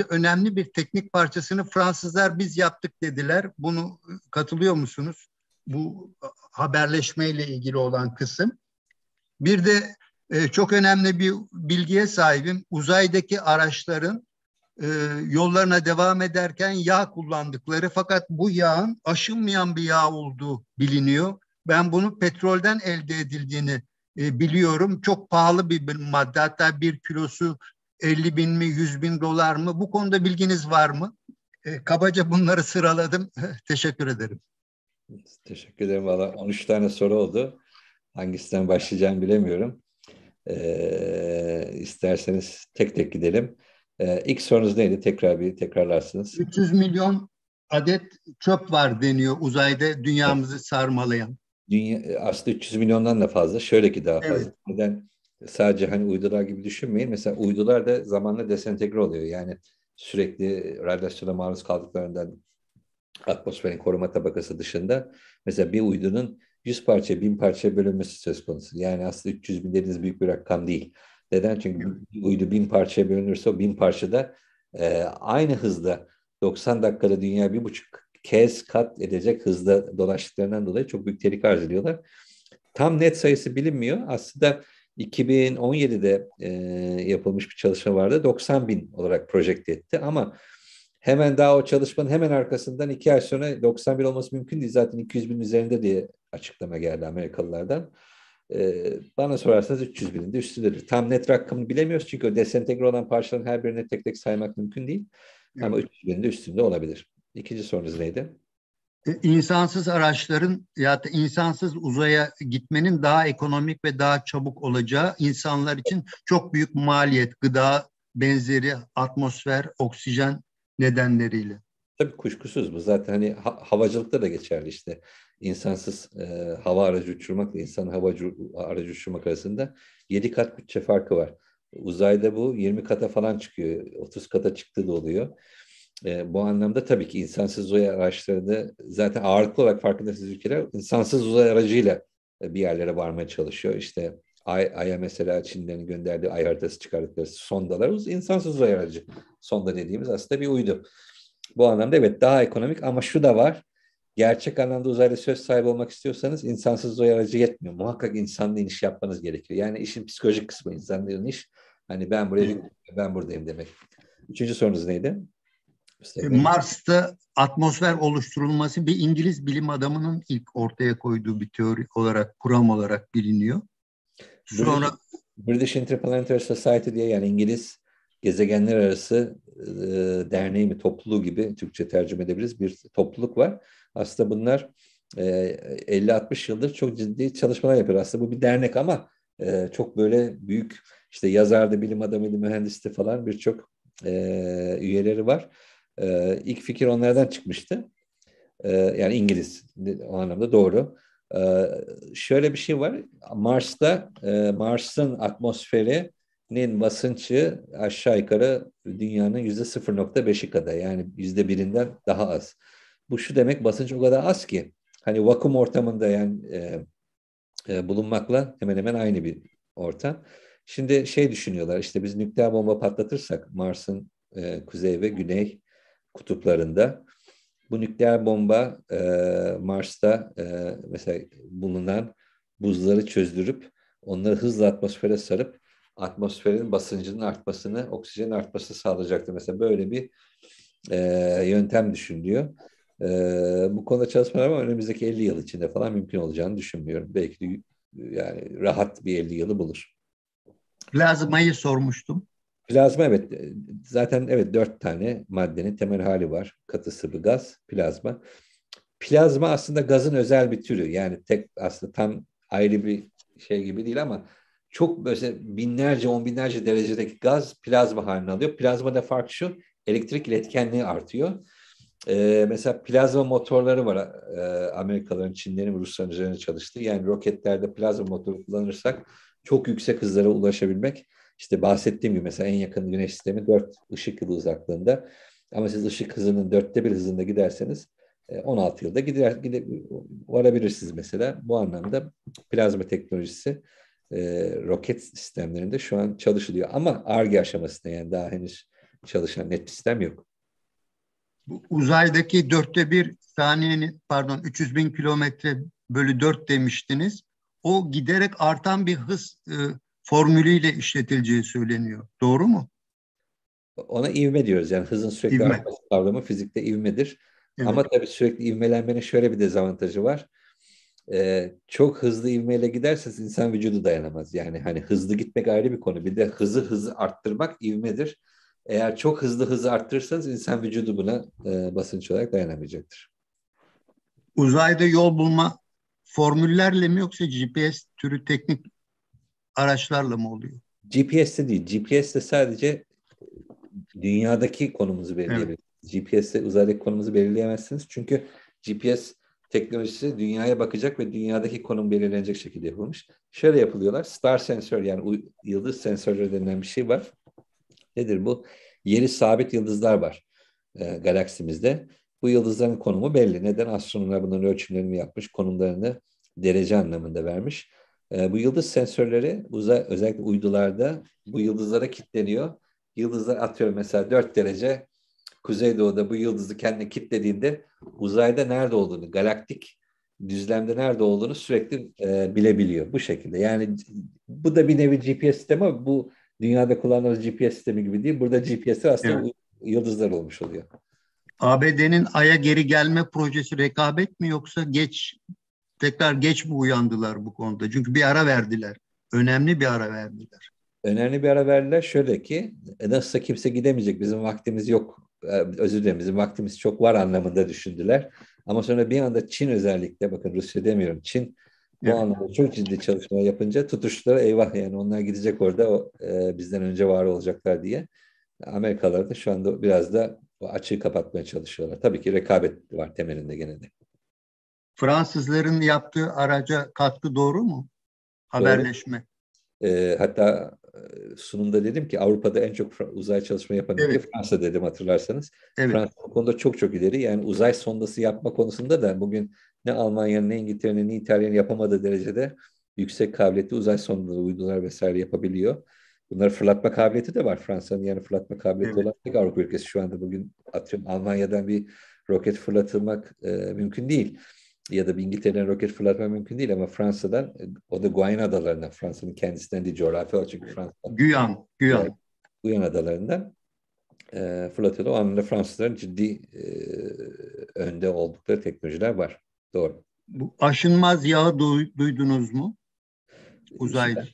önemli bir teknik parçasını Fransızlar biz yaptık dediler. Bunu e, katılıyor musunuz? Bu e, haberleşmeyle ilgili olan kısım. Bir de ee, çok önemli bir bilgiye sahibim. Uzaydaki araçların e, yollarına devam ederken yağ kullandıkları fakat bu yağın aşınmayan bir yağ olduğu biliniyor. Ben bunu petrolden elde edildiğini e, biliyorum. Çok pahalı bir, bir madde hatta bir kilosu 50 bin mi 100 bin dolar mı bu konuda bilginiz var mı? E, kabaca bunları sıraladım. Teşekkür ederim. Teşekkür ederim. Valla 13 tane soru oldu. Hangisinden başlayacağım bilemiyorum. E, isterseniz tek tek gidelim. E, ilk sorunuz neydi? Tekrar bir tekrarlarsınız. 300 milyon adet çöp var deniyor uzayda dünyamızı sarmalayan. Dünya, aslında 300 milyondan da fazla. Şöyle ki daha fazla. Evet. Neden? Sadece hani uydular gibi düşünmeyin. Mesela uydular da zamanla desentegre oluyor. Yani sürekli radyasyona maruz kaldıklarından atmosferin koruma tabakası dışında mesela bir uydunun 100 parça, 1000 parça bölünmesi söz konusu. Yani aslında 300 bin dediğiniz büyük bir rakam değil. Neden? Çünkü uydu 1000 parçaya bölünürse o 1000 parçada e, aynı hızda 90 dakikada dünya bir buçuk kez kat edecek hızda dolaştıklarından dolayı çok büyük tehlike arz ediyorlar. Tam net sayısı bilinmiyor. Aslında 2017'de e, yapılmış bir çalışma vardı. 90 bin olarak projekte etti ama hemen daha o çalışmanın hemen arkasından iki ay sonra 91 olması mümkün değil. Zaten 200 bin üzerinde diye açıklama geldi Amerikalılardan. Ee, bana sorarsanız 300 binin de üstündedir. Tam net rakamını bilemiyoruz çünkü o desentegre olan parçaların her birini tek tek saymak mümkün değil. Evet. Ama 300 binin de üstünde olabilir. İkinci sorunuz neydi? E, insansız araçların ya da insansız uzaya gitmenin daha ekonomik ve daha çabuk olacağı insanlar için çok büyük maliyet, gıda benzeri, atmosfer, oksijen nedenleriyle. Tabii kuşkusuz bu zaten hani ha, havacılıkta da geçerli işte. İnsansız e, hava aracı uçurmakla insan hava aracı uçurmak arasında 7 kat bütçe farkı var. Uzayda bu 20 kata falan çıkıyor. 30 kata çıktığı da oluyor. E, bu anlamda tabii ki insansız uzay araçlarında zaten ağırlıklı olarak farkındasınız ülkeler insansız uzay aracıyla e, bir yerlere varmaya çalışıyor. İşte Ay, Ay'a mesela Çinlerin gönderdiği Ay haritası çıkardıkları sondalarımız insansız uzay aracı. Sonda dediğimiz aslında bir uydu. Bu anlamda evet daha ekonomik ama şu da var. Gerçek anlamda uzayda söz sahibi olmak istiyorsanız insansız uzay aracı yetmiyor. Muhakkak insanlı iniş yapmanız gerekiyor. Yani işin psikolojik kısmı insanlı iniş. Hani ben buraya ben buradayım demek. Üçüncü sorunuz neydi? E, Mars'ta atmosfer oluşturulması bir İngiliz bilim adamının ilk ortaya koyduğu bir teori olarak, kuram olarak biliniyor. Sonra British Interplanetary Society diye yani İngiliz gezegenler arası e, derneği mi topluluğu gibi Türkçe tercüme edebiliriz bir topluluk var. Aslında bunlar e, 50-60 yıldır çok ciddi çalışmalar yapıyor. Aslında bu bir dernek ama e, çok böyle büyük işte yazardı, bilim adamıydı, mühendisti falan birçok e, üyeleri var. E, ilk fikir onlardan çıkmıştı. E, yani İngiliz o anlamda doğru. Ee, şöyle bir şey var. Mars'ta e, Mars'ın atmosferinin basıncı aşağı yukarı dünyanın yüzde 0.5'i kadar yani yüzde birinden daha az. Bu şu demek basınç o kadar az ki hani vakum ortamında yani e, e, bulunmakla hemen hemen aynı bir ortam. Şimdi şey düşünüyorlar işte biz nükleer bomba patlatırsak Mars'ın kuzey ve güney kutuplarında bu nükleer bomba e, Mars'ta e, mesela bulunan buzları çözdürüp onları hızla atmosfere sarıp atmosferin basıncının artmasını, oksijenin artmasını sağlayacaktı. Mesela böyle bir e, yöntem düşünülüyor. E, bu konuda çalışmalar ama önümüzdeki 50 yıl içinde falan mümkün olacağını düşünmüyorum. Belki de yani rahat bir 50 yılı bulur. Lazım ayı sormuştum. Plazma evet e, zaten evet dört tane maddenin temel hali var. Katı sıvı gaz, plazma. Plazma aslında gazın özel bir türü. Yani tek aslında tam ayrı bir şey gibi değil ama çok böyle binlerce on binlerce derecedeki gaz plazma haline alıyor. Plazmada fark şu elektrik iletkenliği artıyor. Ee, mesela plazma motorları var ee, Amerikalıların, Çinlerin, Rusların üzerine çalıştığı. Yani roketlerde plazma motoru kullanırsak çok yüksek hızlara ulaşabilmek işte bahsettiğim gibi mesela en yakın güneş sistemi 4 ışık yılı uzaklığında. Ama siz ışık hızının dörtte bir hızında giderseniz 16 e, yılda gider, gide varabilirsiniz mesela. Bu anlamda plazma teknolojisi e, roket sistemlerinde şu an çalışılıyor. Ama ARGE aşamasında yani daha henüz çalışan net sistem yok. uzaydaki dörtte bir saniyenin pardon 300 bin kilometre bölü dört demiştiniz. O giderek artan bir hız e, formülüyle işletileceği söyleniyor. Doğru mu? Ona ivme diyoruz. Yani hızın sürekli ivme. artması kavramı fizikte ivmedir. Evet. Ama tabii sürekli ivmelenmenin şöyle bir dezavantajı var. Ee, çok hızlı ivmeyle giderseniz insan vücudu dayanamaz. Yani hani hızlı gitmek ayrı bir konu. Bir de hızı hızı arttırmak ivmedir. Eğer çok hızlı hızı arttırırsanız insan vücudu buna e, basınç olarak dayanamayacaktır. Uzayda yol bulma formüllerle mi yoksa GPS türü teknik araçlarla mı oluyor? GPS'te değil. GPS'te sadece dünyadaki konumuzu belirleyebilirsiniz. Evet. GPS'te uzaydaki konumuzu belirleyemezsiniz. Çünkü GPS teknolojisi dünyaya bakacak ve dünyadaki konum belirlenecek şekilde yapılmış. Şöyle yapılıyorlar. Star sensör yani yıldız sensörleri denilen bir şey var. Nedir bu? Yeri sabit yıldızlar var e, galaksimizde. Bu yıldızların konumu belli. Neden astronomlar bunların ölçümlerini yapmış, konumlarını derece anlamında vermiş. Ee, bu yıldız sensörleri uzay, özellikle uydularda bu yıldızlara kilitleniyor. Yıldızlar atıyor mesela 4 derece Kuzeydoğu'da bu yıldızı kendine kilitlediğinde uzayda nerede olduğunu, galaktik düzlemde nerede olduğunu sürekli e, bilebiliyor bu şekilde. Yani bu da bir nevi GPS sistemi ama bu dünyada kullandığımız GPS sistemi gibi değil. Burada GPS aslında evet. yıldızlar olmuş oluyor. ABD'nin Ay'a geri gelme projesi rekabet mi yoksa geç tekrar geç mi uyandılar bu konuda? Çünkü bir ara verdiler. Önemli bir ara verdiler. Önemli bir ara verdiler. Şöyle ki e, nasılsa kimse gidemeyecek. Bizim vaktimiz yok. E, özür dilerim bizim vaktimiz çok var anlamında düşündüler. Ama sonra bir anda Çin özellikle bakın Rusya demiyorum Çin bu evet. anlamda çok ciddi çalışma yapınca tutuştular eyvah yani onlar gidecek orada o, e, bizden önce var olacaklar diye. Amerikalılar da şu anda biraz da açığı kapatmaya çalışıyorlar. Tabii ki rekabet var temelinde gene de. Fransızların yaptığı araca katkı doğru mu? Haberleşme. Doğru. Ee, e, hatta sunumda dedim ki Avrupa'da en çok uzay çalışma yapan evet. ülke Fransa dedim hatırlarsanız. Evet. Fransa bu konuda çok çok ileri. Yani uzay sondası yapma konusunda da bugün ne Almanya'nın ne İngiltere'nin ne İtalya'nın yapamadığı derecede yüksek kabiliyetli uzay sondaları, uydular vesaire yapabiliyor. Bunlar fırlatma kabiliyeti de var Fransa'nın yani fırlatma kabiliyeti evet. olan tek Avrupa ülkesi şu anda bugün atıyorum Almanya'dan bir roket fırlatılmak e, mümkün değil ya da İngiltere'den roket fırlatma mümkün değil ama Fransa'dan e, o da Guayana adalarından Fransa'nın kendisinden değil coğrafi olarak çünkü Fransa. Güyan, Güyan. Yani, Güyan adalarından e, fırlatıyorlar. O anlamda Fransızların ciddi e, önde oldukları teknolojiler var. Doğru. Bu aşınmaz yağı duydunuz mu? E, Uzayda.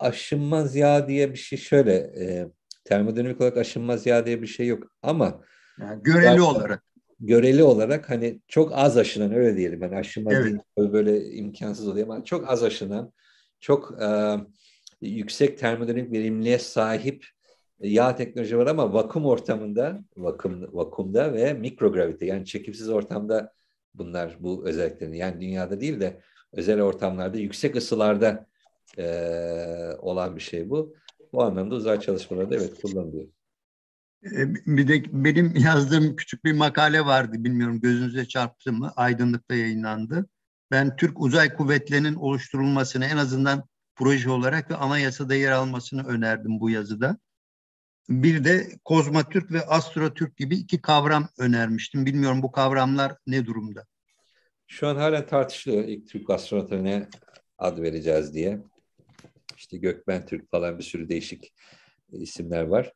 aşınmaz yağ diye bir şey şöyle e, termodinamik olarak aşınmaz yağ diye bir şey yok ama yani göreli olarak göreli olarak hani çok az aşınan öyle diyelim ben yani aşıma evet. değil böyle imkansız oluyor ama çok az aşınan çok e, yüksek termodinamik verimliliğe sahip e, yağ teknoloji var ama vakum ortamında vakum vakumda ve mikrogravite yani çekimsiz ortamda bunlar bu özelliklerini yani dünyada değil de özel ortamlarda yüksek ısılarda e, olan bir şey bu. Bu anlamda uzay çalışmalarında evet kullanılıyor. E, bir de benim yazdığım küçük bir makale vardı. Bilmiyorum gözünüze çarptı mı? Aydınlık'ta yayınlandı. Ben Türk Uzay Kuvvetleri'nin oluşturulmasını en azından proje olarak ve anayasada yer almasını önerdim bu yazıda. Bir de Kozma Türk ve astrotürk gibi iki kavram önermiştim. Bilmiyorum bu kavramlar ne durumda? Şu an hala tartışılıyor ilk Türk astronota ne ad vereceğiz diye. İşte Gökmen Türk falan bir sürü değişik isimler var.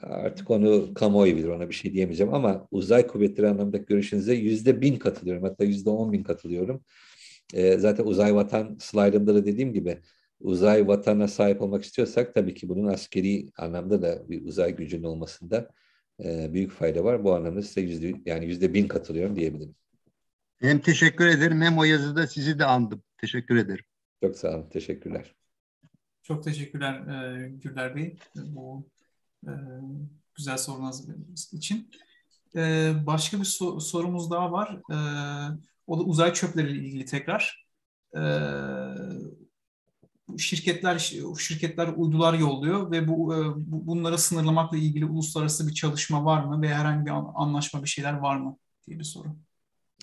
Artık onu kamuoyu bilir ona bir şey diyemeyeceğim ama uzay kuvvetleri anlamındaki görüşünüze yüzde bin katılıyorum hatta yüzde on bin katılıyorum. E, zaten uzay vatan slaydımda da dediğim gibi uzay vatana sahip olmak istiyorsak tabii ki bunun askeri anlamda da bir uzay gücünün olmasında e, büyük fayda var. Bu anlamda size yüzde, yani yüzde bin katılıyorum diyebilirim. Hem teşekkür ederim hem o yazıda sizi de andım. Teşekkür ederim. Çok sağ olun. Teşekkürler. Çok teşekkürler e, Güler Bey. Bu ee, güzel sorunuz için. E, başka bir so- sorumuz daha var. E, o da uzay çöpleriyle ilgili tekrar. E, şirketler şirketler uydular yolluyor ve bu, e, bu bunlara sınırlamakla ilgili uluslararası bir çalışma var mı ve herhangi bir anlaşma bir şeyler var mı diye bir soru.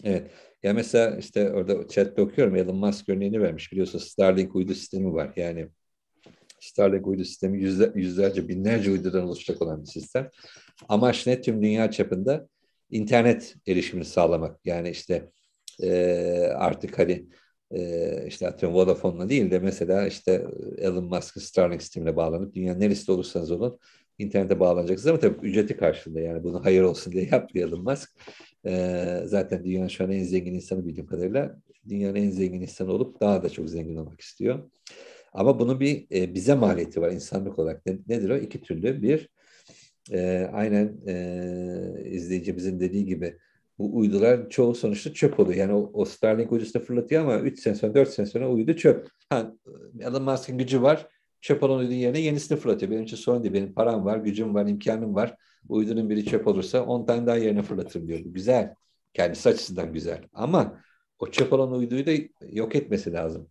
Evet. Ya mesela işte orada chat okuyorum Elon Musk örneğini vermiş. Biliyorsunuz Starlink uydu sistemi var. Yani Starlink uydu sistemi yüzler, yüzlerce, binlerce uydudan oluşacak olan bir sistem. Amaç ne? Tüm dünya çapında internet erişimini sağlamak. Yani işte e, artık hani e, işte atıyorum Vodafone'la değil de mesela işte Elon Musk'ın Starlink sistemine bağlanıp dünyanın neresinde olursanız olun internete bağlanacaksınız ama tabii ücreti karşılığında yani bunu hayır olsun diye Elon Musk. Ee, zaten dünyanın şu an en zengin insanı bildiğim kadarıyla dünyanın en zengin insanı olup daha da çok zengin olmak istiyor. Ama bunun bir e, bize maliyeti var insanlık olarak. Ne, nedir o? İki türlü. Bir, e, aynen e, izleyicimizin dediği gibi bu uydular çoğu sonuçta çöp oluyor. Yani o, o Starlink uydusunu fırlatıyor ama 3 sene sonra 4 sene sonra uydu çöp. Ha, Elon Musk'ın gücü var. Çöp olan uydunun yerine yenisini fırlatıyor. Benim için sorun değil. Benim param var, gücüm var, imkanım var. Uydunun biri çöp olursa 10 tane daha yerine fırlatırım diyor. Güzel. Kendisi açısından güzel. Ama o çöp olan uyduyu da yok etmesi lazım.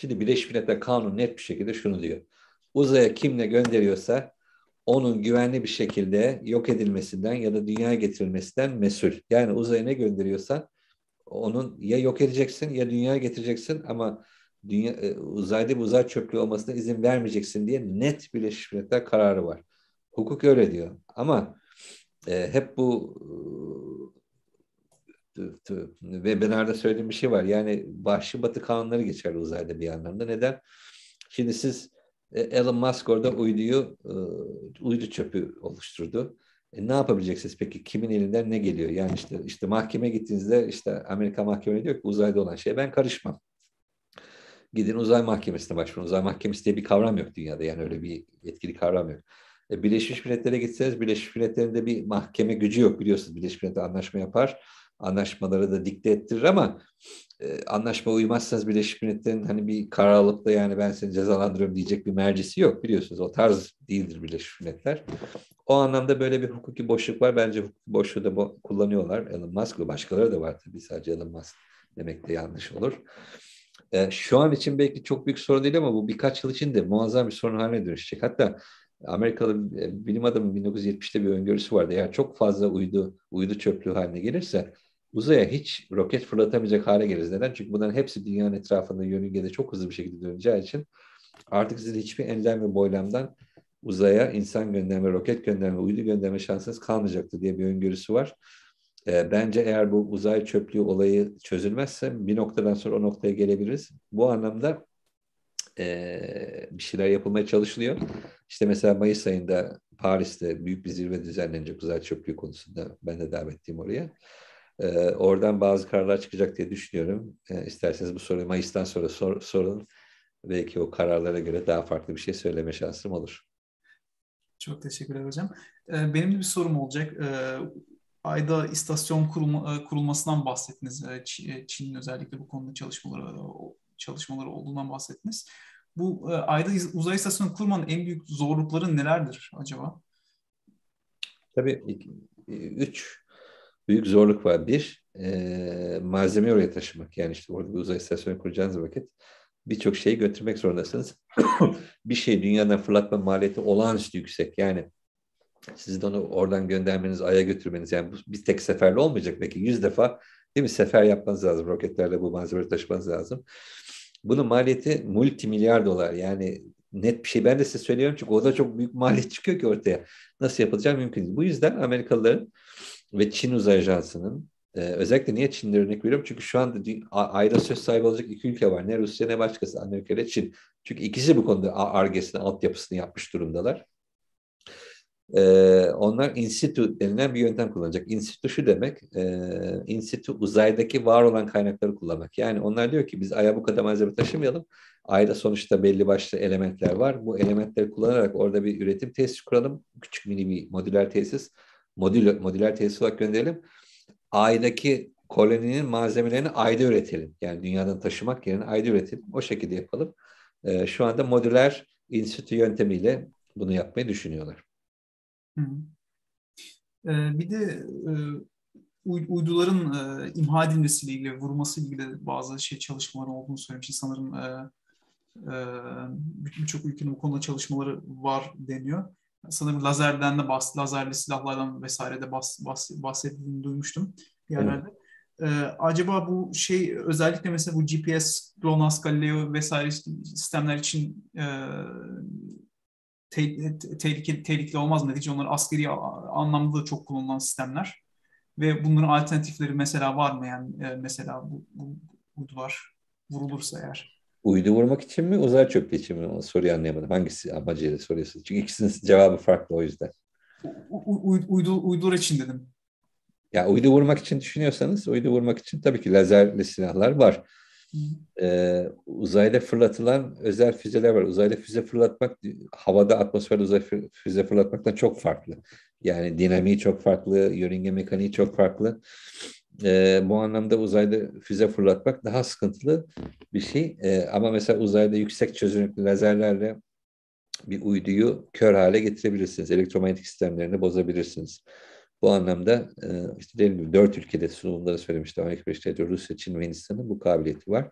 Şimdi Birleşmiş Milletler kanun net bir şekilde şunu diyor. Uzaya kimle gönderiyorsa onun güvenli bir şekilde yok edilmesinden ya da dünyaya getirilmesinden mesul. Yani uzaya ne gönderiyorsan onun ya yok edeceksin ya dünyaya getireceksin ama dünya, e, uzayda bir uzay çöplüğü olmasına izin vermeyeceksin diye net Birleşmiş Milletler kararı var. Hukuk öyle diyor. Ama e, hep bu webinarda söylediğim bir şey var. Yani vahşi batı kanunları geçer uzayda bir anlamda. Neden? Şimdi siz e, Elon Musk orada uyduyu e, uydu çöpü oluşturdu. E ne yapabileceksiniz peki? Kimin elinden ne geliyor? Yani işte işte mahkeme gittiğinizde işte Amerika mahkemesi diyor ki uzayda olan şey ben karışmam. Gidin uzay mahkemesine başvurun. Uzay mahkemesi diye bir kavram yok dünyada. Yani öyle bir etkili kavram yok. E, Birleşmiş Milletler'e gitseniz Birleşmiş Milletler'in de bir mahkeme gücü yok biliyorsunuz. Birleşmiş Milletler anlaşma yapar Anlaşmaları da dikte ettirir ama e, anlaşma uymazsanız Birleşmiş Milletler'in hani bir karar alıp da yani ben seni cezalandırıyorum diyecek bir mercisi yok biliyorsunuz. O tarz değildir Birleşmiş Milletler. O anlamda böyle bir hukuki boşluk var. Bence hukuki boşluğu da bo kullanıyorlar. Elon Musk ve başkaları da var tabii sadece Elon Musk demek de yanlış olur. E, şu an için belki çok büyük sorun değil ama bu birkaç yıl içinde muazzam bir sorun haline dönüşecek. Hatta Amerikalı e, bilim adamı 1970'te bir öngörüsü vardı. Eğer çok fazla uydu, uydu çöplüğü haline gelirse uzaya hiç roket fırlatamayacak hale geliriz. Neden? Çünkü bunların hepsi dünyanın etrafında yörüngede çok hızlı bir şekilde döneceği için artık sizin hiçbir enlem ve boylamdan uzaya insan gönderme, roket gönderme, uydu gönderme şansınız kalmayacaktı diye bir öngörüsü var. E, bence eğer bu uzay çöplüğü olayı çözülmezse bir noktadan sonra o noktaya gelebiliriz. Bu anlamda e, bir şeyler yapılmaya çalışılıyor. İşte mesela Mayıs ayında Paris'te büyük bir zirve düzenlenecek uzay çöplüğü konusunda. Ben de davetliyim oraya. Ee, oradan bazı kararlar çıkacak diye düşünüyorum. Ee, isterseniz bu soruyu Mayıs'tan sonra sor, sorun. Belki o kararlara göre daha farklı bir şey söyleme şansım olur. Çok teşekkürler hocam. Ee, benim de bir sorum olacak. Ee, ayda istasyon kurulma, e, kurulmasından bahsettiniz. Ee, e, Çin'in özellikle bu konuda çalışmaları çalışmaları olduğundan bahsettiniz. Bu e, ayda uzay istasyonu kurmanın en büyük zorlukları nelerdir acaba? Tabii üç büyük zorluk var. Bir, e, malzemeyi oraya taşımak. Yani işte orada bir uzay istasyonu kuracağınız vakit birçok şeyi götürmek zorundasınız. bir şey dünyadan fırlatma maliyeti olağanüstü yüksek. Yani siz de onu oradan göndermeniz, aya götürmeniz yani bu bir tek seferle olmayacak belki yüz defa değil mi sefer yapmanız lazım. Roketlerle bu malzemeleri taşımanız lazım. Bunun maliyeti multi milyar dolar yani net bir şey ben de size söylüyorum çünkü o da çok büyük maliyet çıkıyor ki ortaya. Nasıl yapılacak mümkün değil. Bu yüzden Amerikalıların ve Çin Uzay Ajansı'nın e, özellikle niye Çin'de örnek veriyorum? Çünkü şu anda ayda söz sahibi olacak iki ülke var. Ne Rusya ne başkası Amerika ile Çin. Çünkü ikisi bu konuda ARGE'sini, altyapısını yapmış durumdalar. E, onlar insitu denilen bir yöntem kullanacak. Insitu şu demek, e, insitu uzaydaki var olan kaynakları kullanmak. Yani onlar diyor ki biz Ay'a bu kadar malzeme taşımayalım. Ay'da sonuçta belli başlı elementler var. Bu elementleri kullanarak orada bir üretim tesisi kuralım. Küçük mini bir modüler tesis modül, modüler tesis olarak gönderelim. Ay'daki koloninin malzemelerini ayda üretelim. Yani dünyadan taşımak yerine ayda üretelim. O şekilde yapalım. E, şu anda modüler institü yöntemiyle bunu yapmayı düşünüyorlar. Hı. E, bir de e, uyduların e, imha edilmesiyle ilgili, vurması ilgili bazı şey çalışmalar olduğunu söylemişti. Sanırım e, e, birçok ülkenin bu konuda çalışmaları var deniyor sanırım lazerden de bahs lazerli silahlardan vesaire de bahs bahs bahsedildiğini duymuştum bir yerlerde. Evet. Ee, acaba bu şey özellikle mesela bu GPS, GLONASS, Galileo vesaire sistemler için e, te, te, tehlikeli, tehlikeli olmaz mı? Çünkü onlar askeri anlamda da çok kullanılan sistemler. Ve bunların alternatifleri mesela var mı? Yani e, mesela bu, bu, bu duvar vurulursa eğer. Uydu vurmak için mi, uzay çöplü için mi? Onu soruyu anlayamadım. Hangisi amacıyla soruyorsun? Çünkü ikisinin cevabı farklı o yüzden. U, u, uydu, uydular için dedim. Ya uydu vurmak için düşünüyorsanız, uydu vurmak için tabii ki lazerli silahlar var. Ee, uzayda fırlatılan özel füzeler var. Uzayda füze fırlatmak, havada atmosferde uzay füze fırlatmaktan çok farklı. Yani dinamiği çok farklı, yörünge mekaniği çok farklı e, bu anlamda uzayda füze fırlatmak daha sıkıntılı bir şey. E, ama mesela uzayda yüksek çözünürlüklü lazerlerle bir uyduyu kör hale getirebilirsiniz. Elektromanyetik sistemlerini bozabilirsiniz. Bu anlamda e, işte dediğim gibi dört ülkede sunumları söylemişti. Amerika Birleşik Devletleri, Rusya, Çin ve Hindistan'ın bu kabiliyeti var.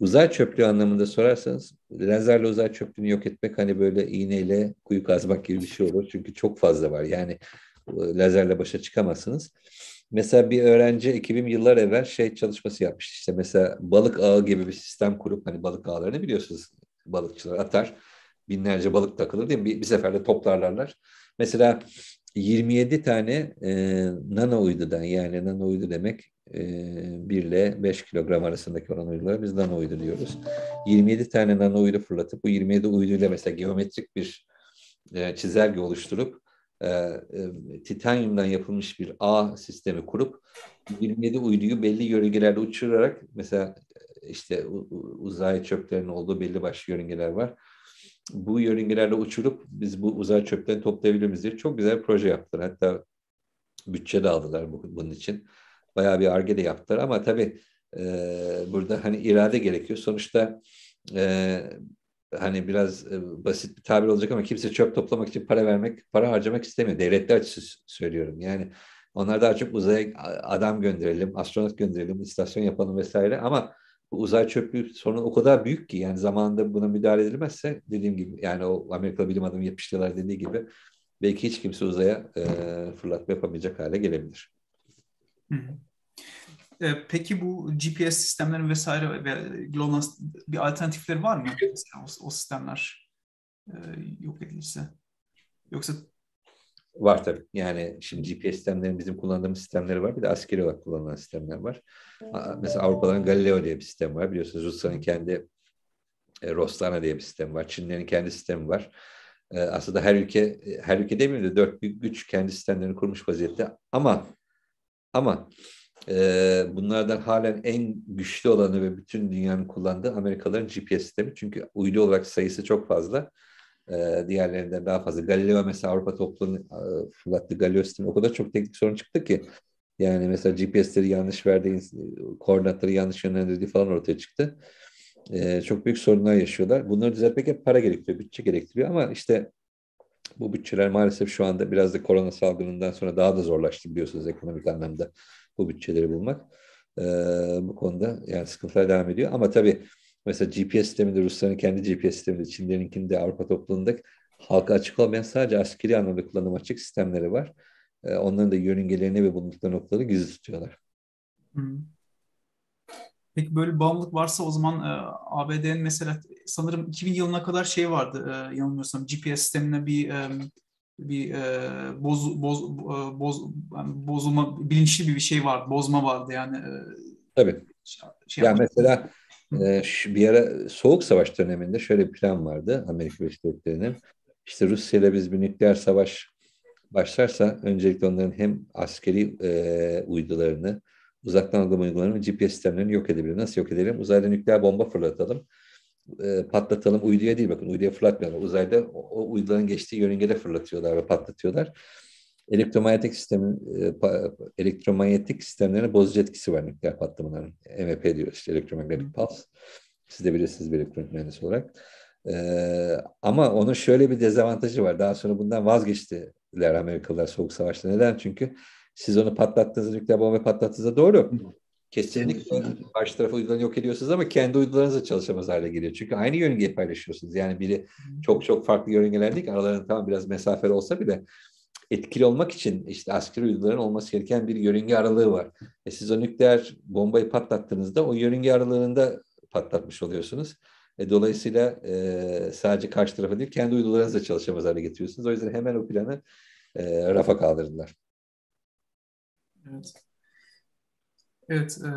Uzay çöplüğü anlamında sorarsanız lazerle uzay çöplüğünü yok etmek hani böyle iğneyle kuyu kazmak gibi bir şey olur. Çünkü çok fazla var. Yani lazerle başa çıkamazsınız. Mesela bir öğrenci ekibim yıllar evvel şey çalışması yapmış İşte mesela balık ağı gibi bir sistem kurup hani balık ağlarını biliyorsunuz balıkçılar atar. Binlerce balık takılır değil mi? Bir, bir seferde toplarlarlar. Mesela 27 tane e, nano uydudan yani nano uydu demek e, 1 ile 5 kilogram arasındaki olan uyduları biz nano uydu diyoruz. 27 tane nano uydu fırlatıp bu 27 uyduyla mesela geometrik bir e, çizelge oluşturup e, e, titanyumdan yapılmış bir ağ sistemi kurup 27 uyduyu belli yörüngelerde uçurarak mesela e, işte uzay çöplerinin olduğu belli başlı yörüngeler var. Bu yörüngelerde uçurup biz bu uzay çöplerini toplayabilir miyiz diye çok güzel bir proje yaptılar. Hatta bütçe de aldılar bunun için. Bayağı bir arge de yaptılar ama tabii e, burada hani irade gerekiyor. Sonuçta e, hani biraz e, basit bir tabir olacak ama kimse çöp toplamak için para vermek, para harcamak istemiyor. Devletler açısı söylüyorum. Yani onlar daha çok uzaya adam gönderelim, astronot gönderelim, istasyon yapalım vesaire ama bu uzay çöplüğü sorunu o kadar büyük ki yani zamanında buna müdahale edilmezse dediğim gibi yani o Amerikalı bilim adamı yapıştılar dediği gibi belki hiç kimse uzaya e, fırlatma yapamayacak hale gelebilir. Hı hı. E, peki bu GPS sistemlerin vesaire ve GLONASS bir alternatifleri var mı? o, o sistemler e, yok edilirse. Yoksa Var tabii. Yani şimdi GPS sistemlerin bizim kullandığımız sistemleri var. Bir de askeri olarak kullanılan sistemler var. Mesela Avrupa'dan Galileo diye bir sistem var. Biliyorsunuz Rusya'nın kendi e, Roslana diye bir sistem var. Çinlerin kendi sistemi var. aslında her ülke, her ülke demeyeyim de dört büyük güç kendi sistemlerini kurmuş vaziyette. Ama ama ee, bunlardan halen en güçlü olanı ve bütün dünyanın kullandığı Amerikalıların GPS sistemi. Çünkü uydu olarak sayısı çok fazla. Ee, diğerlerinden daha fazla. Galileo mesela Avrupa topluluğunun e, fırlattığı Galileo sistemi o kadar çok teknik sorun çıktı ki. Yani mesela GPS'leri yanlış verdiği, koordinatları yanlış yönlendirdiği falan ortaya çıktı. Ee, çok büyük sorunlar yaşıyorlar. Bunları düzeltmek hep para gerektiriyor, bütçe gerektiriyor ama işte bu bütçeler maalesef şu anda biraz da korona salgınından sonra daha da zorlaştı biliyorsunuz ekonomik anlamda bu bütçeleri bulmak. E, bu konuda yani sıkıntılar devam ediyor. Ama tabii mesela GPS sisteminde Rusların kendi GPS sisteminde Çinlerinkinde Avrupa topluluğunda halka açık olmayan sadece askeri anlamda kullanım açık sistemleri var. E, onların da yörüngelerini ve bulundukları noktaları gizli tutuyorlar. Hı. Peki böyle bağımlılık varsa o zaman e, ABD'nin mesela sanırım 2000 yılına kadar şey vardı e, yanılmıyorsam GPS sistemine bir e, bir e, boz, boz, e, boz, yani bozulma, bilinçli bir şey vardı, bozma vardı yani. E, Tabii. Şey yani şey yapacak. mesela e, bir ara Soğuk Savaş döneminde şöyle bir plan vardı Amerika Birleşik Devletleri'nin. İşte Rusya ile biz bir nükleer savaş başlarsa öncelikle onların hem askeri e, uydularını, uzaktan algılama uydularını, GPS sistemlerini yok edebilir. Nasıl yok edelim? Uzayda nükleer bomba fırlatalım e, patlatalım uyduya değil bakın uyduya fırlatmıyorlar. Uzayda o, o uyduların geçtiği yörüngede fırlatıyorlar ve patlatıyorlar. Elektromanyetik sistemin e, pa, elektromanyetik sistemlerine bozucu etkisi var nükleer patlamaların. EMP diyoruz işte elektromanyetik pals Siz de bilirsiniz bir elektronik mühendisi olarak. E, ama onun şöyle bir dezavantajı var. Daha sonra bundan vazgeçtiler Amerikalılar Soğuk Savaş'ta. Neden? Çünkü siz onu patlattığınızda nükleer bomba patlattığınızda doğru. Kesinlikle karşı tarafa uydularını yok ediyorsunuz ama kendi uydularınız da çalışamaz hale geliyor. Çünkü aynı yörüngeyi paylaşıyorsunuz. Yani biri çok çok farklı yörüngeler değil. Aralarında tamam biraz mesafeli olsa bile etkili olmak için işte askeri uyduların olması gereken bir yörünge aralığı var. E siz o nükleer bombayı patlattığınızda o yörünge aralığında patlatmış oluyorsunuz. E dolayısıyla e, sadece karşı tarafı değil kendi uydularınızı da çalışamaz hale getiriyorsunuz. O yüzden hemen o planı e, rafa kaldırdılar. Evet. Evet, e,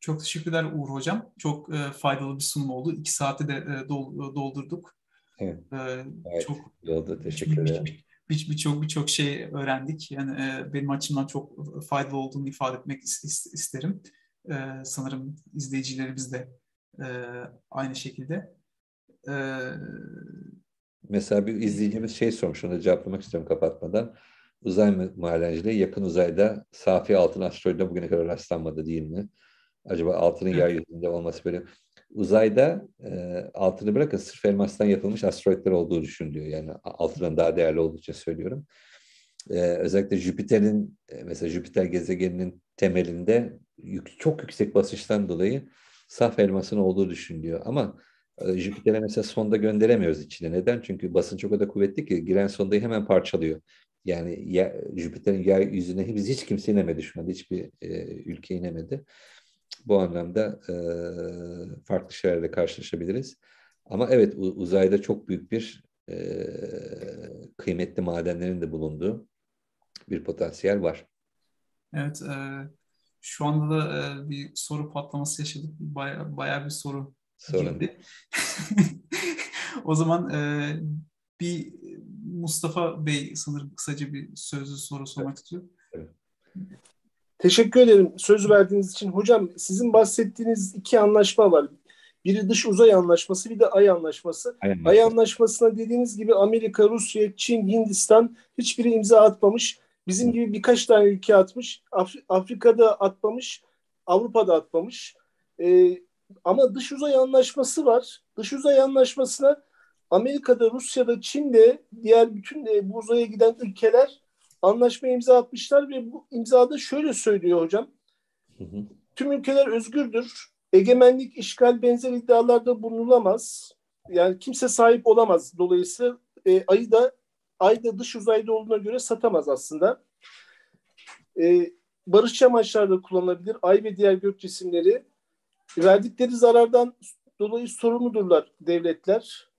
çok teşekkürler Uğur Hocam. Çok e, faydalı bir sunum oldu. İki saati de e, e doldurduk. Evet, e, evet çok, oldu. Teşekkür ederim. Birçok bir, bir birçok şey öğrendik. Yani e, benim açımdan çok faydalı olduğunu ifade etmek is, isterim. E, sanırım izleyicilerimiz de e, aynı şekilde. E, Mesela bir izleyicimiz şey sormuş, onu cevaplamak istiyorum kapatmadan uzay madenciliği yakın uzayda safi altın asteroidine bugüne kadar rastlanmadı değil mi? Acaba altının yeryüzünde olması böyle uzayda e, altını bırakın sırf elmastan yapılmış asteroidler olduğu düşünülüyor. Yani altının daha değerli olduğu için söylüyorum. E, özellikle Jüpiter'in e, mesela Jüpiter gezegeninin temelinde yük, çok yüksek basınçtan dolayı saf elmasın olduğu düşünülüyor. Ama e, Jüpiter'e mesela sonda gönderemiyoruz içine. Neden? Çünkü basınç o kadar kuvvetli ki giren sondayı hemen parçalıyor. Yani ya, Jüpiter'in yüzüne biz hiç kimse inemedi şu anda. Hiçbir e, ülke inemedi. Bu anlamda e, farklı şeylerle karşılaşabiliriz. Ama evet uzayda çok büyük bir e, kıymetli madenlerin de bulunduğu bir potansiyel var. Evet. E, şu anda da e, bir soru patlaması yaşadık. Baya, bayağı bir soru Sorun. girdi. o zaman e, bir Mustafa Bey sanırım kısaca bir sözlü soru sormak evet. istiyor. Evet. Teşekkür ederim söz verdiğiniz için. Hocam sizin bahsettiğiniz iki anlaşma var. Biri dış uzay anlaşması bir de ay anlaşması. Ay, ay anlaşmasına dediğiniz gibi Amerika, Rusya, Çin, Hindistan hiçbiri imza atmamış. Bizim gibi birkaç tane ülke atmış. Afrika'da atmamış. Avrupa'da atmamış. Ee, ama dış uzay anlaşması var. Dış uzay anlaşmasına Amerika'da, Rusya'da, Çin'de diğer bütün e, bu uzaya giden ülkeler anlaşma imza atmışlar ve bu imzada şöyle söylüyor hocam. Hı hı. Tüm ülkeler özgürdür. Egemenlik, işgal, benzer iddialarda bulunulamaz. Yani kimse sahip olamaz. Dolayısıyla e, ayı da ayda dış uzayda olduğuna göre satamaz aslında. E, barışçı amaçlarda kullanılabilir. Ay ve diğer gök cisimleri verdikleri zarardan dolayı sorumludurlar devletler.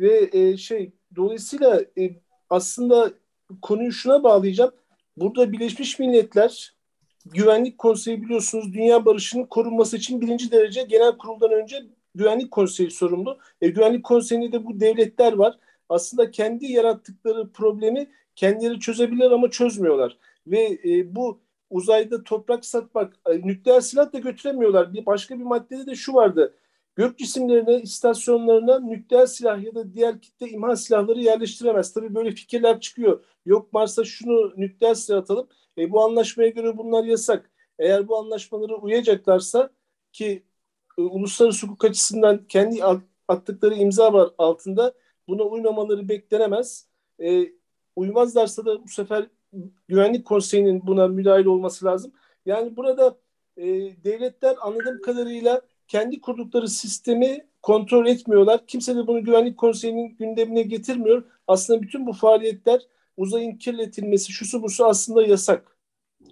Ve e, şey dolayısıyla e, aslında konuyu şuna bağlayacağım. Burada Birleşmiş Milletler Güvenlik Konseyi biliyorsunuz dünya barışının korunması için birinci derece genel kuruldan önce Güvenlik Konseyi sorumlu. E, Güvenlik Konseyi'nde de bu devletler var. Aslında kendi yarattıkları problemi kendileri çözebilir ama çözmüyorlar. Ve e, bu uzayda toprak satmak, e, nükleer silah da götüremiyorlar. Bir başka bir maddede de şu vardı. Gök cisimlerine, istasyonlarına nükleer silah ya da diğer kitle imha silahları yerleştiremez. Tabii böyle fikirler çıkıyor. Yok Mars'a şunu nükleer silah atalım. E, bu anlaşmaya göre bunlar yasak. Eğer bu anlaşmaları uyacaklarsa ki e, uluslararası hukuk açısından kendi attıkları imza var altında buna uymamaları beklenemez. E, uymazlarsa da bu sefer Güvenlik Konseyi'nin buna müdahil olması lazım. Yani burada e, devletler anladığım kadarıyla kendi kurdukları sistemi kontrol etmiyorlar. Kimse de bunu Güvenlik Konseyi'nin gündemine getirmiyor. Aslında bütün bu faaliyetler uzayın kirletilmesi, şusu busu aslında yasak.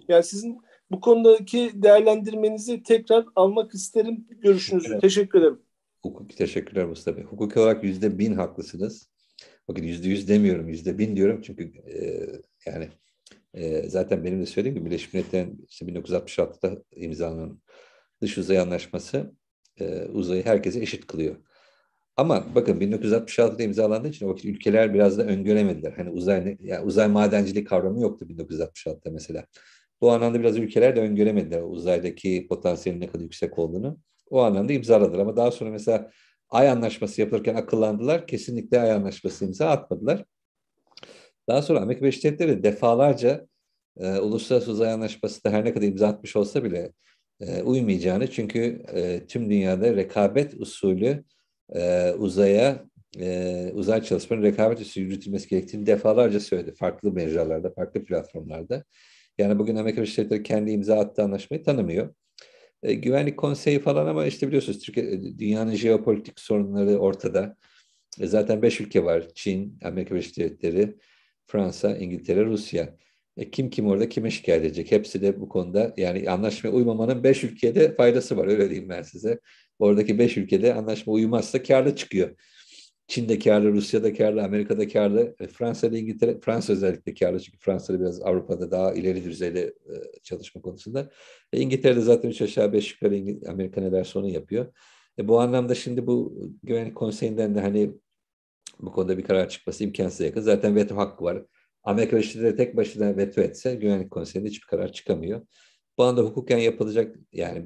Yani sizin bu konudaki değerlendirmenizi tekrar almak isterim. Görüşünüzü. Evet. Teşekkür ederim. Hukuki teşekkürler Mustafa Bey. Hukuki olarak yüzde bin haklısınız. Bakın yüzde yüz demiyorum, yüzde bin diyorum çünkü e, yani e, zaten benim de söylediğim gibi Birleşmiş Milletler'in işte 1966'da imzalanan dış uzay anlaşması e, uzayı herkese eşit kılıyor. Ama bakın 1966'da imzalandığı için o ülkeler biraz da öngöremediler. Hani uzay yani uzay madenciliği kavramı yoktu 1966'da mesela. Bu anlamda biraz ülkeler de öngöremediler uzaydaki potansiyelin ne kadar yüksek olduğunu. O anlamda imzaladılar ama daha sonra mesela Ay Anlaşması yapılırken akıllandılar. Kesinlikle Ay Anlaşması imza atmadılar. Daha sonra Amerika Birleşik Devletleri defalarca e, Uluslararası Uzay Anlaşması'nda her ne kadar imza atmış olsa bile e, uymayacağını çünkü e, tüm dünyada rekabet usulü e, uzaya e, uzay çalışmanın rekabet usulü yürütülmesi gerektiğini defalarca söyledi. Farklı mecralarda, farklı platformlarda. Yani bugün Amerika Birleşik Devletleri kendi imza attığı anlaşmayı tanımıyor. E, güvenlik konseyi falan ama işte biliyorsunuz Türkiye, e, dünyanın jeopolitik sorunları ortada. E, zaten beş ülke var. Çin, Amerika Birleşik Devletleri, Fransa, İngiltere, Rusya. E, kim kim orada kime şikayet edecek? Hepsi de bu konuda yani anlaşmaya uymamanın beş ülkede faydası var öyle diyeyim ben size. Oradaki beş ülkede anlaşma uymazsa karlı çıkıyor. Çin'de karlı, Rusya'da karlı, Amerika'da karlı, e, Fransa'da İngiltere, Fransa özellikle karlı çünkü Fransa'da biraz Avrupa'da daha ileri düzeyde e, çalışma konusunda. E, İngiltere'de zaten üç aşağı beş yukarı Amerika ne derse onu yapıyor. E, bu anlamda şimdi bu güvenlik konseyinden de hani bu konuda bir karar çıkması imkansız yakın. Zaten veto hakkı var Amerika Birleşik tek başına veto etse Güvenlik Konseyi'nde hiçbir karar çıkamıyor. Bu anda hukuken yapılacak yani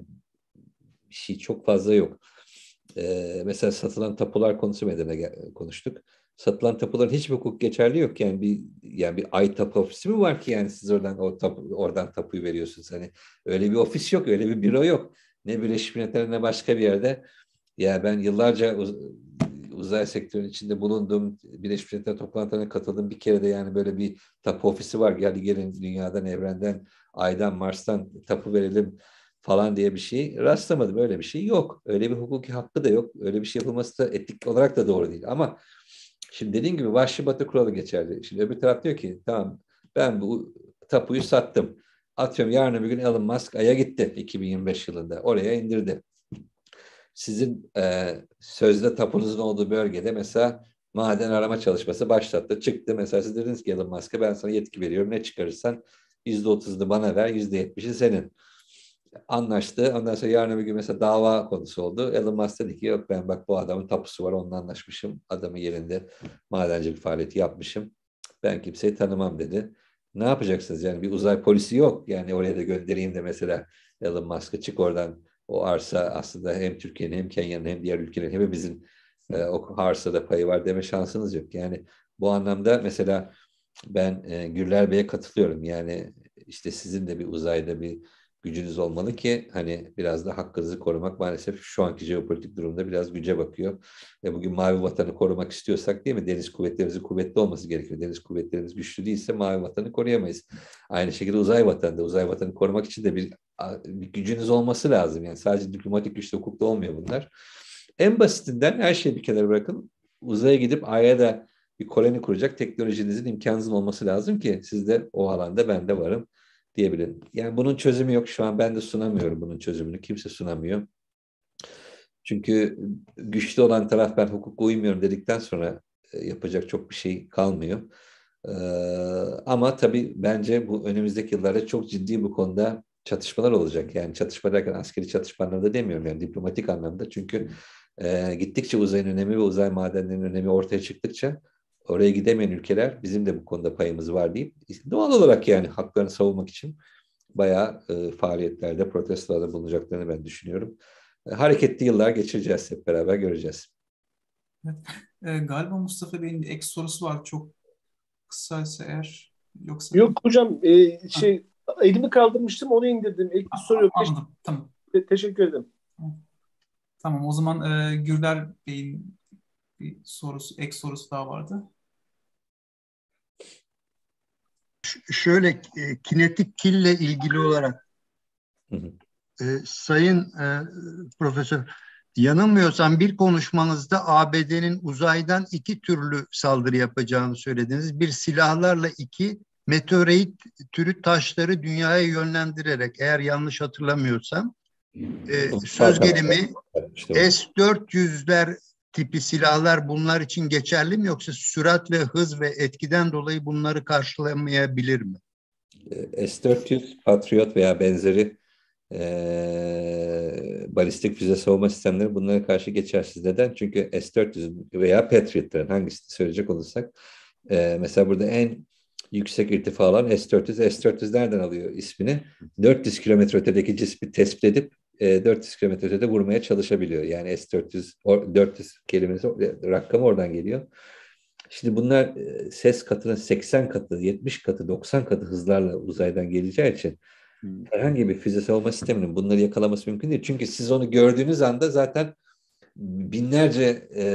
bir şey çok fazla yok. Ee, mesela satılan tapular konusu medyada konuştuk. Satılan tapuların hiçbir hukuk geçerli yok. Yani bir yani bir ay tapu ofisi mi var ki yani siz oradan o tapu, oradan tapuyu veriyorsunuz. Hani öyle bir ofis yok, öyle bir büro yok. Ne Birleşmiş Milletler'de ne başka bir yerde. Ya ben yıllarca özel sektörün içinde bulundum, Birleşmiş Milletler toplantılarına katıldım. bir kere de yani böyle bir tapu ofisi var. Gel gelin dünyadan, evrenden, aydan, Mars'tan tapu verelim falan diye bir şey rastlamadım. Öyle bir şey yok. Öyle bir hukuki hakkı da yok. Öyle bir şey yapılması da etik olarak da doğru değil. Ama şimdi dediğim gibi vahşi batı kuralı geçerli. Şimdi öbür taraf diyor ki tamam ben bu tapuyu sattım. Atıyorum yarın bir gün Elon Musk Ay'a gitti 2025 yılında. Oraya indirdi sizin e, sözde tapunuzun olduğu bölgede mesela maden arama çalışması başlattı. Çıktı mesela siz dediniz ki Elon Musk'a ben sana yetki veriyorum ne çıkarırsan yüzde otuzunu bana ver yüzde yetmişi senin. Anlaştı. Ondan sonra yarın bir gün mesela dava konusu oldu. Elon Musk dedi ki yok ben bak bu adamın tapusu var onunla anlaşmışım. adamın yerinde madencilik faaliyeti yapmışım. Ben kimseyi tanımam dedi. Ne yapacaksınız yani bir uzay polisi yok. Yani oraya da göndereyim de mesela Elon Musk'ı çık oradan o arsa aslında hem Türkiye'nin hem Kenya'nın hem diğer ülkelerin hepimizin e, o arsada payı var deme şansınız yok. Yani bu anlamda mesela ben e, Gürler Bey'e katılıyorum. Yani işte sizin de bir uzayda bir gücünüz olmalı ki hani biraz da hakkınızı korumak maalesef şu anki jeopolitik durumda biraz güce bakıyor. Ve bugün mavi vatanı korumak istiyorsak değil mi? Deniz kuvvetlerimizin kuvvetli olması gerekiyor. Deniz kuvvetlerimiz güçlü değilse mavi vatanı koruyamayız. Aynı şekilde uzay vatanı da uzay vatanı korumak için de bir bir gücünüz olması lazım. Yani sadece diplomatik güçle hukukta olmuyor bunlar. En basitinden her şeyi bir kenara bırakın. Uzaya gidip Ay'a da bir koloni kuracak teknolojinizin imkanınızın olması lazım ki siz de o alanda ben de varım diyebilin. Yani bunun çözümü yok. Şu an ben de sunamıyorum bunun çözümünü. Kimse sunamıyor. Çünkü güçlü olan taraf ben hukuka uymuyorum dedikten sonra e, yapacak çok bir şey kalmıyor. Ee, ama tabii bence bu önümüzdeki yıllarda çok ciddi bu konuda çatışmalar olacak. Yani çatışma derken askeri çatışma anlamda demiyorum yani diplomatik anlamda. Çünkü e, gittikçe uzayın önemi ve uzay madenlerinin önemi ortaya çıktıkça oraya gidemeyen ülkeler bizim de bu konuda payımız var deyip doğal olarak yani haklarını savunmak için bayağı e, faaliyetlerde, protestolarda bulunacaklarını ben düşünüyorum. E, hareketli yıllar geçireceğiz hep beraber göreceğiz. E, galiba Mustafa Bey'in ek sorusu var çok kısaysa eğer. Yoksa... Yok hocam e, şey ha elimi kaldırmıştım onu indirdim. İlk bir soru yok. Anladım. Tamam. Te- teşekkür ederim. Tamam o zaman e, Gürler Bey'in bir sorusu, ek sorusu daha vardı. Ş- şöyle e, kinetik kille ilgili olarak e, sayın e, profesör yanılmıyorsam bir konuşmanızda ABD'nin uzaydan iki türlü saldırı yapacağını söylediniz. Bir silahlarla iki meteorit türü taşları dünyaya yönlendirerek eğer yanlış hatırlamıyorsam e, söz gelimi işte S-400'ler tipi silahlar bunlar için geçerli mi yoksa sürat ve hız ve etkiden dolayı bunları karşılamayabilir mi? E, S-400 Patriot veya benzeri e, balistik füze savunma sistemleri bunlara karşı geçersiz. Neden? Çünkü S-400 veya Patriot'ların hangisini söyleyecek olursak e, mesela burada en yüksek irtifa irtifalar S-400. S-400 nereden alıyor ismini? 400 kilometre ötedeki cismi tespit edip 400 e, kilometre ötede vurmaya çalışabiliyor. Yani S-400, 400 kelimesi e, rakam oradan geliyor. Şimdi bunlar e, ses katının 80 katı, 70 katı, 90 katı hızlarla uzaydan geleceği için hmm. herhangi bir füze savunma sisteminin bunları yakalaması mümkün değil. Çünkü siz onu gördüğünüz anda zaten binlerce e,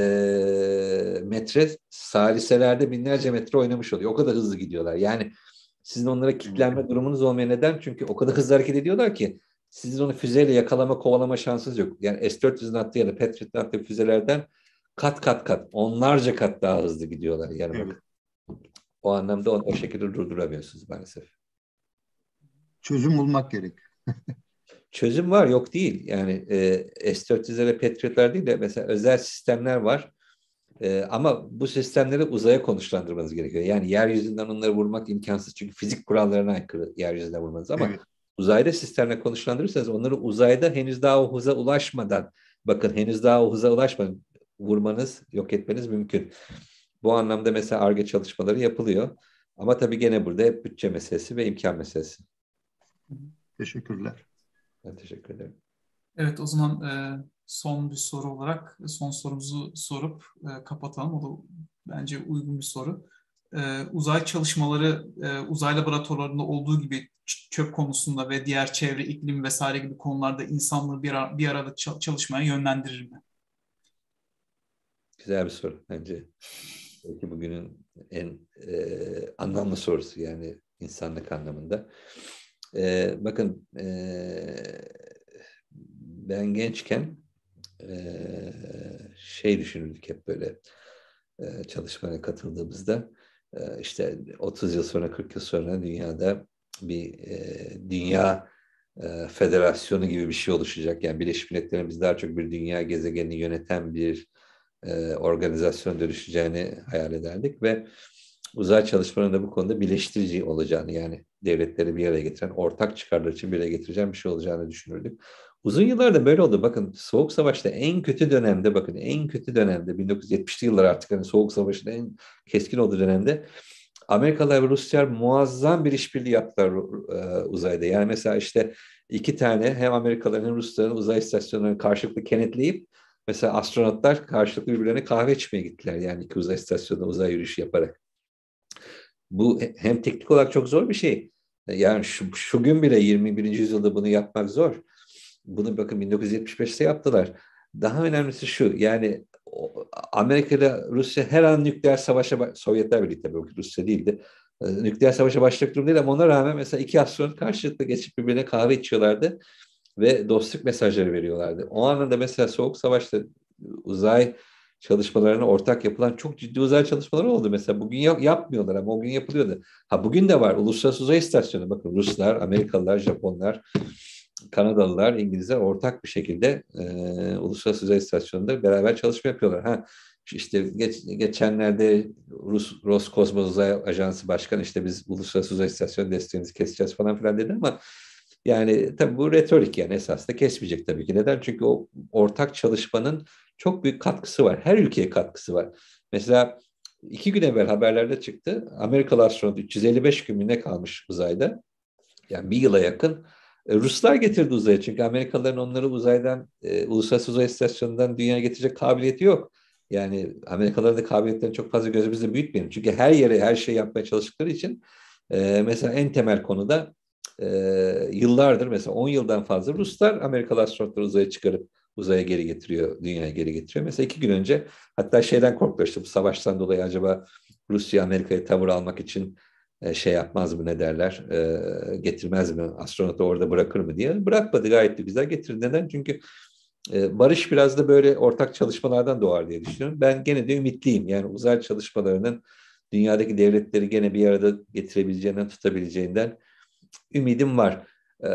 metre saliselerde binlerce metre oynamış oluyor. O kadar hızlı gidiyorlar. Yani sizin onlara kilitlenme durumunuz olmaya neden? Çünkü o kadar hızlı hareket ediyorlar ki sizin onu füzeyle yakalama, kovalama şansınız yok. Yani S-400'ün attığı ya da Patriot'un attığı füzelerden kat kat kat, onlarca kat daha hızlı gidiyorlar. Yani evet. o anlamda onu o şekilde durduramıyorsunuz maalesef. Çözüm bulmak gerek. çözüm var yok değil. Yani e, S-400'ler ve Patriot'lar değil de mesela özel sistemler var. E, ama bu sistemleri uzaya konuşlandırmanız gerekiyor. Yani yeryüzünden onları vurmak imkansız. Çünkü fizik kurallarına aykırı yeryüzünden vurmanız. Ama evet. uzayda sistemle konuşlandırırsanız onları uzayda henüz daha o hıza ulaşmadan bakın henüz daha o hıza ulaşmadan vurmanız, yok etmeniz mümkün. Bu anlamda mesela ARGE çalışmaları yapılıyor. Ama tabii gene burada hep bütçe meselesi ve imkan meselesi. Teşekkürler. Ben teşekkür ederim. Evet o zaman e, son bir soru olarak e, son sorumuzu sorup e, kapatalım. O da bence uygun bir soru. E, uzay çalışmaları e, uzay laboratuvarlarında olduğu gibi çöp konusunda ve diğer çevre, iklim vesaire gibi konularda insanlığı bir, bir arada çalışmaya yönlendirir mi? Güzel bir soru bence. Belki bugünün en e, anlamlı sorusu yani insanlık anlamında. E, bakın e, ben gençken e, şey düşünürdük hep böyle e, çalışmaya katıldığımızda e, işte 30 yıl sonra 40 yıl sonra dünyada bir e, dünya e, federasyonu gibi bir şey oluşacak. Yani Birleşmiş Milletler'in daha çok bir dünya gezegenini yöneten bir e, organizasyon dönüşeceğini hayal ederdik ve uzay çalışmalarında bu konuda birleştirici olacağını yani devletleri bir araya getiren, ortak çıkarlar için bir araya getireceğim bir şey olacağını düşünürdük. Uzun yıllarda böyle oldu. Bakın Soğuk Savaş'ta en kötü dönemde bakın en kötü dönemde 1970'li yıllar artık hani Soğuk Savaş'ın en keskin olduğu dönemde Amerikalılar ve Ruslar muazzam bir işbirliği yaptılar e, uzayda. Yani mesela işte iki tane hem Amerikalıların hem Rusların uzay istasyonlarını karşılıklı kenetleyip mesela astronotlar karşılıklı birbirlerine kahve içmeye gittiler. Yani iki uzay istasyonunda uzay yürüyüşü yaparak bu hem teknik olarak çok zor bir şey. E, yani şu, şu gün bile 21. yüzyılda bunu yapmak zor. Bunu bakın 1975'te yaptılar. Daha önemlisi şu yani Amerika ile Rusya her an nükleer savaşa, Sovyetler Birliği tabii Rusya değildi. E, nükleer savaşa başlayacak durum değil ama ona rağmen mesela iki astronot karşılıklı geçip birbirine kahve içiyorlardı ve dostluk mesajları veriyorlardı. O anında mesela Soğuk Savaş'ta uzay çalışmalarına ortak yapılan çok ciddi uzay çalışmaları oldu. Mesela bugün yapmıyorlar ama o gün yapılıyordu. Ha bugün de var. Uluslararası Uzay İstasyonu. Bakın Ruslar, Amerikalılar, Japonlar, Kanadalılar, İngilizler ortak bir şekilde e, Uluslararası Uzay İstasyonu'nda beraber çalışma yapıyorlar. Ha işte geç, geçenlerde Rus Roskosmos Uzay Ajansı Başkanı işte biz Uluslararası Uzay İstasyonu desteğimizi keseceğiz falan filan dedi ama yani tabii bu retorik yani esasında kesmeyecek tabii ki. Neden? Çünkü o ortak çalışmanın çok büyük katkısı var. Her ülkeye katkısı var. Mesela iki gün evvel haberlerde çıktı. Amerikalı astronot 355 gün ne kalmış uzayda. Yani bir yıla yakın. E, Ruslar getirdi uzaya çünkü Amerikalıların onları uzaydan, e, Uluslararası Uzay İstasyonu'ndan dünyaya getirecek kabiliyeti yok. Yani Amerikalıların da kabiliyetlerini çok fazla gözümüzde büyütmeyelim. Çünkü her yere her şeyi yapmaya çalıştıkları için e, mesela en temel konuda e, yıllardır mesela 10 yıldan fazla Ruslar Amerikalı astronotları uzaya çıkarıp uzaya geri getiriyor, dünyaya geri getiriyor. Mesela iki gün önce hatta şeyden korktu işte bu savaştan dolayı acaba Rusya Amerika'yı tavır almak için e, şey yapmaz mı ne derler e, getirmez mi astronotu orada bırakır mı diye bırakmadı gayet de güzel getirdi. Neden? Çünkü e, barış biraz da böyle ortak çalışmalardan doğar diye düşünüyorum. Ben gene de ümitliyim yani uzay çalışmalarının dünyadaki devletleri gene bir arada getirebileceğinden tutabileceğinden ümidim var. Ee,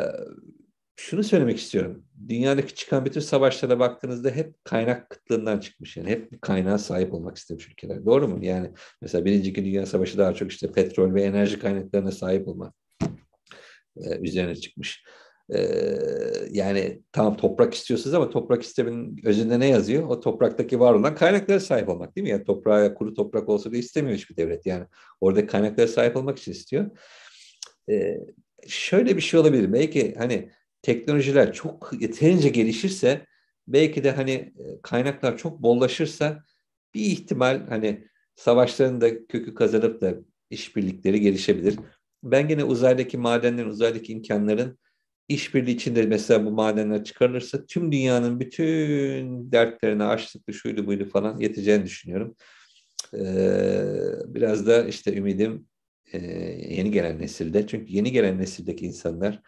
şunu söylemek istiyorum. Dünyadaki çıkan bütün savaşlara baktığınızda hep kaynak kıtlığından çıkmış. Yani hep bir kaynağa sahip olmak istemiş ülkeler. Doğru mu? Yani mesela Birinci Dünya Savaşı daha çok işte petrol ve enerji kaynaklarına sahip olmak e, üzerine çıkmış. Ee, yani tamam toprak istiyorsunuz ama toprak istemin özünde ne yazıyor? O topraktaki var olan kaynaklara sahip olmak değil mi? Yani toprağa kuru toprak olsa da istemiyor hiçbir devlet. Yani orada kaynaklara sahip olmak için istiyor. E, şöyle bir şey olabilir. Belki hani teknolojiler çok yeterince gelişirse belki de hani e, kaynaklar çok bollaşırsa bir ihtimal hani savaşların da kökü kazanıp da işbirlikleri gelişebilir. Ben gene uzaydaki madenlerin, uzaydaki imkanların işbirliği içinde mesela bu madenler çıkarılırsa tüm dünyanın bütün dertlerine açlıklı şuydu buydu falan yeteceğini düşünüyorum. Ee, biraz da işte ümidim e, yeni gelen nesilde. Çünkü yeni gelen nesildeki insanlar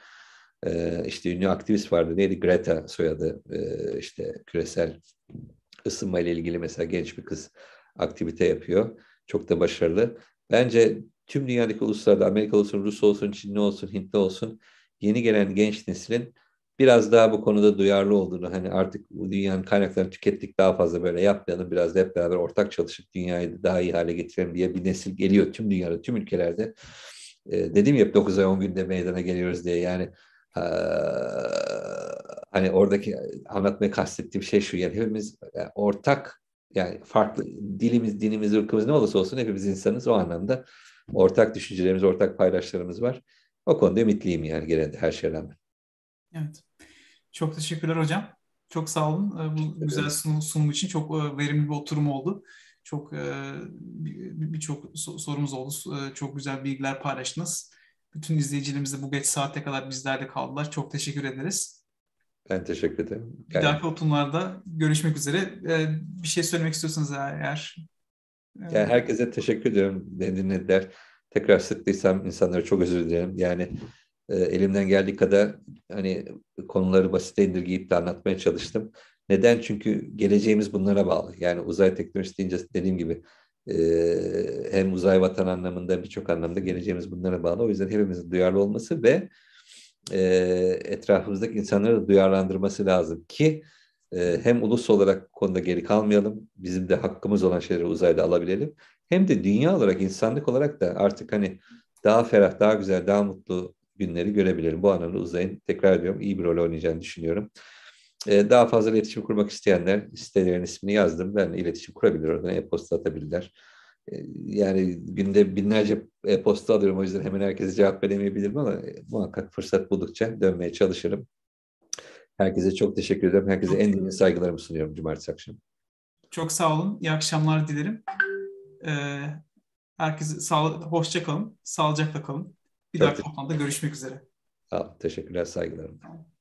e, işte ünlü aktivist vardı neydi Greta soyadı e, işte küresel ısınma ile ilgili mesela genç bir kız aktivite yapıyor. Çok da başarılı. Bence tüm dünyadaki uluslarda Amerika olsun, Rus olsun, Çinli olsun, Hintli olsun yeni gelen genç neslin biraz daha bu konuda duyarlı olduğunu hani artık bu dünyanın kaynaklarını tükettik daha fazla böyle yapmayalım biraz da hep beraber ortak çalışıp dünyayı daha iyi hale getirelim diye bir nesil geliyor tüm dünyada tüm ülkelerde. E, dedim ya 9 ay 10 günde meydana geliyoruz diye yani e, hani oradaki anlatmaya kastettiğim şey şu yani hepimiz yani e, ortak yani farklı dilimiz, dinimiz, ırkımız ne olursa olsun hepimiz insanız o anlamda ortak düşüncelerimiz, ortak paydaşlarımız var. O konuda ümitliyim yani gene her şeyden. Evet. Çok teşekkürler hocam. Çok sağ olun. Ee, bu güzel sunum, sunum için çok e, verimli bir oturum oldu. Çok e, birçok sorumuz oldu. E, çok güzel bilgiler paylaştınız. Bütün izleyicilerimiz de bu geç saate kadar bizlerle kaldılar. Çok teşekkür ederiz. Ben teşekkür ederim. Bir yani... dahaki oturumlarda görüşmek üzere. Bir şey söylemek istiyorsanız eğer. Yani herkese teşekkür ediyorum. Dinlediler. Tekrar sıktıysam insanlara çok özür dilerim. Yani ee, elimden geldiği kadar hani konuları basite indirgeyip de anlatmaya çalıştım. Neden? Çünkü geleceğimiz bunlara bağlı. Yani uzay teknolojisi deyince dediğim gibi e, hem uzay vatan anlamında birçok anlamda geleceğimiz bunlara bağlı. O yüzden hepimizin duyarlı olması ve e, etrafımızdaki insanları duyarlandırması lazım ki e, hem ulus olarak konuda geri kalmayalım, bizim de hakkımız olan şeyleri uzayda alabilelim. Hem de dünya olarak, insanlık olarak da artık hani daha ferah, daha güzel, daha mutlu, günleri görebilirim. Bu anlamda uzayın tekrar ediyorum iyi bir rol oynayacağını düşünüyorum. Ee, daha fazla iletişim kurmak isteyenler sitelerin ismini yazdım. Ben iletişim kurabilir oradan e-posta atabilirler. Ee, yani günde binlerce e-posta alıyorum o yüzden hemen herkese cevap veremeyebilirim ama e, muhakkak fırsat buldukça dönmeye çalışırım. Herkese çok teşekkür ederim. Herkese en derin saygılarımı sunuyorum cumartesi akşamı. Çok sağ olun. İyi akşamlar dilerim. Ee, herkese sağ, hoşça kalın. Sağlıcakla kalın. Bir Çok dahaki toplantıda görüşmek üzere. Sağ Teşekkürler, saygılarım. Tamam.